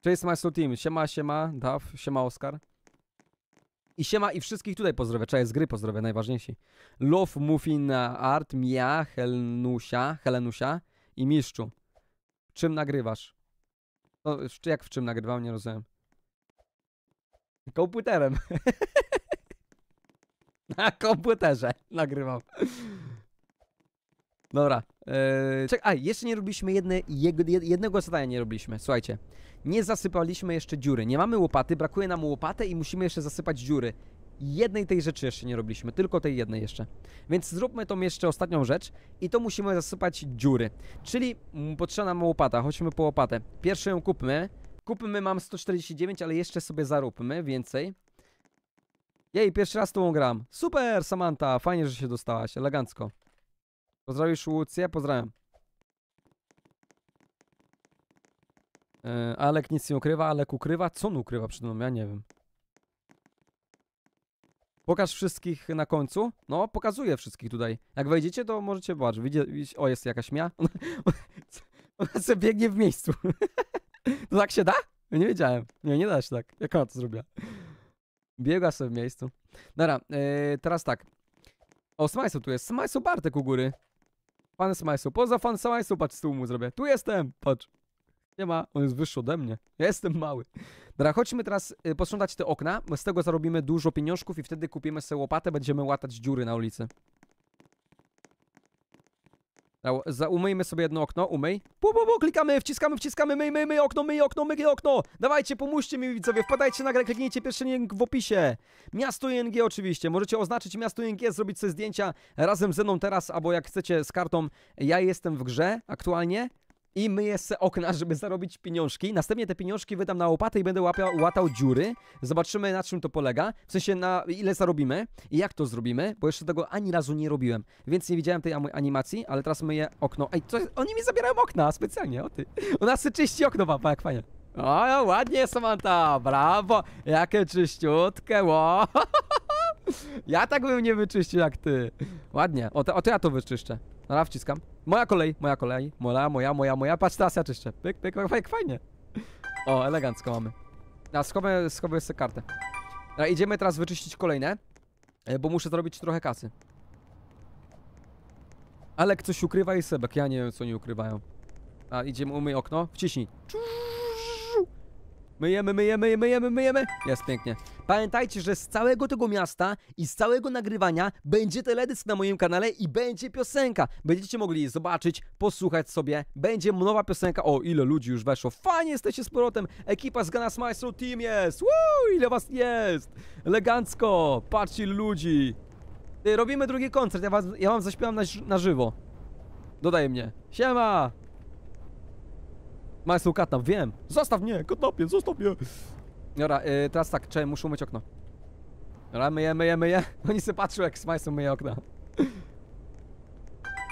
Cześć, Smile Soul Team. Siema, siema, Daw, siema, Oskar. I siema i wszystkich tutaj pozdrowia. Cześć z gry, pozdrowia najważniejsi. Love Muffin Art, Mia, Helnusia, Helenusia i Miszczu. Czym nagrywasz? No, jak w czym nagrywał, nie rozumiem. Komputerem. [laughs] Na komputerze nagrywam. Dobra, Eee, czek, a, jeszcze nie robiliśmy jedne, jednego zadania nie robiliśmy, słuchajcie. Nie zasypaliśmy jeszcze dziury, nie mamy łopaty, brakuje nam łopaty i musimy jeszcze zasypać dziury. Jednej tej rzeczy jeszcze nie robiliśmy, tylko tej jednej jeszcze. Więc zróbmy tą jeszcze ostatnią rzecz i to musimy zasypać dziury. Czyli mm, potrzebna nam łopata, chodźmy po łopatę. Pierwszą ją kupmy. Kupmy mam 149, ale jeszcze sobie zaróbmy więcej. Jej, pierwszy raz tą gram. Super, Samantha, fajnie, że się dostałaś, elegancko. Pozdrawisz Łucję? Pozdrawiam. Yy, Alek nic nie ukrywa, Alek ukrywa. Co on ukrywa przed mną? Ja nie wiem. Pokaż wszystkich na końcu. No, pokazuję wszystkich tutaj. Jak wejdziecie, to możecie zobaczyć. widzicie, o, jest jakaś mia. [laughs] Ona, se biegnie w miejscu. [laughs] to tak się da? nie wiedziałem. Nie, nie da się tak. Jak ona to zrobiła? Biega sobie w miejscu. Dobra, yy, teraz tak. O, Smajsu tu jest. Smajsu Bartek u góry. Fan smajsu, poza fan smajsu, patrz z tyłu mu zrobię. Tu jestem, patrz. Nie ma, on jest wyższy ode mnie. Ja jestem mały. Dobra, chodźmy teraz y, posprzątać te okna. Z tego zarobimy dużo pieniążków i wtedy kupimy sobie łopatę, będziemy łatać dziury na ulicy. Za, umyjmy sobie jedno okno, umyj. Bu, bu, bu, klikamy, wciskamy, wciskamy, myj, myj, myj, okno, myj, okno, myj, okno. Dawajcie, pomóżcie mi widzowie, wpadajcie na grę, kliknijcie pierwszy link w opisie. Miasto ING oczywiście, możecie oznaczyć miasto ING, zrobić sobie zdjęcia razem ze mną teraz, albo jak chcecie z kartą. Ja jestem w grze aktualnie, i myję se okna, [laughs] żeby zarobić pieniążki. Następnie te pieniążki wydam na łopatę i będę łapiał, łatał dziury. Zobaczymy na czym to polega, w sensie na ile zarobimy i jak to zrobimy, bo jeszcze tego ani razu nie robiłem, więc nie widziałem tej animacji, ale teraz myję okno. Ej, co, oni mi zabierają okna specjalnie, o ty. U nas czyści okno, papa, jak fajnie. O, ładnie Samantha, brawo, jakie czyściutkie, wow. [laughs] Ja tak bym nie wyczyścił jak ty. Ładnie. O, te, o to ja to wyczyszczę. Dobra, wciskam. Moja kolej, moja kolej. Moja, moja, moja, moja. Patrz, teraz ja czyszczę. Pyk, pyk, fajk, fajnie. O, elegancko mamy. A schowę, schowę sobie kartę. Dobra, idziemy teraz wyczyścić kolejne. E, bo muszę zrobić trochę kasy. Alek coś ukrywa i Sebek. Ja nie wiem, co nie ukrywają. A, idziemy, umyj okno. Wciśnij. Czuuu. Myjemy, myjemy, myjemy, myjemy. Jest pięknie. Pamiętajcie, że z całego tego miasta i z całego nagrywania będzie teledysk na moim kanale i będzie piosenka. Będziecie mogli zobaczyć, posłuchać sobie. Będzie nowa piosenka. O, ile ludzi już weszło. Fajnie jesteście z powrotem. Ekipa z Ganas Maestro Team jest. Woo, ile was jest. Elegancko. Patrzcie ludzi. Robimy drugi koncert. Ja, was, ja wam zaśpiewam na, na żywo. Dodaj mnie. Siema. Max Lukata, wiem. Zostaw mnie, kotopie, zostaw mnie. Dobra, yy, teraz tak, czekaj, muszę umyć okno. Dobra, myję, myję, myję. [laughs] Oni se patrzą, jak Smajsu myje okna.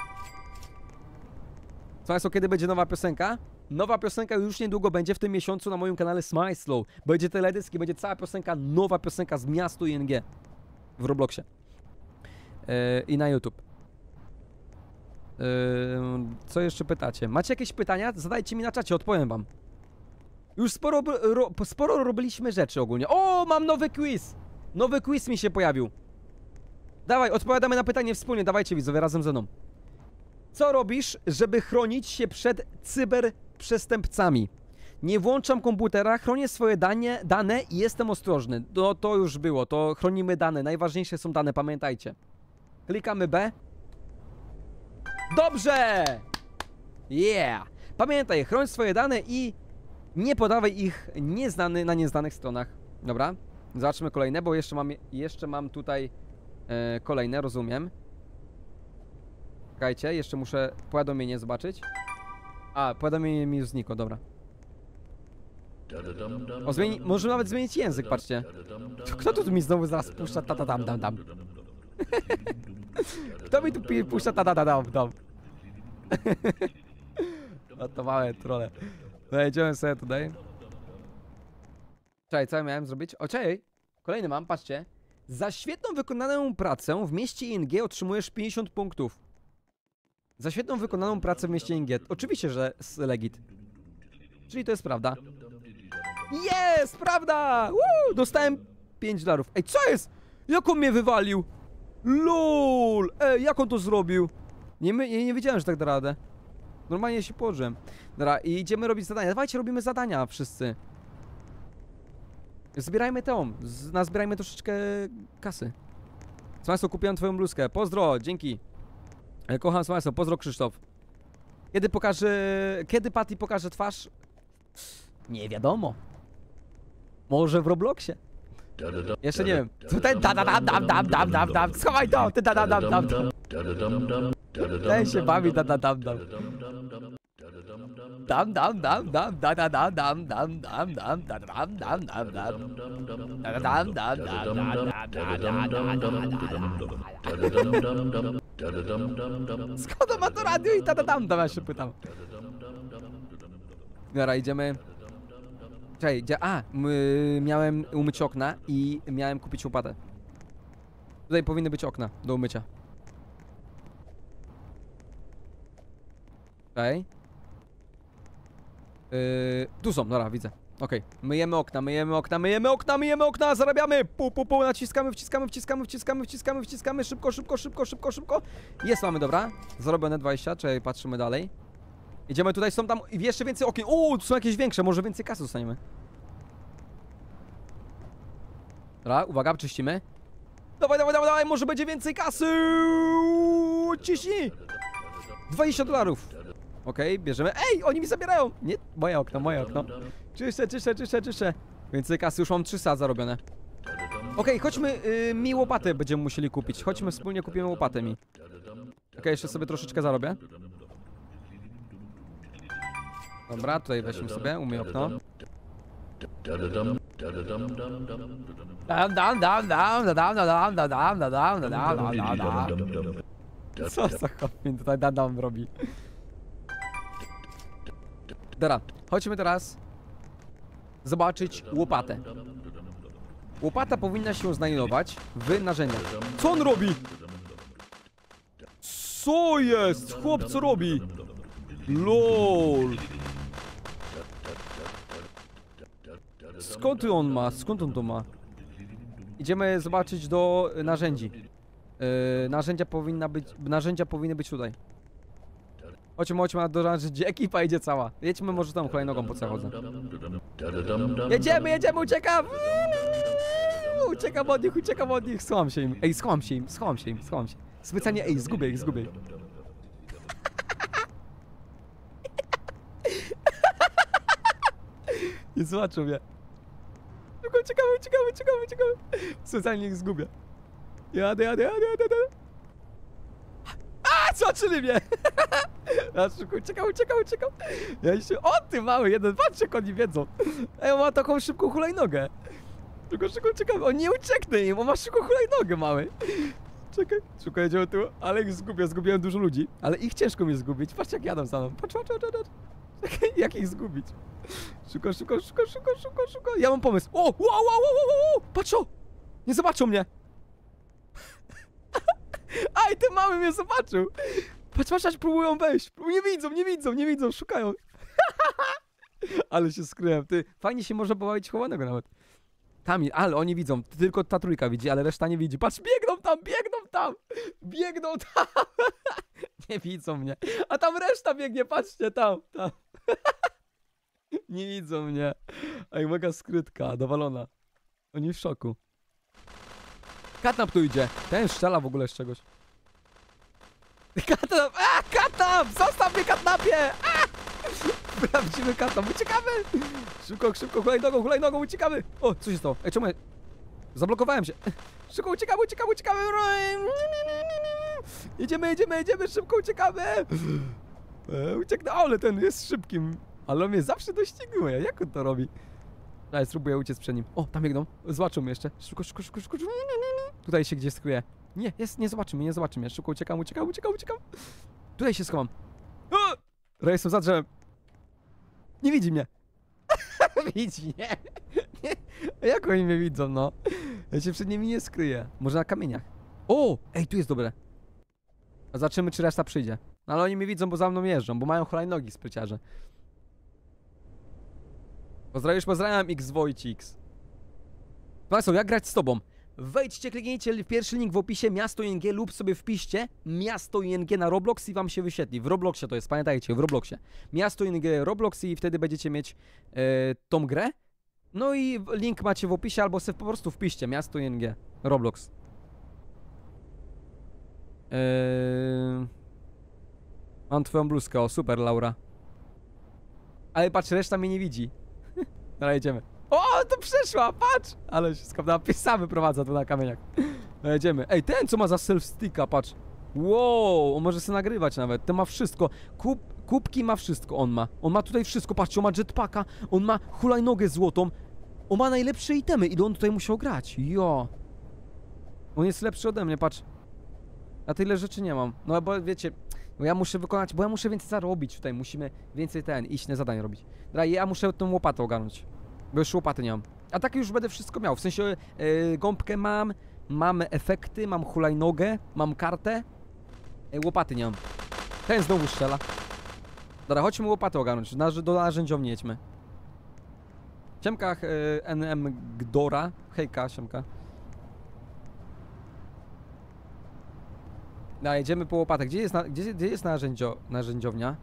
[laughs] Smajslow, kiedy będzie nowa piosenka? Nowa piosenka już niedługo będzie w tym miesiącu na moim kanale Smajslow. Będzie teledysk i będzie cała piosenka, nowa piosenka z miastu ING w Robloxie. Yy, I na YouTube. Yy, co jeszcze pytacie? Macie jakieś pytania? Zadajcie mi na czacie, odpowiem wam. Już sporo, ro, sporo robiliśmy rzeczy ogólnie. O, mam nowy quiz! Nowy quiz mi się pojawił. Dawaj, odpowiadamy na pytanie wspólnie. Dawajcie widzowie, razem ze mną. Co robisz, żeby chronić się przed cyberprzestępcami? Nie włączam komputera, chronię swoje danie, dane i jestem ostrożny. No to już było, to chronimy dane. Najważniejsze są dane, pamiętajcie. Klikamy B. Dobrze! Yeah! Pamiętaj, chroń swoje dane i nie podawaj ich nieznany, na nieznanych stronach. Dobra, zobaczmy kolejne, bo jeszcze mam, jeszcze mam tutaj e, kolejne, rozumiem. Czekajcie, jeszcze muszę powiadomienie zobaczyć. A, powiadomienie mi już znikło, dobra. O, zmieni, może nawet zmienić język, patrzcie. Kto tu mi znowu zaraz puszcza ta ta dam dam dam? Kto [laughs] mi tu puszcza? Ta, ta, ta, dam, dam. [laughs] No to małe trole. No jedziemy sobie tutaj. Cześć, co ja miałem zrobić? O, czekaj! Kolejny mam, patrzcie. Za świetną wykonaną pracę w mieście ING otrzymujesz 50 punktów. Za świetną wykonaną pracę w mieście ING. Oczywiście, że z legit. Czyli to jest prawda. Jest! Prawda! Woo! Dostałem 5 dolarów. Ej, co jest? Jak on mnie wywalił? LOL! Ej, jak on to zrobił? Nie, nie, nie wiedziałem, że tak da radę. Normalnie się położyłem. Dobra, i idziemy robić zadania. Dawajcie, robimy zadania wszyscy. Zbierajmy tą. nazbierajmy troszeczkę kasy. Smaso, kupiłem twoją bluzkę. Pozdro, dzięki. E, kocham Smaso, pozdro Krzysztof. Kiedy pokaże... Kiedy Patty pokaże twarz? Nie wiadomo. Może w Robloxie. Jeszcze nie wiem. Co ten da da dam dam dam dam dam dam. Schowaj to! Ty da da dam dam dam. Daj się bawi da da dam dam. Dam dam dam dam da da dam dam dam dam dam da dam dam dam dam. Da dam dam dam dam dam dam. Skąd ma to radio i da da dam dam ja się pytam. Dobra, idziemy Czekaj, gdzie... A, my, miałem umyć okna i miałem kupić łopatę. Tutaj powinny być okna do umycia. Czekaj. Yy, tu są, dobra, widzę. Okej, okay. myjemy okna, myjemy okna, myjemy okna, myjemy okna, zarabiamy! Pu, pu, pu, naciskamy, wciskamy, wciskamy, wciskamy, wciskamy, wciskamy, szybko, szybko, szybko, szybko, szybko. Jest, mamy, dobra. Zrobione 20, czyli patrzymy dalej. Idziemy tutaj, są tam jeszcze więcej okien. Uuu, tu są jakieś większe, może więcej kasy dostaniemy. Dobra, uwaga, czyścimy. Dawaj, dawaj, dawaj, dawaj, może będzie więcej kasy! Ciśnij! 20 dolarów. Okej, okay, bierzemy. Ej, oni mi zabierają! Nie, moje okno, moje okno. Czyszczę, czyszczę, czyszczę, czyszczę. Więcej kasy, już mam 300 zarobione. Okej, okay, chodźmy, y, mi łopatę będziemy musieli kupić. Chodźmy, wspólnie kupimy łopatę mi. Okej, okay, jeszcze sobie troszeczkę zarobię. Dobra, tutaj weźmy sobie, umyj okno. Co za chopin tutaj dam, dam robi? Dobra, chodźmy teraz zobaczyć łopatę. Łopata powinna się znajdować w narzędziach. Co on robi? Co jest? Chłop, co robi? LOL! Skąd on ma? Skąd on to ma? Idziemy zobaczyć do narzędzi. Yy, narzędzia powinna być, narzędzia powinny być tutaj. Chodźmy, chodźmy, a do narzędzi ekipa idzie cała. Jedźmy może tam hulajnogą po co Jedziemy, jedziemy, uciekam! Uciekam od nich, uciekam od nich, schłam się im. Ej, schłam się im, schłam się im, schłam się. Specjalnie, ej, zgubię ich, zgubię ich. Nie zobaczył mnie. Tylko uciekamy, uciekamy, uciekamy, uciekamy. Specjalnie ich zgubię. Jadę, jadę, jadę, jadę, jadę. A, zobaczyli mnie! [laughs] Ja szybko uciekam, uciekam, uciekam. Ja się... O, ty mały jeden, patrz jak oni wiedzą. Ej, on ma taką szybką hulajnogę. Tylko szybko uciekam, on nie ucieknie im, on ma szybką hulajnogę, mały. Czekaj, szybko jedziemy tu, ale ich zgubię, zgubiłem dużo ludzi. Ale ich ciężko mi zgubić, patrz jak jadą za mną. Patrz, patrz, patrz, patrz. [laughs] Jak ich zgubić? Szuko, szuko, szuko, szuko, szuko, szuko. Ja mam pomysł. O, wow, wow, wow, wow, wow. Patrz Nie zobaczył mnie. [laughs] Aj, ten mały mnie zobaczył. Patrz, patrz, aż próbują wejść. Nie widzą, nie widzą, nie widzą, szukają. [laughs] ale się skryłem, ty. Fajnie się może bawić chowanego nawet. Tam, ale oni widzą, tylko ta trójka widzi, ale reszta nie widzi. Patrz, biegną tam, biegną tam, biegną tam. nie widzą mnie. A tam reszta biegnie, patrzcie, tam, tam. [laughs] Nie widzą mnie. Ej, mega skrytka, dowalona. Oni w szoku. Katnap tu idzie. Ten strzela w ogóle z czegoś. [laughs] Katnap! A, katnap! Zostaw mnie katnapie! A! [laughs] Prawdziwy katnap, uciekamy! Szybko, szybko, hulaj nogą, hulaj nogą, uciekamy! O, co się stało? Ej, czemu ja... Zablokowałem się. Szybko uciekamy, uciekamy, uciekamy! Idziemy, idziemy, idziemy, szybko uciekamy! E, ucieknę, ale ten jest szybkim. Ale on mnie zawsze doścignuje. Jak on to robi? Ale spróbuję uciec przed nim. O, tam biegną. Zobaczył mnie jeszcze. Szybko, szybko, szybko, szybko. Tutaj się gdzieś skryje. Nie, jest, nie zobaczy mnie, nie zobaczy mnie. Szybko uciekam, uciekam, uciekam, uciekam. Tutaj się schowam. E! Rejestr za drzewem. Nie widzi mnie. [laughs] widzi mnie. Jak oni mnie widzą, no? Ja się przed nimi nie skryję. Może na kamieniach. O! Ej, tu jest dobre. Zobaczymy, czy reszta przyjdzie. No ale oni mnie widzą, bo za mną jeżdżą, bo mają hulajnogi spryciarze. Pozdrawiasz, pozdrawiam X Wojcix. Maxo, jak grać z tobą? Wejdźcie, kliknijcie pierwszy link w opisie Miasto ING lub sobie wpiszcie Miasto ING na Roblox i wam się wyświetli. W Robloxie to jest, pamiętajcie, w Robloxie. Miasto ING Roblox i wtedy będziecie mieć yy, tą grę. No i link macie w opisie albo sobie po prostu wpiszcie Miasto ING Roblox. Yy... Mam twoją bluzkę, o super Laura. Ale patrz, reszta mnie nie widzi. [laughs] Dobra, jedziemy. O, to przeszła, patrz! Ale się skapnęła, sam wyprowadza tu na kamieniach. No jedziemy. Ej, ten co ma za self-sticka, patrz. Wow, on może sobie nagrywać nawet, To ma wszystko. Kup, kubki ma wszystko, on ma. On ma tutaj wszystko, Patrz, on ma jetpacka, on ma hulajnogę złotą. On ma najlepsze itemy, ile on tutaj musiał grać, jo. On jest lepszy ode mnie, patrz. Ja tyle rzeczy nie mam. No bo wiecie, bo ja muszę wykonać, bo ja muszę więcej zarobić tutaj, musimy więcej ten, iść na zadanie robić. Dobra, ja muszę tą łopatę ogarnąć, bo już łopaty nie mam. A tak już będę wszystko miał, w sensie yy, gąbkę mam, mam efekty, mam hulajnogę, mam kartę. Yy, łopaty nie mam. Ten znowu strzela. Dobra, chodźmy łopatę ogarnąć, na, do narzędziom jedźmy. Siemka yy, e, NM Gdora, hejka, siemka. No, jedziemy po łopatę. Gdzie jest, gdzie, gdzie jest narzędzio, narzędziownia?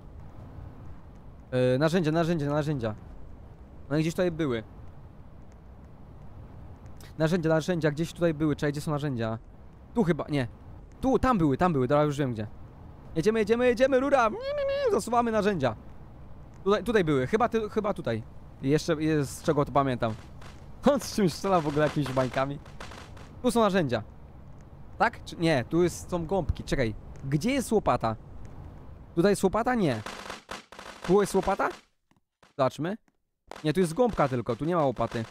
Yy, narzędzia, narzędzia, narzędzia. One gdzieś tutaj były. Narzędzia, narzędzia, gdzieś tutaj były. Czekaj, gdzie są narzędzia? Tu chyba, nie. Tu, tam były, tam były, dobra, już wiem gdzie. Jedziemy, jedziemy, jedziemy, rura! Zasuwamy narzędzia. Tutaj, tutaj były, chyba, ty, chyba tutaj. Jeszcze jest, z czego to pamiętam. [laughs] On z czymś strzela w ogóle jakimiś bańkami. Tu są narzędzia. Tak? Czy nie, tu jest, są gąbki. Czekaj. Gdzie jest łopata? Tutaj jest łopata? Nie. Tu jest łopata? Zobaczmy. Nie, tu jest gąbka tylko, tu nie ma łopaty.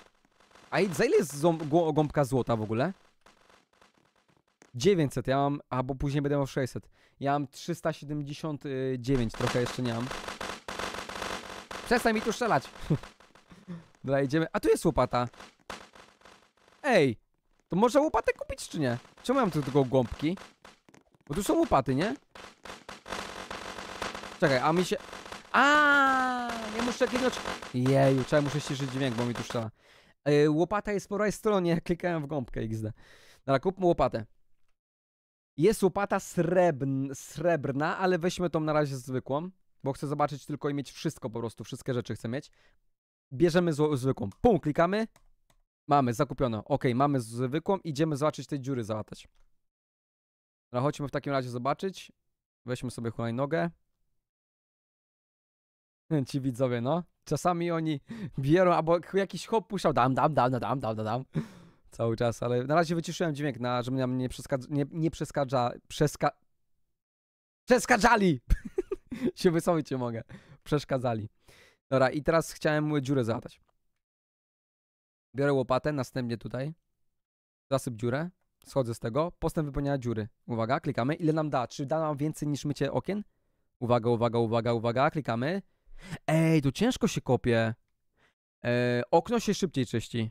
A i za ile jest gąbka złota w ogóle? 900, ja mam, a bo później będę miał 600. Ja mam 379, trochę jeszcze nie mam. Przestań mi tu strzelać. [laughs] Dobra, idziemy. A tu jest łopata. Ej, to można łopatę kupić, czy nie? Czemu mam tu tylko gąbki? Bo tu są łopaty, nie? Czekaj, a mi się... A, nie muszę kliknąć... Jeju, czekaj, muszę ściszyć dźwięk, bo mi tu strzela. Yy, łopata jest po prawej stronie, klikam klikałem w gąbkę XD. Dobra, kupmy łopatę. Jest łopata srebrn, srebrna, ale weźmy tą na razie zwykłą, bo chcę zobaczyć tylko i mieć wszystko po prostu, wszystkie rzeczy chcę mieć. Bierzemy zwykłą. Pum, klikamy. Mamy, zakupiono Ok, mamy zwykłą. Idziemy zobaczyć tej dziury załatać. No chodźmy w takim razie zobaczyć. Weźmy sobie nogę [laughs] Ci widzowie, no. Czasami oni [laughs] biorą, albo jakiś hop puszczał. Dam, dam, dam, dam, dam, dam, dam. [laughs] Cały czas, ale na razie wyciszyłem dźwięk, na, żeby nam nie, przeskadza, nie, nie przeskadza, przeska... Przeskadzali! się wysłowić nie mogę. Przeszkadzali. Dobra, i teraz chciałem dziurę załatać. Biorę łopatę, następnie tutaj. Zasyp dziurę. Schodzę z tego. Postęp wypełniania dziury. Uwaga, klikamy. Ile nam da? Czy da nam więcej niż mycie okien? Uwaga, uwaga, uwaga, uwaga. Klikamy. Ej, tu ciężko się kopie. E, okno się szybciej czyści.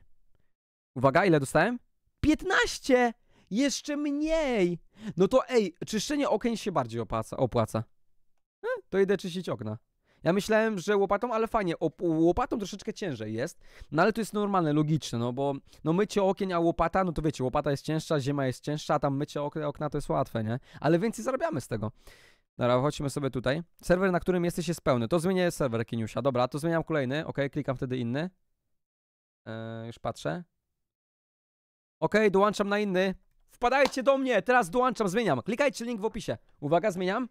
Uwaga, ile dostałem? 15! Jeszcze mniej! No to ej, czyszczenie okien się bardziej opłaca. opłaca. E, to idę czyścić okna. Ja myślałem, że łopatą, ale fajnie, łopatą troszeczkę ciężej jest, no ale to jest normalne, logiczne, no bo no mycie okien, a łopata, no to wiecie, łopata jest cięższa, ziemia jest cięższa, a tam mycie okna, okna to jest łatwe, nie? Ale więcej zarabiamy z tego. Dobra, chodźmy sobie tutaj. Serwer, na którym jesteś jest pełny. To zmienię serwer Kiniusia. Dobra, to zmieniam kolejny. Ok, klikam wtedy inny. Eee, już patrzę. Ok, dołączam na inny. Wpadajcie do mnie, teraz dołączam, zmieniam. Klikajcie link w opisie. Uwaga, zmieniam.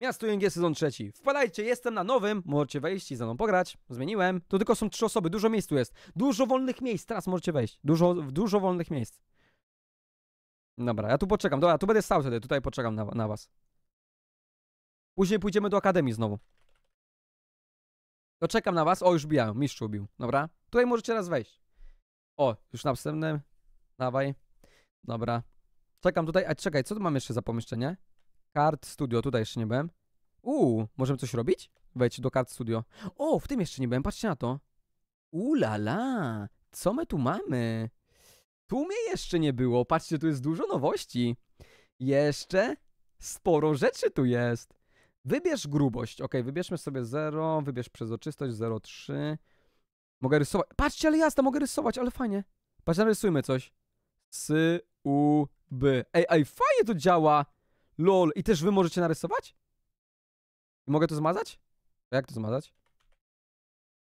Miasto UNG sezon trzeci. Wpadajcie, jestem na nowym. Możecie wejść i ze mną pograć. Zmieniłem. Tu tylko są trzy osoby, dużo miejsc tu jest. Dużo wolnych miejsc, teraz możecie wejść. Dużo, dużo wolnych miejsc. Dobra, ja tu poczekam. Dobra, tu będę stał wtedy, tutaj poczekam na, na was. Później pójdziemy do Akademii znowu. Doczekam na was. O, już bijałem, mistrz ubił. Dobra, tutaj możecie raz wejść. O, już na następnym. Dawaj. Dobra. Czekam tutaj, a czekaj, co tu mam jeszcze za pomieszczenie? Card Studio, tutaj jeszcze nie byłem. Uuu, możemy coś robić? Wejdź do Card Studio. O, w tym jeszcze nie byłem, patrzcie na to. Ulala, co my tu mamy? Tu mnie jeszcze nie było, patrzcie, tu jest dużo nowości. Jeszcze sporo rzeczy tu jest. Wybierz grubość, ok, wybierzmy sobie 0, wybierz przezroczystość 0,3. Mogę rysować, patrzcie, ale jasne, mogę rysować, ale fajnie. Patrzcie, narysujmy coś. S, U, B. Ej, ej, fajnie to działa. LOL. I też wy możecie narysować? I mogę to zmazać? Jak to zmazać?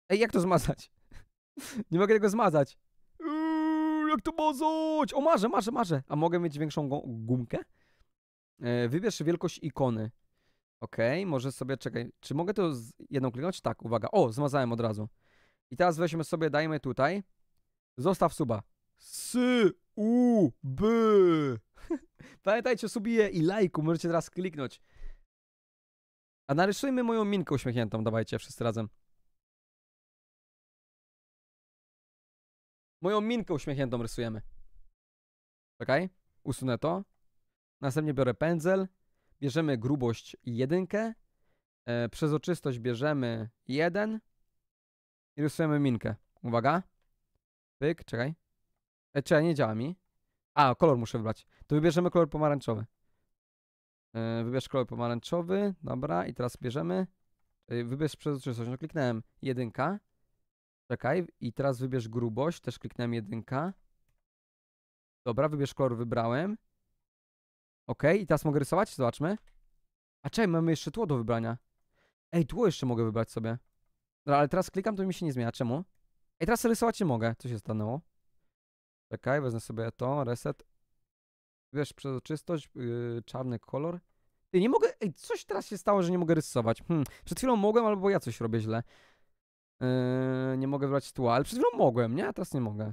Ej, jak to zmazać? [laughs] nie mogę tego zmazać. Uuu, yy, jak to mazać? O, marzę, marzę, marzę. A mogę mieć większą gumkę? E, wybierz wielkość ikony. Okej, okay, może sobie, czekaj, czy mogę to z jedną kliknąć? Tak, uwaga. O, zmazałem od razu. I teraz weźmy sobie, dajmy tutaj. Zostaw suba. Sy! U, B. [laughs] Pamiętajcie o subie i lajku, możecie teraz kliknąć. A narysujmy moją minkę uśmiechniętą, dawajcie wszyscy razem. Moją minkę uśmiechniętą rysujemy. Czekaj, usunę to. Następnie biorę pędzel, bierzemy grubość jedynkę, e, przezroczystość bierzemy jeden i rysujemy minkę. Uwaga. Pyk, czekaj. E, czekaj, nie działa mi. A, kolor muszę wybrać. To wybierzemy kolor pomarańczowy. E, wybierz kolor pomarańczowy, dobra, i teraz bierzemy. E, wybierz przezroczystość, no kliknąłem jedynka. Czekaj, i teraz wybierz grubość, też kliknąłem jedynka. Dobra, wybierz kolor, wybrałem. Ok, i teraz mogę rysować? Zobaczmy. A czekaj, mamy jeszcze tło do wybrania. Ej, tło jeszcze mogę wybrać sobie. No ale teraz klikam, to mi się nie zmienia. Czemu? Ej, teraz rysować nie mogę. Co się stanęło? Czekaj, wezmę sobie to, reset. Wiesz, przezroczystość, yy, czarny kolor. Ty, nie mogę, ej, coś teraz się stało, że nie mogę rysować. Hmm, przed chwilą mogłem, albo ja coś robię źle. Yy, nie mogę wybrać tła, ale przed chwilą mogłem, nie? A teraz nie mogę.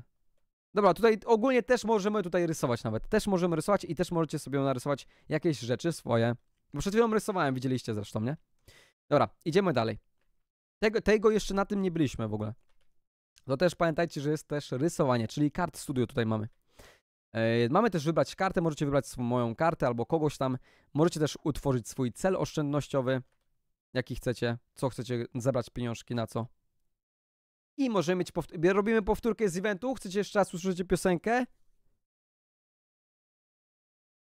Dobra, tutaj ogólnie też możemy tutaj rysować nawet. Też możemy rysować i też możecie sobie narysować jakieś rzeczy swoje. Bo przed chwilą rysowałem, widzieliście zresztą, nie? Dobra, idziemy dalej. Tego, tego jeszcze na tym nie byliśmy w ogóle. To no też pamiętajcie, że jest też rysowanie, czyli kart studio tutaj mamy. E, mamy też wybrać kartę, możecie wybrać moją kartę albo kogoś tam. Możecie też utworzyć swój cel oszczędnościowy, jaki chcecie, co chcecie zebrać pieniążki na co. I możemy mieć powtór robimy powtórkę z eventu. Chcecie jeszcze raz usłyszeć piosenkę?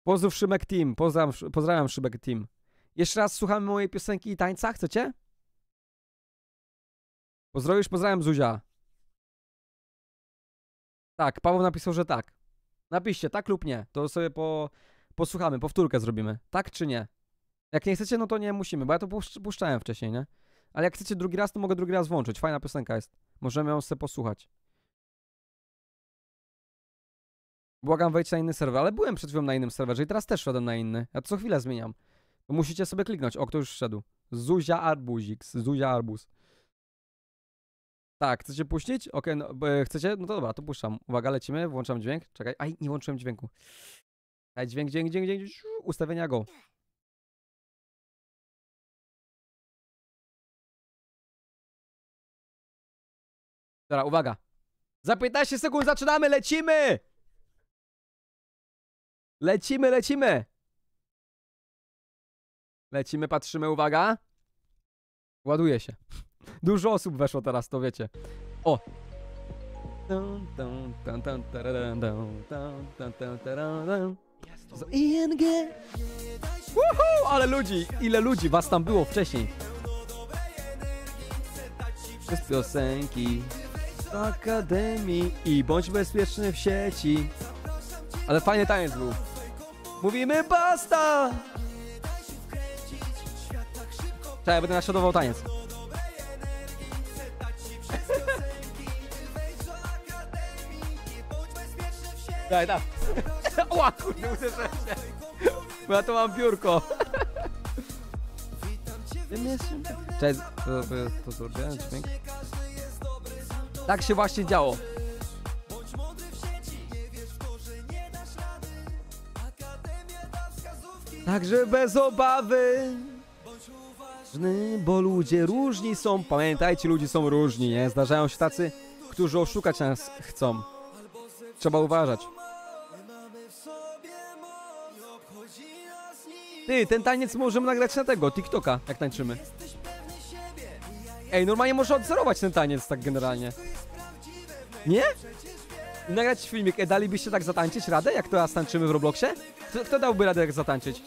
Pozdrów Szymek Team. Pozdrawiam, pozdrawiam Szymek Team. Jeszcze raz słuchamy mojej piosenki i tańca. Chcecie? Pozdrowisz, pozdrawiam Zuzia. Tak, Paweł napisał, że tak. Napiszcie, tak lub nie. To sobie po, posłuchamy, powtórkę zrobimy. Tak czy nie? Jak nie chcecie, no to nie musimy, bo ja to puszczałem wcześniej, nie? Ale jak chcecie drugi raz, to mogę drugi raz włączyć. Fajna piosenka jest. Możemy ją sobie posłuchać. Błagam, wejść na inny serwer, ale byłem przed chwilą na innym serwerze i teraz też szedłem na inny. Ja co chwilę zmieniam. Musicie sobie kliknąć. O, kto już szedł? Zuzia Arbuzik, Zuzia Arbus. Tak, chcecie puścić? Okej, no, e, chcecie? No to dobra, to puszczam. Uwaga, lecimy, włączam dźwięk. Czekaj, aj, nie włączyłem dźwięku. Aj, dźwięk, dźwięk, dźwięk, dźwięk, dźwięk. ustawienia go. Dobra, uwaga. Za 15 sekund zaczynamy, lecimy! Lecimy, lecimy! Lecimy, patrzymy, uwaga. Ładuje się. Dużo osób weszło teraz, to wiecie. O! ING! Woohoo! Ale ludzi! Ile ludzi was tam było wcześniej? Przez piosenki z Akademii i bądź bezpieczny w sieci. Ale fajny taniec był. Mówimy basta! Tak, ja będę naśladował taniec. Daj, daj. Ła, [laughs] kurde, uderzyłem się. Bo ja tu mam biurko. Cześć, to, to to kurde, dźwięk. Tak się właśnie działo. Także bez obawy. Bo ludzie różni są. Pamiętajcie, ludzie są różni, nie? Zdarzają się tacy, którzy oszukać nas chcą. Trzeba uważać. Ty, ten taniec możemy nagrać na tego, TikToka, jak tańczymy. Ej, normalnie może odzorować ten taniec tak generalnie. Nie? I nagrać filmik. E, dalibyście tak zatańczyć radę, jak teraz tańczymy w Robloxie? Kto, kto dałby radę jak zatańczyć?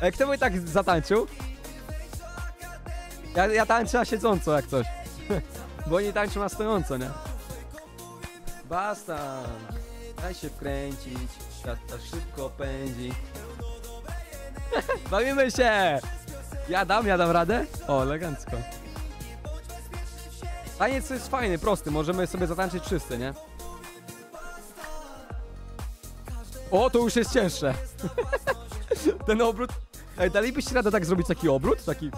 E, kto by tak zatańczył? Ja, ja tańczę na siedząco jak coś. Bo nie tańczy na stojąco, nie? Basta! Daj się wkręcić, świat tak szybko pędzi. [laughs] Bawimy się! Ja dam, ja dam radę? O, elegancko. Taniec jest fajny, prosty, możemy sobie zatańczyć wszyscy, nie? O, to już jest cięższe. [laughs] Ten obrót... Ej, dalibyście radę tak zrobić taki obrót? Taki...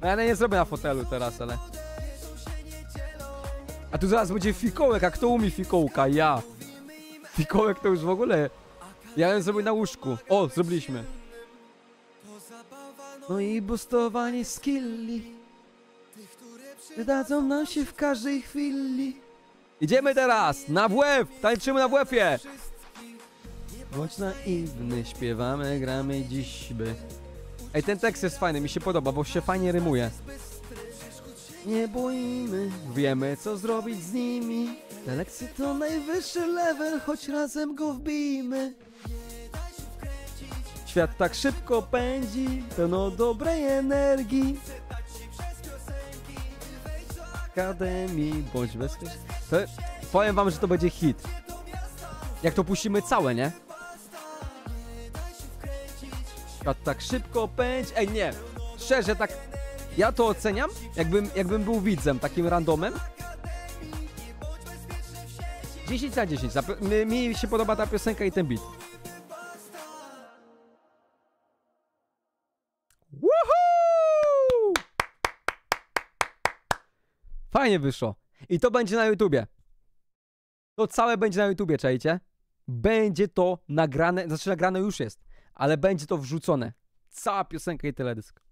No ja nie zrobię na fotelu teraz, ale... A tu zaraz będzie fikołek, a kto umie fikołka? Ja. Fikołek to już w ogóle... Ja bym zrobił na łóżku. O, zrobiliśmy. No i boostowanie skilli. Wydadzą nam się w każdej chwili. Idziemy teraz na WF! E Tańczymy na WF-ie! E Bądź naiwny, śpiewamy, gramy dziś by. Ej, ten tekst jest fajny, mi się podoba, bo się fajnie rymuje nie boimy Wiemy co zrobić z nimi Te lekcje to najwyższy level, choć razem go wbijmy Świat tak szybko pędzi, pełno dobrej energii Akademii, bądź bez to, Powiem wam, że to będzie hit Jak to puścimy całe, nie? Świat tak szybko pędzi, ej nie Szczerze tak ja to oceniam, jakbym, jakbym był widzem, takim randomem. 10 na 10. Mi się podoba ta piosenka i ten beat. Woohoo! Fajnie wyszło. I to będzie na YouTubie. To całe będzie na YouTubie, czajcie? Będzie to nagrane, znaczy nagrane już jest, ale będzie to wrzucone. Cała piosenka i teledysk.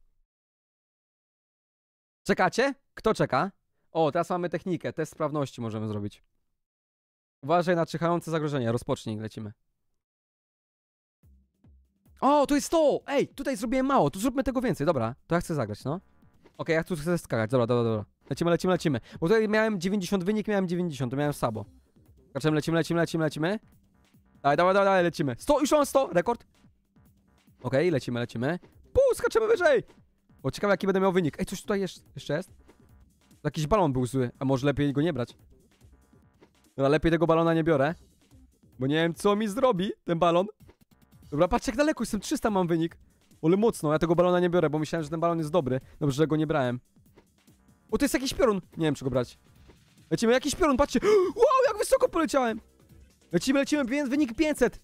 Czekacie? Kto czeka? O, teraz mamy technikę. Test sprawności możemy zrobić. Uważaj na czyhające zagrożenie. Rozpocznij, lecimy. O, tu jest to! Ej, tutaj zrobiłem mało, tu zróbmy tego więcej, dobra. To ja chcę zagrać, no. Okej, okay, ja tu chcę skakać, dobra, dobra, dobra. Lecimy, lecimy, lecimy. Bo tutaj miałem 90 wynik, miałem 90, to miałem sabo. Zaczynamy, lecimy, lecimy, lecimy, lecimy. Dawaj, dawaj, dawaj, lecimy. 100, już mam 100, rekord. Okej, okay, lecimy, lecimy. Pół, skaczemy wyżej! Bo ciekawe jaki będę miał wynik. Ej, coś tutaj jest, jeszcze jest? Jakiś balon był zły, a może lepiej go nie brać. No lepiej tego balona nie biorę. Bo nie wiem co mi zrobi ten balon. Dobra, patrzcie, jak daleko jestem, 300 mam wynik. Ole mocno, ja tego balona nie biorę, bo myślałem, że ten balon jest dobry. Dobrze, że go nie brałem. O, to jest jakiś piorun. Nie wiem, czy go brać. Lecimy, jakiś piorun, patrzcie. [gasps] Wow, jak wysoko poleciałem. Lecimy, lecimy, wynik 500.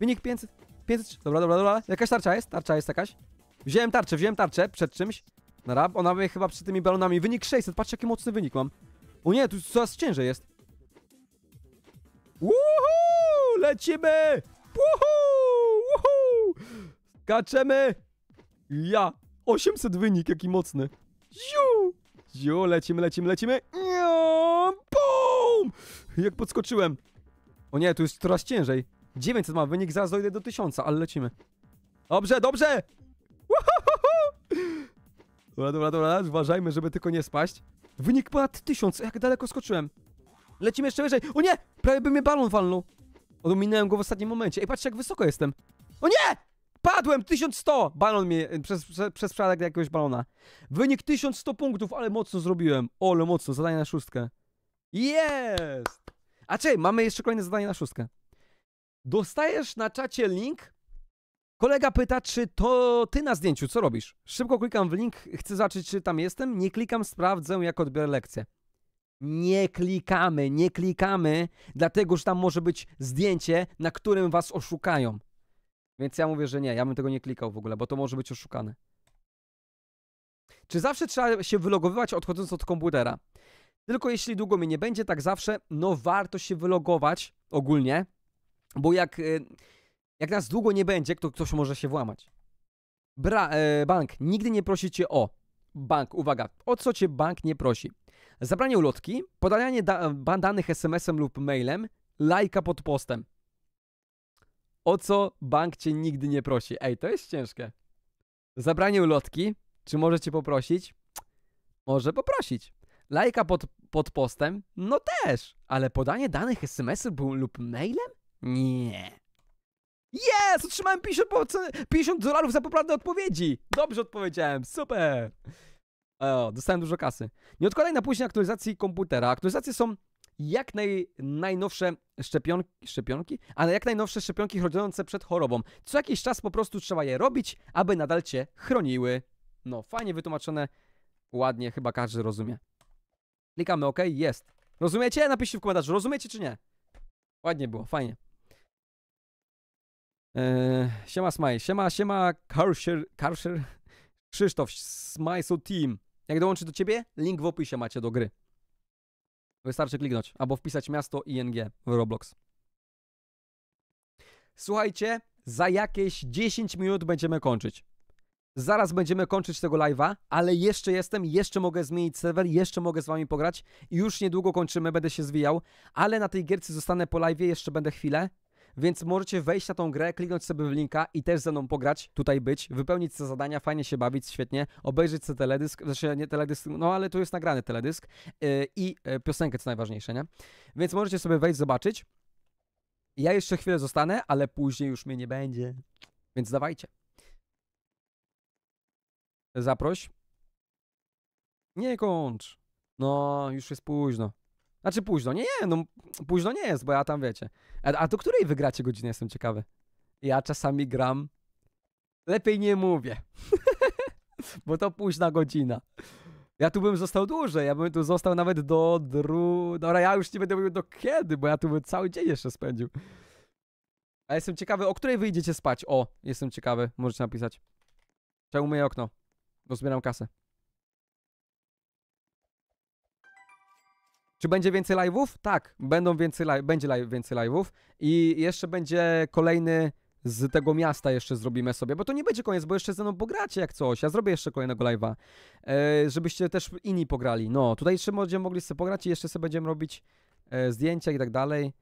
Wynik 500. 500. Dobra, dobra, dobra. Jakaś tarcza jest? Tarcza jest jakaś? Wziąłem tarczę, wziąłem tarczę przed czymś. Nara, ona by chyba przed tymi balonami. Wynik 600, patrzcie jaki mocny wynik mam. O nie, tu coraz ciężej jest. Woohoo! Lecimy! Woohoo! Woohoo! Skaczemy! Ja! 800 wynik, jaki mocny. Ziu! Ziu, lecimy, lecimy, lecimy. Niam! Bum! Jak podskoczyłem. O nie, tu jest coraz ciężej. 900 mam wynik, zaraz dojdę do 1000, ale lecimy. Dobrze, dobrze! Dobra, dobra, dobra, uważajmy, żeby tylko nie spaść. Wynik ponad tysiąc, jak daleko skoczyłem. Lecimy jeszcze wyżej. O nie! Prawie by mnie balon walnął. Odominałem go w ostatnim momencie. Ej, patrzcie, jak wysoko jestem. O nie! Padłem! 1100! Balon mnie y, przez, przez, przez przypadek jakiegoś balona. Wynik 1100 punktów, ale mocno zrobiłem. Ole, mocno, zadanie na szóstkę. Jest! A czekaj, mamy jeszcze kolejne zadanie na szóstkę. Dostajesz na czacie link Kolega pyta, czy to ty na zdjęciu, co robisz? Szybko klikam w link, chcę zobaczyć, czy tam jestem. Nie klikam, sprawdzę, jak odbiorę lekcję. Nie klikamy, nie klikamy, dlatego że tam może być zdjęcie, na którym was oszukają. Więc ja mówię, że nie, ja bym tego nie klikał w ogóle, bo to może być oszukane. Czy zawsze trzeba się wylogowywać odchodząc od komputera? Tylko jeśli długo mnie nie będzie, tak zawsze, no warto się wylogować ogólnie, bo jak. Yy, jak nas długo nie będzie, to ktoś może się włamać. Bra e, bank nigdy nie prosi cię o. Bank, uwaga, o co cię bank nie prosi? Zabranie ulotki, podanie da danych SMS-em lub mailem, lajka pod postem. O co bank cię nigdy nie prosi? Ej, to jest ciężkie. Zabranie ulotki, czy możecie poprosić? Może poprosić. Lajka pod, pod postem? No też, ale podanie danych sms em lub mailem? Nie. Jest! Otrzymałem 50, 50 dolarów za poprawne odpowiedzi! Dobrze odpowiedziałem, super! O, dostałem dużo kasy. Nie odkładaj na później aktualizacji komputera. Aktualizacje są jak naj, najnowsze szczepionki, szczepionki, ale jak najnowsze szczepionki chroniące przed chorobą. Co jakiś czas po prostu trzeba je robić, aby nadal cię chroniły. No, fajnie wytłumaczone, ładnie, chyba każdy rozumie. Klikamy OK, jest. Rozumiecie? Napiszcie w komentarzu, rozumiecie czy nie? Ładnie było, fajnie. E, siema Smaj, siema, siema Karsher, Karsher, Krzysztof, so Team. Jak dołączy do ciebie? Link w opisie macie do gry. Wystarczy kliknąć, albo wpisać miasto ING w Roblox. Słuchajcie, za jakieś 10 minut będziemy kończyć. Zaraz będziemy kończyć tego live'a, ale jeszcze jestem, jeszcze mogę zmienić serwer, jeszcze mogę z wami pograć. Już niedługo kończymy, będę się zwijał, ale na tej gierce zostanę po live'ie, jeszcze będę chwilę więc możecie wejść na tą grę, kliknąć sobie w linka i też ze mną pograć, tutaj być, wypełnić te zadania, fajnie się bawić, świetnie, obejrzeć sobie teledysk, znaczy nie teledysk, no ale tu jest nagrany teledysk yy, i yy, piosenkę, co najważniejsze, nie? Więc możecie sobie wejść, zobaczyć. Ja jeszcze chwilę zostanę, ale później już mnie nie będzie, więc dawajcie. Zaproś. Nie kończ. No, już jest późno. Znaczy późno, nie, nie, no późno nie jest, bo ja tam wiecie. A, a do której wygracie godziny, jestem ciekawy. Ja czasami gram... Lepiej nie mówię. [laughs] bo to późna godzina. Ja tu bym został dłużej, ja bym tu został nawet do dru... Dobra, ja już nie będę mówił do kiedy, bo ja tu bym cały dzień jeszcze spędził. A jestem ciekawy, o której wyjdziecie spać? O, jestem ciekawy, możecie napisać. Czemu myję okno? Bo zbieram kasę. Czy będzie więcej live'ów? Tak, będą więcej będzie więcej live'ów i jeszcze będzie kolejny z tego miasta jeszcze zrobimy sobie, bo to nie będzie koniec, bo jeszcze ze mną pogracie jak coś. Ja zrobię jeszcze kolejnego live'a, e, żebyście też inni pograli. No, tutaj jeszcze będziemy mogli sobie pograć i jeszcze sobie będziemy robić e, zdjęcia i tak dalej.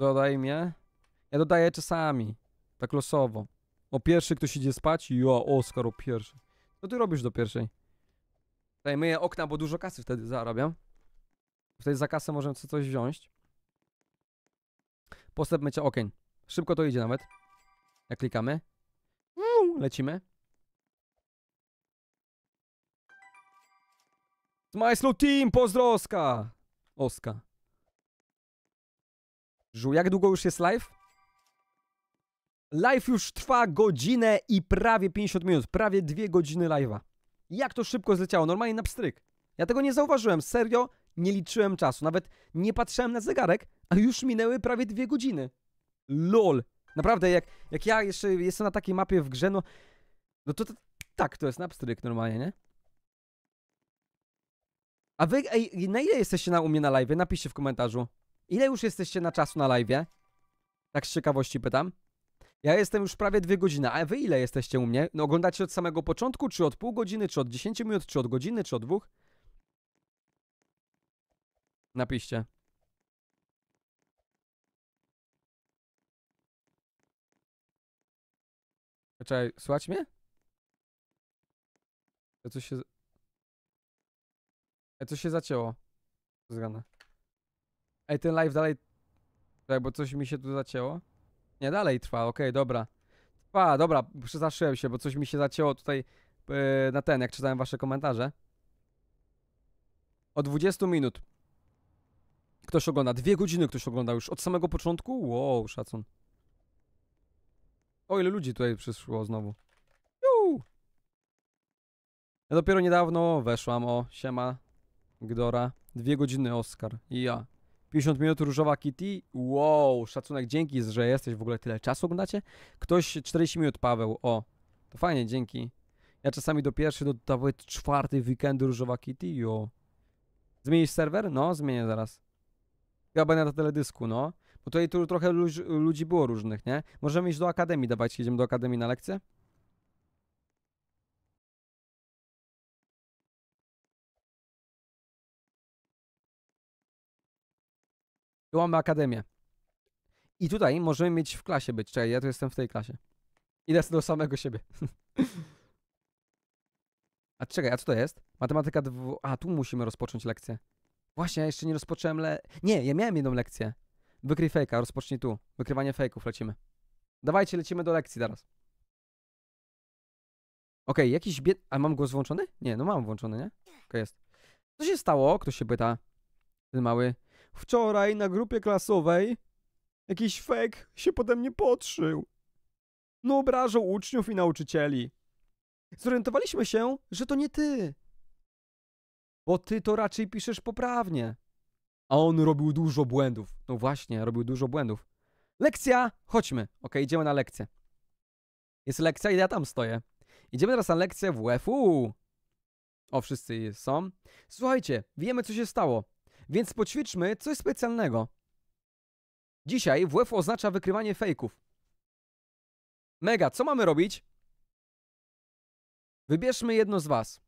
Dodaj mnie. Ja dodaję czasami, tak losowo. O pierwszy ktoś idzie spać? Jo, Oskar o pierwszy. Co ty robisz do pierwszej? Tutaj myję okna, bo dużo kasy wtedy zarabiam. Wtedy za kasę możemy sobie coś wziąć. Postęp mycia okien. Szybko to idzie nawet. Jak klikamy. Lecimy. Smajslu Team, pozdro Oska! Oska. Żu, jak długo już jest live? Live już trwa godzinę i prawie 50 minut, prawie 2 godziny live'a. Jak to szybko zleciało, normalnie na pstryk. Ja tego nie zauważyłem, serio nie liczyłem czasu, nawet nie patrzyłem na zegarek, a już minęły prawie dwie godziny. LOL. Naprawdę, jak, jak ja jeszcze jestem na takiej mapie w grze, no, no to, to tak, to jest na pstryk normalnie, nie? A wy, ej, na ile jesteście na, u mnie na live? Napiszcie w komentarzu. Ile już jesteście na czasu na live? Tak z ciekawości pytam. Ja jestem już prawie dwie godziny, a wy ile jesteście u mnie? No, oglądacie od samego początku, czy od pół godziny, czy od 10 minut, czy od godziny, czy od dwóch? Napiszcie. Czekaj, słuchaj mnie? Ja coś się... Ja coś się zacięło. Zgana. Ej, ten live dalej... Tak, bo coś mi się tu zacięło. Nie, dalej trwa, okej, dobra. Trwa, dobra, przestraszyłem się, bo coś mi się zacięło tutaj yy, na ten, jak czytałem wasze komentarze. O 20 minut. Ktoś ogląda, dwie godziny ktoś ogląda już od samego początku? Wow, szacun. O, ile ludzi tutaj przyszło znowu. Juu! Ja dopiero niedawno weszłam, o, siema, Gdora. Dwie godziny Oscar i ja. 50 minut Różowa Kitty. Wow, szacunek, dzięki, że jesteś w ogóle tyle czasu oglądacie. Ktoś 40 minut, Paweł, o. To fajnie, dzięki. Ja czasami do pierwszej, do nawet czwartej weekendu Różowa Kitty, jo. Zmienisz serwer? No, zmienię zaraz. Chyba będę na teledysku, no. Bo tutaj tu trochę ludzi było różnych, nie? Możemy iść do akademii, dawać, jedziemy do akademii na lekcję? I mamy akademię. I tutaj możemy mieć w klasie być. Czekaj, ja tu jestem w tej klasie. Idę do samego siebie. [laughs] a czekaj, a co to jest? Matematyka 2. A, tu musimy rozpocząć lekcję. Właśnie, ja jeszcze nie rozpocząłem le... Nie, ja miałem jedną lekcję. Wykryj fejka, rozpocznij tu. Wykrywanie fejków, lecimy. Dawajcie, lecimy do lekcji teraz. Okej, okay, jakiś bied... A mam głos włączony? Nie, no mam włączony, nie? Okej, okay, jest. Co się stało? Kto się pyta? Ten mały wczoraj na grupie klasowej jakiś fek się pode mnie podszył. No obrażał uczniów i nauczycieli. Zorientowaliśmy się, że to nie ty. Bo ty to raczej piszesz poprawnie. A on robił dużo błędów. No właśnie, robił dużo błędów. Lekcja! Chodźmy. Ok, idziemy na lekcję. Jest lekcja i ja tam stoję. Idziemy teraz na lekcję w u O, wszyscy są. Słuchajcie, wiemy co się stało więc poćwiczmy coś specjalnego. Dzisiaj WF oznacza wykrywanie fejków. Mega, co mamy robić? Wybierzmy jedno z was.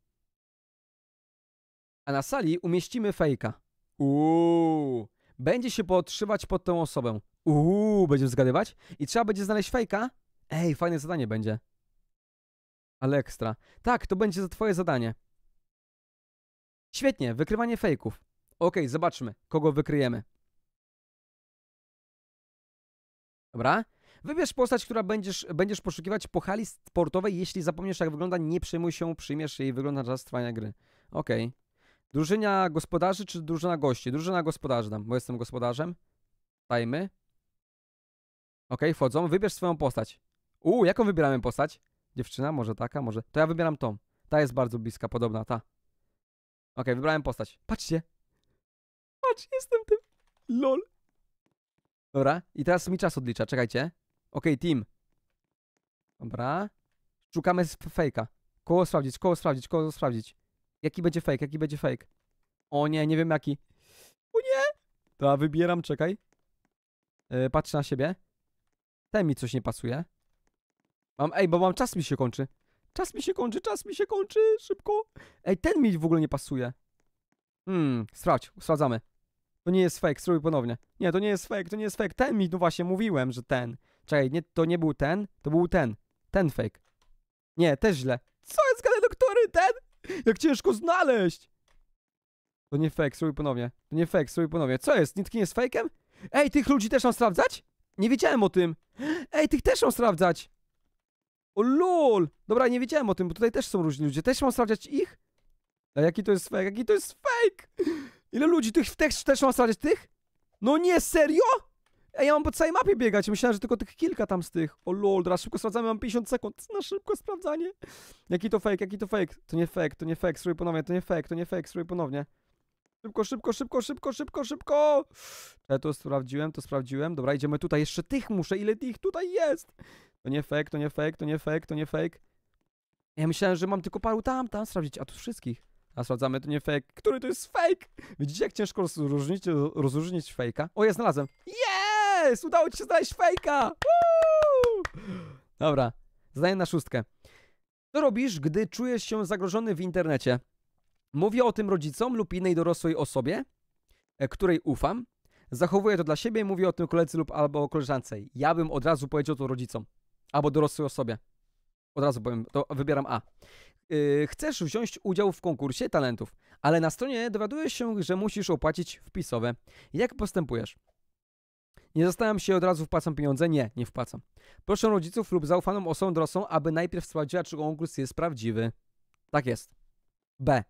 A na sali umieścimy fejka. Uuu, będzie się podszywać pod tą osobę. Uuu, będzie zgadywać? I trzeba będzie znaleźć fejka? Ej, fajne zadanie będzie. Ale ekstra. Tak, to będzie za twoje zadanie. Świetnie, wykrywanie fejków. Ok, zobaczmy, kogo wykryjemy. Dobra? Wybierz postać, która będziesz, będziesz poszukiwać po hali sportowej. Jeśli zapomniesz, jak wygląda, nie przejmuj się, przyjmiesz jej wygląda czas trwania gry. Ok. Drużyna gospodarzy czy drużyna gości? Drużyna gospodarzy dam, bo jestem gospodarzem. Dajmy. Ok, wchodzą. Wybierz swoją postać. Uuu, jaką wybieramy postać? Dziewczyna? Może taka? Może... To ja wybieram tą. Ta jest bardzo bliska, podobna, ta. Ok, wybrałem postać. Patrzcie, Patrz, jestem tym. LOL. Dobra, i teraz mi czas odlicza, czekajcie. Okej, okay, team. Dobra. Szukamy fejka. Koło sprawdzić, koło sprawdzić, koło sprawdzić. Jaki będzie fake, jaki będzie fake? O nie, nie wiem jaki. O nie! To wybieram, czekaj. Yy, patrz na siebie. Ten mi coś nie pasuje. Mam, ej, bo mam czas mi się kończy. Czas mi się kończy, czas mi się kończy, szybko. Ej, ten mi w ogóle nie pasuje. Hmm, sprawdź, sprawdzamy. To nie jest fake, spróbuj ponownie. Nie, to nie jest fake, to nie jest fake. Ten mi, no właśnie, mówiłem, że ten. Czekaj, nie, to nie był ten, to był ten. Ten fake. Nie, też źle. Co jest gadane, no który ten? Jak ciężko znaleźć! To nie fake, spróbuj ponownie. To nie fake, spróbuj ponownie. Co jest? Nikt nie jest fake'em? Ej, tych ludzi też mam sprawdzać? Nie wiedziałem o tym. Ej, tych też mam sprawdzać. O lol. Dobra, nie wiedziałem o tym, bo tutaj też są różni ludzie. Też mam sprawdzać ich? A jaki to jest fake? Jaki to jest fake? Ile ludzi tych też, też mam stracić? Tych? No nie, serio? Ej, ja mam po całej mapie biegać. Myślałem, że tylko tych kilka tam z tych. O lol, teraz szybko sprawdzamy, mam 50 sekund na szybko sprawdzanie. Jaki to fake, jaki to fake? To nie fake, to nie fake, spróbuj ponownie, to nie fake, to nie fake, spróbuj ponownie. Szybko, szybko, szybko, szybko, szybko, szybko! Ja to sprawdziłem, to sprawdziłem. Dobra, idziemy tutaj. Jeszcze tych muszę, ile tych tutaj jest? To nie fake, to nie fake, to nie fake, to nie fake. Ja myślałem, że mam tylko paru tam, tam sprawdzić, a tu wszystkich. A sprawdzamy, to nie fake. Który to jest fake? Widzicie, jak ciężko rozróżnić, rozróżnić fejka? O, ja znalazłem. Yes! Udało ci się znaleźć fake'a. Dobra, zdaję na szóstkę. Co robisz, gdy czujesz się zagrożony w internecie? Mówię o tym rodzicom lub innej dorosłej osobie, e, której ufam. Zachowuję to dla siebie i mówię o tym koledzy lub albo koleżance. Ja bym od razu powiedział to rodzicom. Albo dorosłej osobie. Od razu powiem, to wybieram A. Y, chcesz wziąć udział w konkursie talentów, ale na stronie dowiadujesz się, że musisz opłacić wpisowe. Jak postępujesz? Nie zastanawiam się od razu wpłacam pieniądze. Nie, nie wpłacam. Proszę rodziców lub zaufaną osobę dorosłą, aby najpierw sprawdziła, czy konkurs jest prawdziwy. Tak jest. B.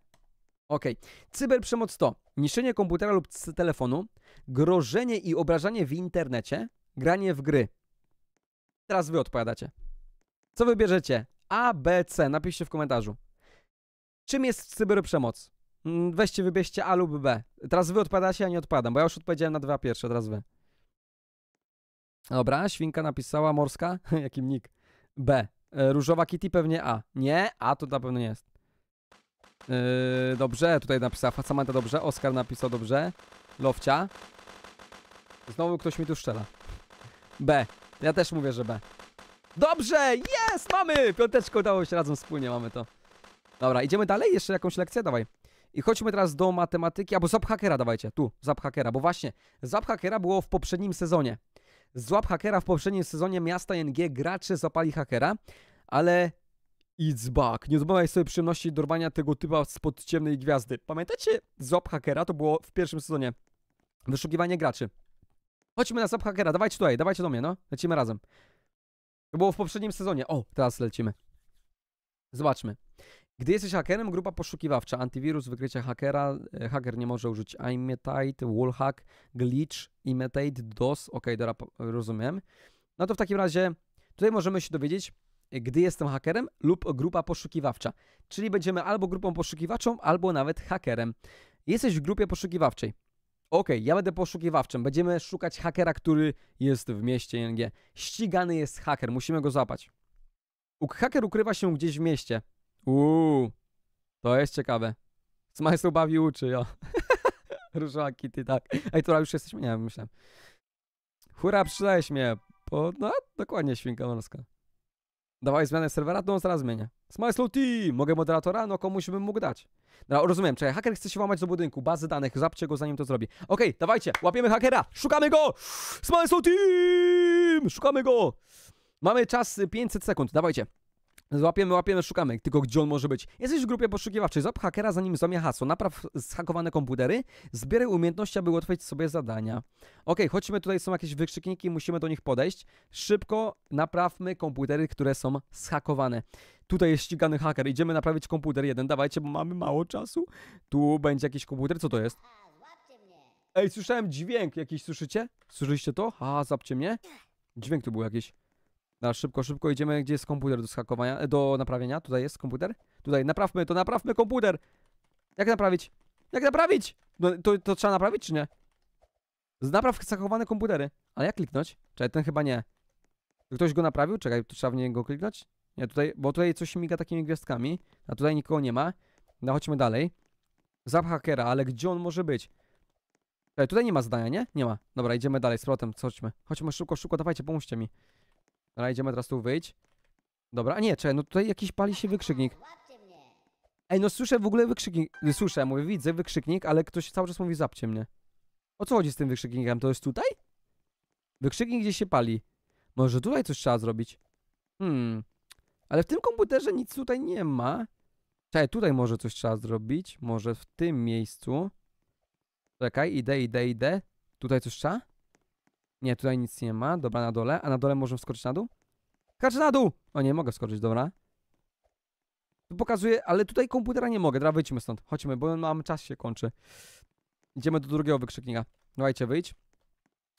Ok. Cyberprzemoc to niszczenie komputera lub telefonu, grożenie i obrażanie w internecie, granie w gry. Teraz wy odpowiadacie. Co wybierzecie? A, B, C. Napiszcie w komentarzu. Czym jest cyberprzemoc? Mm, weźcie, wybierzcie A lub B. Teraz wy odpadacie, ja nie odpadam, bo ja już odpowiedziałem na dwa pierwsze, teraz wy. Dobra, świnka napisała, morska, [laughs] jakim nick? B. E, różowa Kitty pewnie A. Nie, A to na pewno nie jest. Yy, dobrze, tutaj napisała Facamanta dobrze, Oskar napisał dobrze. Lowcia. Znowu ktoś mi tu szczela. B. Ja też mówię, że B. Dobrze, jest, mamy! Piąteczkę udało się, razem wspólnie mamy to. Dobra, idziemy dalej, jeszcze jakąś lekcję, dawaj. I chodźmy teraz do matematyki, albo złap hakera dawajcie, tu, złap hakera, bo właśnie, złap hakera było w poprzednim sezonie. Złap hakera w poprzednim sezonie miasta NG gracze złapali hakera, ale it's back. Nie odmawiaj sobie przyjemności dorwania tego typa spod ciemnej gwiazdy. Pamiętacie złap hakera? To było w pierwszym sezonie. Wyszukiwanie graczy. Chodźmy na złap hakera, dawajcie tutaj, dawajcie do mnie, no. Lecimy razem. To było w poprzednim sezonie. O, teraz lecimy. Zobaczmy. Gdy jesteś hakerem, grupa poszukiwawcza, antywirus, wykrycie hakera, e, haker nie może użyć imitate, wallhack, glitch, imitate, DOS, ok, dobra, rozumiem. No to w takim razie tutaj możemy się dowiedzieć, gdy jestem hakerem lub grupa poszukiwawcza. Czyli będziemy albo grupą poszukiwaczą, albo nawet hakerem. Jesteś w grupie poszukiwawczej. Okej, okay, ja będę poszukiwawczym. Będziemy szukać hakera, który jest w mieście ING. Ścigany jest haker, musimy go zapać. Uk haker ukrywa się gdzieś w mieście. Uuu, to jest ciekawe. Smajsł bawi uczy, jo. [laughs] Różowa ty tak. Ej, to już jesteśmy? Nie wiem, myślałem. Hura, przydałeś mnie. Po, no, dokładnie, świnka morska. Dawaj zmianę serwera? No zaraz zmienia. Smile Team! Mogę moderatora? No komuś bym mógł dać. No, rozumiem, czekaj, haker chce się łamać do budynku, bazy danych, zapcie go zanim to zrobi. Okej, okay, dawajcie, łapiemy hakera, szukamy go! Smile Team! Szukamy go! Mamy czas 500 y, sekund, dawajcie. Złapiemy, łapiemy, szukamy, tylko gdzie on może być. Jesteś w grupie poszukiwawczej, złap hakera zanim złamie hasło, napraw zhakowane komputery, zbieraj umiejętności, aby ułatwić sobie zadania. Okej, okay, chodźmy, tutaj są jakieś wykrzykniki, musimy do nich podejść. Szybko naprawmy komputery, które są zhakowane. Tutaj jest ścigany haker, idziemy naprawić komputer jeden, dawajcie, bo mamy mało czasu. Tu będzie jakiś komputer, co to jest? Ej, słyszałem dźwięk jakiś, słyszycie? Słyszeliście to? ha, zapcie mnie? Dźwięk tu był jakiś. Dobra, szybko, szybko idziemy. Gdzie jest komputer do skakowania, e, do naprawienia? Tutaj jest komputer? Tutaj, naprawmy to, naprawmy komputer! Jak naprawić? Jak naprawić? No, to, to trzeba naprawić, czy nie? Z napraw zachowane komputery. Ale jak kliknąć? Czekaj, ten chyba nie. Ktoś go naprawił? Czekaj, to trzeba w niego kliknąć? Nie, tutaj, bo tutaj coś miga takimi gwiazdkami, a tutaj nikogo nie ma. No chodźmy dalej. Zap hakera, ale gdzie on może być? Czekaj, tutaj nie ma zadania, nie? Nie ma. Dobra, idziemy dalej z powrotem, chodźmy. Chodźmy szybko, szybko, dawajcie, pomóżcie mi. Dobra, idziemy teraz tu wyjść. Dobra, a nie, czekaj, no tutaj jakiś pali się wykrzyknik. Ej, no słyszę w ogóle wykrzyknik. Słyszę, mówię, widzę wykrzyknik, ale ktoś cały czas mówi zapcie mnie. O co chodzi z tym wykrzyknikiem? To jest tutaj? Wykrzyknik gdzieś się pali. Może tutaj coś trzeba zrobić. Hmm. Ale w tym komputerze nic tutaj nie ma. Czekaj, tutaj może coś trzeba zrobić. Może w tym miejscu. Czekaj, idę, idę, idę. Tutaj coś trzeba? Nie, tutaj nic nie ma. Dobra, na dole. A na dole możemy wskoczyć na dół? Skacz na dół! O nie, mogę wskoczyć, dobra. Tu pokazuje, ale tutaj komputera nie mogę. Dobra, wyjdźmy stąd. Chodźmy, bo mam czas się kończy. Idziemy do drugiego wykrzyknika. Słuchajcie, wyjdź.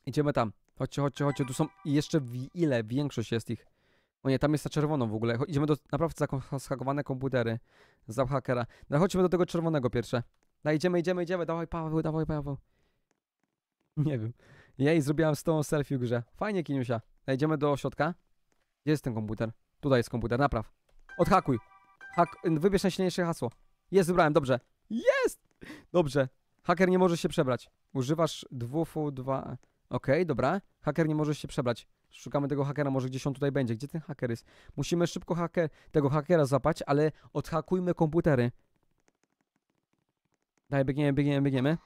Idziemy tam. Chodźcie, chodźcie, chodźcie. Tu są jeszcze ile? Większość jest ich. O nie, tam jest ta czerwona w ogóle. Idziemy do naprawdę zahakowane komputery. Za hakera. No chodźmy do tego czerwonego pierwsze. No idziemy, idziemy, idziemy. Dawaj, Paweł, dawaj, Paweł. Nie wiem. Jej, zrobiłam z tą selfie w grze. Fajnie, Kiniusia. Najdziemy do środka. Gdzie jest ten komputer? Tutaj jest komputer, napraw. Odhakuj. Hak wybierz najsilniejsze hasło. Jest, wybrałem, dobrze. Jest! Dobrze. Haker nie może się przebrać. Używasz dwufu dwa. Okej, okay, dobra. Haker nie może się przebrać. Szukamy tego hakera, może gdzieś on tutaj będzie. Gdzie ten haker jest? Musimy szybko haker, tego hakera zapać, ale odhakujmy komputery. Daj, biegniemy, biegniemy, biegniemy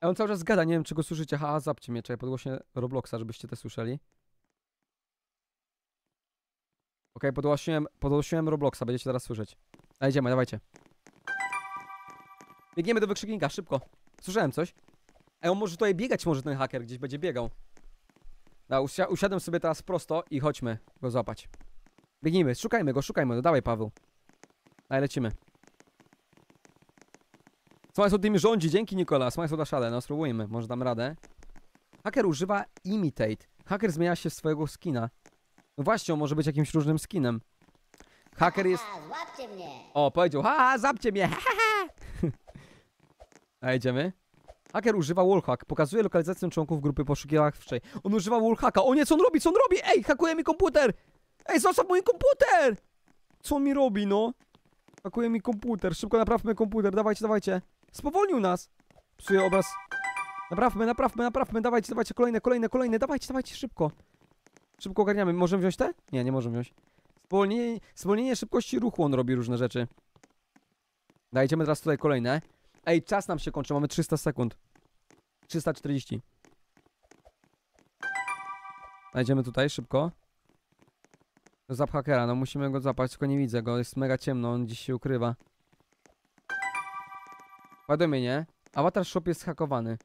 on cały czas gada, nie wiem czy go słyszycie. Ha, zapcie mnie, czekaj, podłośnie Robloxa, żebyście te słyszeli. Okej, podgłosiłem, podgłosiłem Robloxa, będziecie teraz słyszeć. A idziemy, dawajcie. Biegniemy do wykrzyknika, szybko. Słyszałem coś. Ej, on może tutaj biegać, może ten haker gdzieś będzie biegał. No, usia usiadłem sobie teraz prosto i chodźmy go złapać. Biegnijmy, szukajmy go, szukajmy. No dawaj, Paweł. Ale lecimy. Smajslow tym rządzi, dzięki Nikola. Smajslow da szadę, no spróbujmy, może dam radę. Hacker używa imitate. Hacker zmienia się w swojego skina. No właśnie, on może być jakimś różnym skinem. Hacker jest... O, powiedział, ha, zapcie mnie, ha, ha, ha. A jedziemy? Hacker używa wallhack, pokazuje lokalizację członków grupy poszukiwawczej. On używa wallhacka. O nie, co on robi, co on robi? Ej, hakuje mi komputer! Ej, zostaw mój komputer! Co on mi robi, no? Hakuje mi komputer, szybko naprawmy komputer, dawajcie, dawajcie. Spowolnił nas! Psuje obraz. Naprawmy, naprawmy, naprawmy, dawajcie, dawajcie, kolejne, kolejne, kolejne, dawajcie, dawajcie, szybko. Szybko ogarniamy. Możemy wziąć te? Nie, nie możemy wziąć. Spowolnienie, spowolnienie szybkości ruchu on robi różne rzeczy. Dajdziemy teraz tutaj kolejne. Ej, czas nam się kończy, mamy 300 sekund. 340. Znajdziemy tutaj szybko. Zap hakera, no musimy go zapać, tylko nie widzę go, jest mega ciemno, on gdzieś się ukrywa. Powiadomienie. Avatar Shop jest hakowany.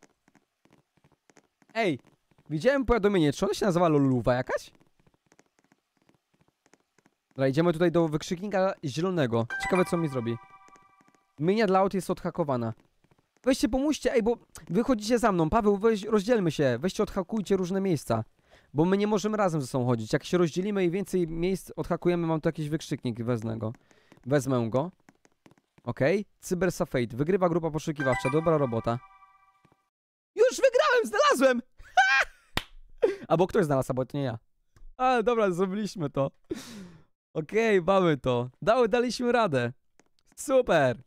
Ej, widziałem powiadomienie. Czy ona się nazywa Luluwa jakaś? Dobra, idziemy tutaj do wykrzyknika zielonego. Ciekawe, co mi zrobi. Mienia dla aut jest odhakowana. Weźcie, pomóżcie, ej, bo wychodzicie za mną. Paweł, weź, rozdzielmy się. Weźcie, odhakujcie różne miejsca. Bo my nie możemy razem ze sobą chodzić. Jak się rozdzielimy i więcej miejsc odhakujemy, mam tu jakiś wykrzyknik, weznego, Wezmę go. Okej, okay. Wygrywa grupa poszukiwawcza, dobra robota. Już wygrałem, znalazłem! Ha! [laughs] Albo ktoś znalazł, bo to nie ja. Ale dobra, zrobiliśmy to. Okej, okay, mamy to. Dały, daliśmy radę. Super!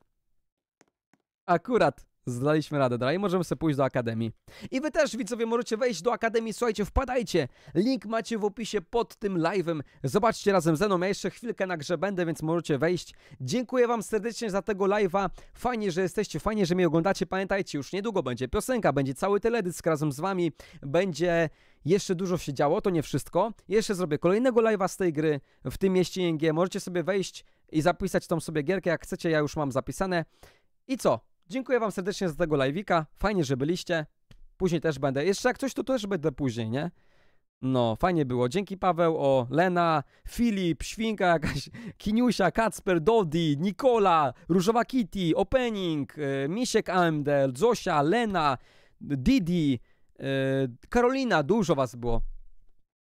Akurat zdaliśmy radę dalej, możemy sobie pójść do Akademii. I wy też, widzowie, możecie wejść do Akademii, słuchajcie, wpadajcie, link macie w opisie pod tym live'em, zobaczcie razem ze mną, ja jeszcze chwilkę na grze będę, więc możecie wejść. Dziękuję wam serdecznie za tego live'a, fajnie, że jesteście, fajnie, że mnie oglądacie, pamiętajcie, już niedługo będzie piosenka, będzie cały teledysk razem z wami, będzie... Jeszcze dużo się działo, to nie wszystko. Jeszcze zrobię kolejnego live'a z tej gry w tym mieście ING. Możecie sobie wejść i zapisać tą sobie gierkę, jak chcecie, ja już mam zapisane. I co? Dziękuję Wam serdecznie za tego live'ika. Fajnie, że byliście. Później też będę. Jeszcze jak coś, to też będę później, nie? No, fajnie było. Dzięki Paweł, o Lena, Filip, Świnka jakaś, [laughs] Kiniusia, Kacper, Dodi, Nikola, Różowa Kitty, Opening, y, Misiek AMD, Zosia, Lena, Didi, y, Karolina, dużo was było.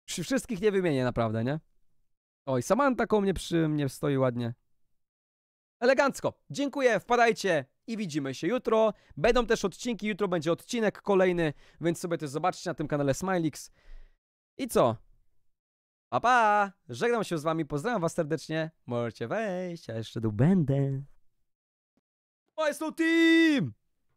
Wszystkich nie wymienię naprawdę, nie? Oj, Samanta koło mnie przy mnie stoi ładnie. Elegancko. Dziękuję, wpadajcie i widzimy się jutro. Będą też odcinki, jutro będzie odcinek kolejny, więc sobie też zobaczcie na tym kanale Smilix. I co? Pa, pa! Żegnam się z wami, pozdrawiam was serdecznie. Możecie wejść, a jeszcze tu będę. Państwo Team!